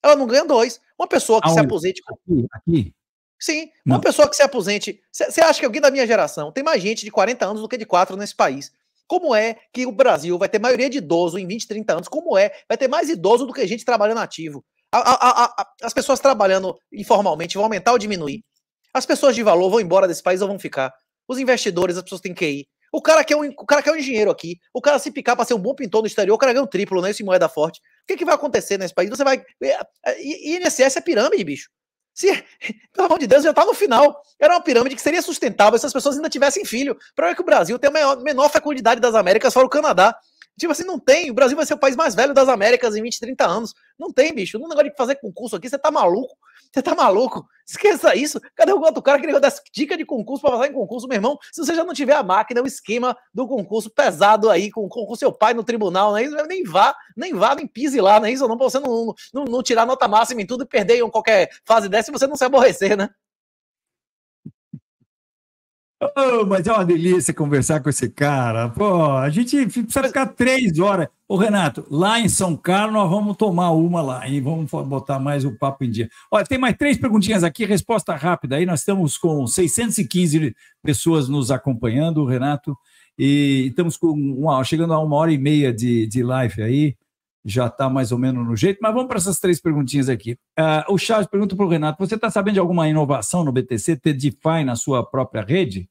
Ela não ganha dois. Uma pessoa que Aonde? se aposente. Aqui, aqui. Sim, uma pessoa que se aposente. Você acha que alguém da minha geração tem mais gente de 40 anos do que de 4 nesse país? Como é que o Brasil vai ter maioria de idoso em 20, 30 anos? Como é? Vai ter mais idoso do que gente trabalhando ativo. A, a, a, as pessoas trabalhando informalmente vão aumentar ou diminuir? As pessoas de valor vão embora desse país ou vão ficar? Os investidores, as pessoas têm que ir. O cara quer é um, o cara é um engenheiro aqui. O cara se picar para ser um bom pintor no exterior, o cara ganha um triplo, né? Isso em moeda forte. O que, que vai acontecer nesse país? Você vai. É, é, INSS é pirâmide, bicho. Se, pelo amor de Deus, já está no final. Era uma pirâmide que seria sustentável se as pessoas ainda tivessem filho. Para é que o Brasil tem a menor, menor fecundidade das Américas, fora o Canadá. Tipo assim, não tem. O Brasil vai ser o país mais velho das Américas em 20, 30 anos. Não tem, bicho. Não negócio de fazer concurso aqui, você tá maluco. Você tá maluco? Esqueça isso. Cadê o outro cara que ligou das dicas de concurso para passar em concurso, meu irmão? Se você já não tiver a máquina, o esquema do concurso pesado aí, com, com, com seu pai no tribunal, né? Nem vá, nem vá, nem pise lá, né? isso? Não, pra você não, não, não tirar nota máxima em tudo e perder em qualquer fase dessa e você não se aborrecer, né? Oh, mas é uma delícia conversar com esse cara. Pô, a gente precisa ficar três horas. Ô, Renato, lá em São Carlos nós vamos tomar uma lá, e Vamos botar mais o um papo em dia. Olha, tem mais três perguntinhas aqui, resposta rápida. Aí nós estamos com 615 pessoas nos acompanhando, Renato, e estamos com uma, chegando a uma hora e meia de, de live aí já está mais ou menos no jeito. Mas vamos para essas três perguntinhas aqui. Uh, o Charles pergunta para o Renato: você está sabendo de alguma inovação no BTC, ter DeFi na sua própria rede?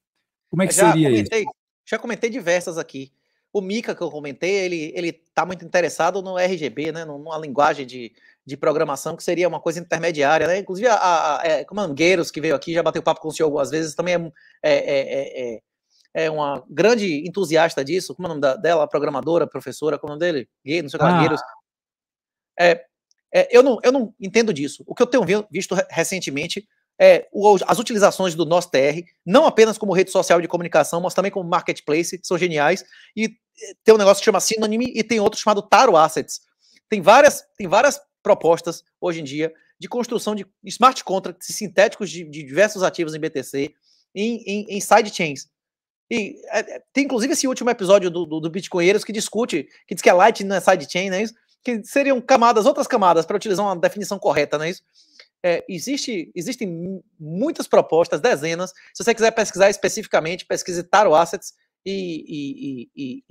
Como é que já seria comentei, isso? Já comentei diversas aqui. O Mika, que eu comentei, ele ele está muito interessado no RGB, né, numa linguagem de, de programação que seria uma coisa intermediária. Né? Inclusive, a, a, a, é, é Mangueiros, que veio aqui, já bateu papo com o senhor algumas vezes, também é, é, é, é é uma grande entusiasta disso. Como é o nome da, dela? programadora, professora, como é o nome dele? Gay, não sei o ah. que lá, ah. é, é, eu, não, eu não entendo disso. O que eu tenho visto recentemente é o, as utilizações do nosso TR, não apenas como rede social de comunicação, mas também como marketplace, são geniais. E eh, tem um negócio que chama Synonyme e tem outro chamado Taro Assets. Tem várias, tem várias propostas hoje em dia de construção de smart contracts sintéticos de, de diversos ativos em BTC em, em, em sidechains. E é, é, tem inclusive esse último episódio do, do, do Bitcoinheiros que discute, que diz que a é Lightning não é sidechain, não é isso? Que seriam camadas, outras camadas, para utilizar uma definição correta, não é isso? É, existe, existem muitas propostas, dezenas. Se você quiser pesquisar especificamente, pesquise Taro Assets e, e, e,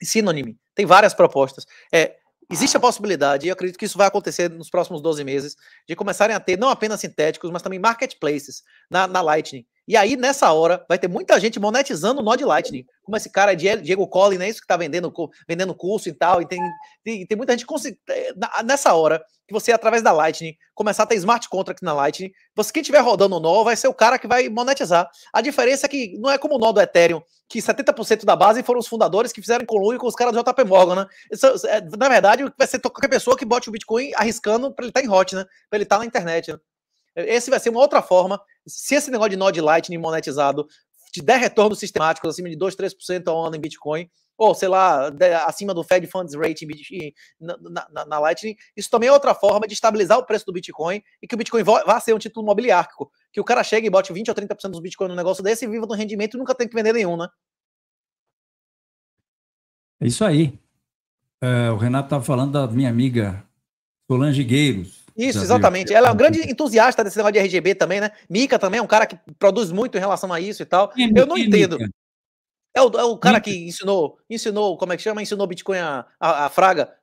e Synonyme. Tem várias propostas. É, existe a possibilidade, e eu acredito que isso vai acontecer nos próximos 12 meses, de começarem a ter não apenas sintéticos, mas também marketplaces na, na Lightning. E aí, nessa hora, vai ter muita gente monetizando o nó de Lightning. Como esse cara, é Diego Collin, não é isso que está vendendo, vendendo curso e tal. E tem, tem, tem muita gente é, nessa hora que você, através da Lightning, começar a ter smart contract na Lightning. Você, quem estiver rodando o nó, vai ser o cara que vai monetizar. A diferença é que não é como o nó do Ethereum, que 70% da base foram os fundadores que fizeram colúnio com os caras do JP Morgan, né? Isso, é, na verdade, vai ser qualquer pessoa que bote o Bitcoin arriscando para ele estar tá em hot, né? Para ele estar tá na internet. Né? essa vai ser uma outra forma. Se esse negócio de Node Lightning monetizado te der retorno sistemático acima de 2, 3% ao ano em Bitcoin, ou sei lá, acima do Fed Funds Rate na, na, na, Lightning, isso também é outra forma de estabilizar o preço do Bitcoin e que o Bitcoin vá ser um título mobiliárquico. Que o cara chegue e bote 20 ou 30% dos Bitcoin no negócio desse e viva do rendimento e nunca tem que vender nenhum, né? É isso aí. É, o Renato estava falando da minha amiga Solange Gueiros. Isso, Já exatamente. Viu? Ela é né? um grande entusiasta desse negócio de RGB também, né? Mika também é um cara que produz muito em relação a isso e tal. É eu não entendo. É o, é o cara Mika. que ensinou, ensinou, como é que chama? Ensinou Bitcoin a, a, a Fraga.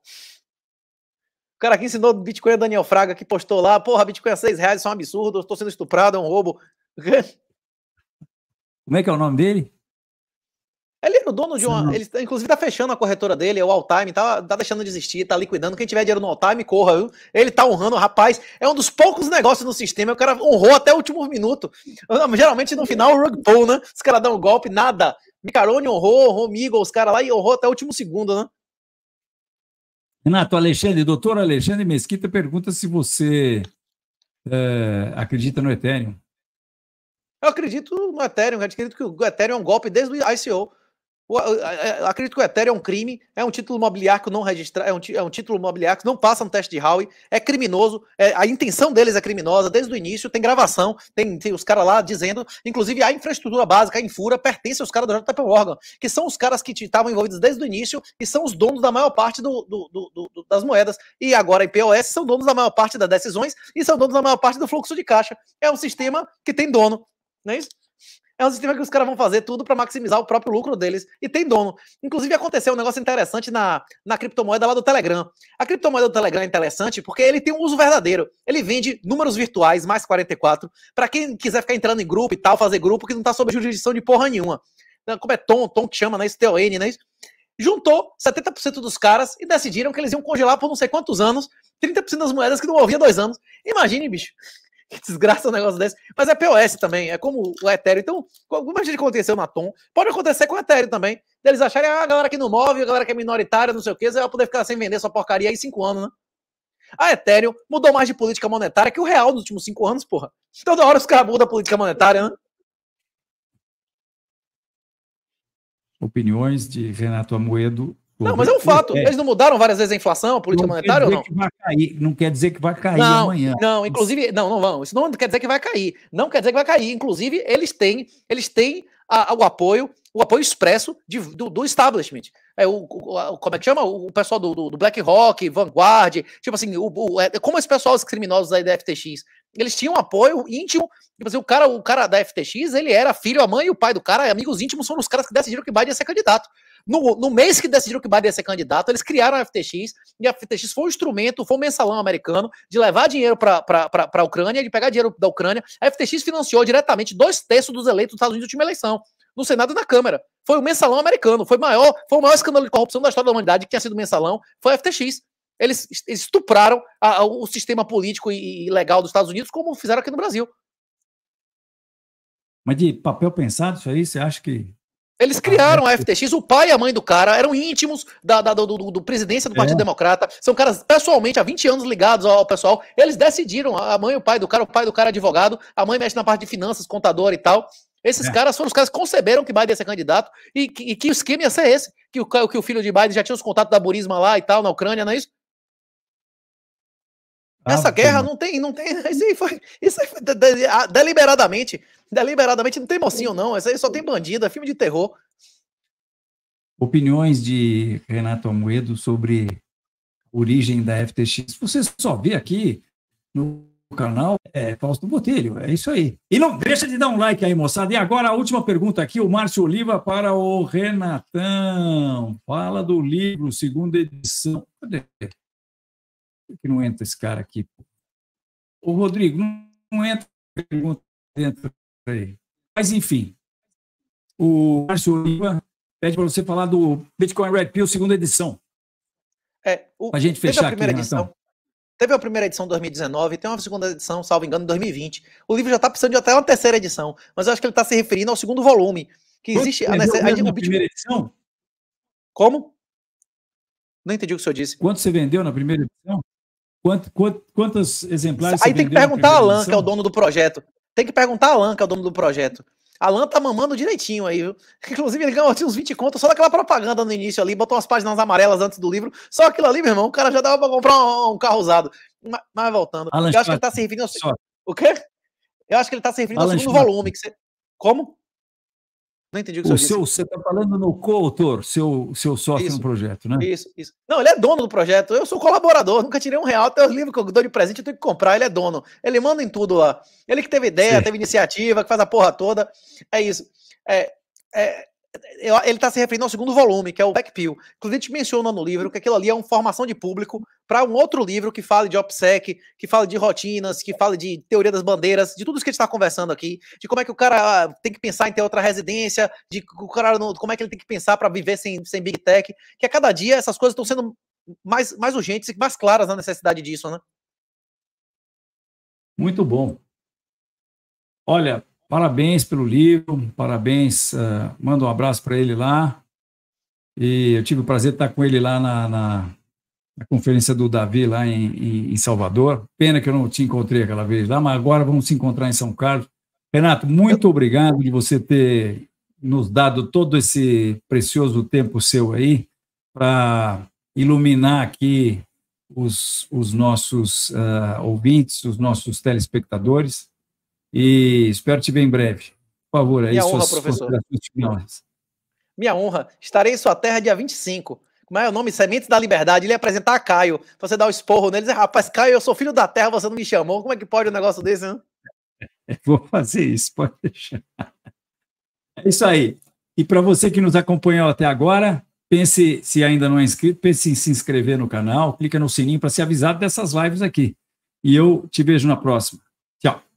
O cara que ensinou Bitcoin a Daniel Fraga, que postou lá, porra, Bitcoin a 6 reais, isso é um absurdo, eu estou sendo estuprado, é um roubo. Como é que é o nome dele? Ele era é o dono de uma. Sim. Ele, tá, inclusive, tá fechando a corretora dele, é o all time, tá, tá deixando de existir, tá liquidando. Quem tiver dinheiro no all time, corra, viu? Ele tá honrando, rapaz. É um dos poucos negócios no sistema. O cara honrou até o último minuto. Ah, geralmente, no final, o rug pull, né? Os caras dão um golpe, nada. Micarone honrou, honrou Migo, os caras lá e honrou até o último segundo, né? Renato Alexandre, doutor Alexandre Mesquita pergunta se você é, acredita no Ethereum. Eu acredito no Ethereum, eu acredito que o Ethereum é um golpe desde o ICO acredito que o Ethereum é um crime, é um título mobiliário não registrado, é um, é um título mobiliário que não passa no teste de Howe, é criminoso, é, a intenção deles é criminosa desde o início, tem gravação, tem, tem os caras lá dizendo, inclusive a infraestrutura básica, a Infura, pertence aos caras do JP Morgan, que são os caras que estavam envolvidos desde o início e são os donos da maior parte do, do, do, das moedas, e agora em POS são donos da maior parte das decisões e são donos da maior parte do fluxo de caixa. É um sistema que tem dono, não é isso? É um sistema que os caras vão fazer tudo para maximizar o próprio lucro deles e tem dono. Inclusive aconteceu um negócio interessante na, na criptomoeda lá do Telegram. A criptomoeda do Telegram é interessante porque ele tem um uso verdadeiro. Ele vende números virtuais mais 44 para quem quiser ficar entrando em grupo e tal, fazer grupo que não tá sob jurisdição de porra nenhuma. Então, como é Tom, Tom que chama, né? Isso, TON, né? juntou 70% dos caras e decidiram que eles iam congelar por não sei quantos anos 30% das moedas que não havia dois anos. Imagine, bicho. que desgraça um negócio desse. Mas é POS também, é como o Ethereum. Então, como a gente aconteceu na Tom, pode acontecer com o Ethereum também. Eles acharem, ah, a galera que não move, a galera que é minoritária, não sei o que, você vai poder ficar sem vender sua porcaria aí cinco anos, né? A Ethereum mudou mais de política monetária que o real nos últimos cinco anos, porra. Toda hora os caras mudam a política monetária, né? Opiniões de Renato Amoedo não, mas é um fato. Eles não mudaram várias vezes a inflação, a política não monetária ou não? Que vai cair. Não quer dizer que vai cair não, amanhã. Não, inclusive, não, não vão. Isso não quer dizer que vai cair. Não quer dizer que vai cair. Inclusive, eles têm, eles têm a, a, o apoio, o apoio expresso de, do, do, establishment. É, o, o, como é que chama? O pessoal do, do, do Black Rock, Vanguard, tipo assim, o, o é, como esse pessoal, os criminosos aí da FTX, eles tinham apoio íntimo. Tipo assim, o cara, o cara da FTX, ele era filho, a mãe e o pai do cara, amigos íntimos foram os caras que decidiram que Biden ia ser candidato. No, no mês que decidiram que Biden ia ser candidato, eles criaram a FTX e a FTX foi um instrumento, foi um mensalão americano de levar dinheiro para a Ucrânia, de pegar dinheiro da Ucrânia. A FTX financiou diretamente dois terços dos eleitos dos Estados Unidos na última eleição, no Senado e na Câmara. Foi o um mensalão americano, foi maior, foi o maior escândalo de corrupção da história da humanidade que tinha sido mensalão, foi a FTX. Eles, eles estupraram a, a, o sistema político e, e legal dos Estados Unidos, como fizeram aqui no Brasil. Mas de papel pensado, isso aí, você acha que eles tá criaram a FTX, o pai e a mãe do cara eram íntimos da, da do, do, do, presidência do Partido é. Democrata, são caras pessoalmente há 20 anos ligados ao, pessoal. Eles decidiram, a mãe e o pai do cara, o pai do cara é advogado, a mãe mexe na parte de finanças, contador e tal. Esses é. caras foram os caras que conceberam que Biden ia ser candidato e que, e que o esquema ia ser esse, que o, que o filho de Biden já tinha os contatos da Burisma lá e tal, na Ucrânia, não é isso? Ah, Essa guerra não tem, não tem. Isso aí foi, isso aí foi de, de, a, deliberadamente. Deliberadamente não tem mocinho, não. essa aí só tem bandido, é filme de terror. Opiniões de Renato Amoedo sobre origem da FTX. Você só vê aqui no canal é Fausto Botelho. É isso aí. E não deixa de dar um like aí, moçada. E agora a última pergunta aqui, o Márcio Oliva para o Renatão. Fala do livro, segunda edição. Cadê? Por que não entra esse cara aqui? o Rodrigo, não, não entra pergunta dentro aí. Mas, enfim, o Márcio Lima pede para você falar do Bitcoin Red Pill, segunda edição. É, o, a gente fechar a primeira aqui, né, edição. Então. Teve a primeira edição em 2019, tem uma segunda edição, salvo engano, em 2020. O livro já está precisando de até uma terceira edição, mas eu acho que ele está se referindo ao segundo volume. Que existe a, necessidade. Na primeira edição? Como? Não entendi o que o senhor disse. Quanto você vendeu na primeira edição? Quanto, quanto, quantas exemplares Aí tem que perguntar a Alan, edição? que é o dono do projeto. Tem que perguntar a Alan, que é o dono do projeto. Alan tá mamando direitinho aí, viu? Inclusive, ele ganhou uns 20 contos só daquela propaganda no início ali, botou umas páginas amarelas antes do livro. Só aquilo ali, meu irmão, o cara já dava pra comprar um, um carro usado. Mas, mas voltando, Alan eu acho que ele tá servindo ao... O quê? Eu acho que ele tá servindo Alan ao segundo volume. Que você... Como? Não entendi o que o seu, disse. Você está falando no coautor, seu, seu sócio isso, no projeto, né? Isso, isso. Não, ele é dono do projeto. Eu sou colaborador, nunca tirei um real. Até os livros que eu dou de presente eu tenho que comprar, ele é dono. Ele manda em tudo lá. Ele que teve ideia, Sim. teve iniciativa, que faz a porra toda. É isso. É, é, ele está se referindo ao segundo volume, que é o Backpill. Pill. Inclusive, a gente menciona no livro que aquilo ali é uma formação de público para um outro livro que fale de OPSEC, que fale de rotinas, que fale de teoria das bandeiras, de tudo isso que a gente está conversando aqui, de como é que o cara tem que pensar em ter outra residência, de o cara não, como é que ele tem que pensar para viver sem, sem Big Tech, que a cada dia essas coisas estão sendo mais, mais urgentes e mais claras na necessidade disso, né? Muito bom. Olha, Parabéns pelo livro, parabéns. Uh, manda um abraço para ele lá. E eu tive o prazer de estar com ele lá na, na, na conferência do Davi, lá em, em, em, Salvador. Pena que eu não te encontrei aquela vez lá, mas agora vamos se encontrar em São Carlos. Renato, muito obrigado de você ter nos dado todo esse precioso tempo seu aí para iluminar aqui os, os nossos uh, ouvintes, os nossos telespectadores e espero te ver em breve. Por favor, aí Minha suas honra, professor. Minha honra. Estarei em sua terra dia 25. Como é o nome? Sementes da Liberdade. Ele ia apresentar Caio. Você dá o um esporro neles. É, rapaz, Caio, eu sou filho da terra, você não me chamou. Como é que pode um negócio desse, né? Vou fazer isso, pode deixar. É isso aí. E para você que nos acompanhou até agora, pense, se ainda não é inscrito, pense em se inscrever no canal, clica no sininho para ser avisado dessas lives aqui. E eu te vejo na próxima. Tchau.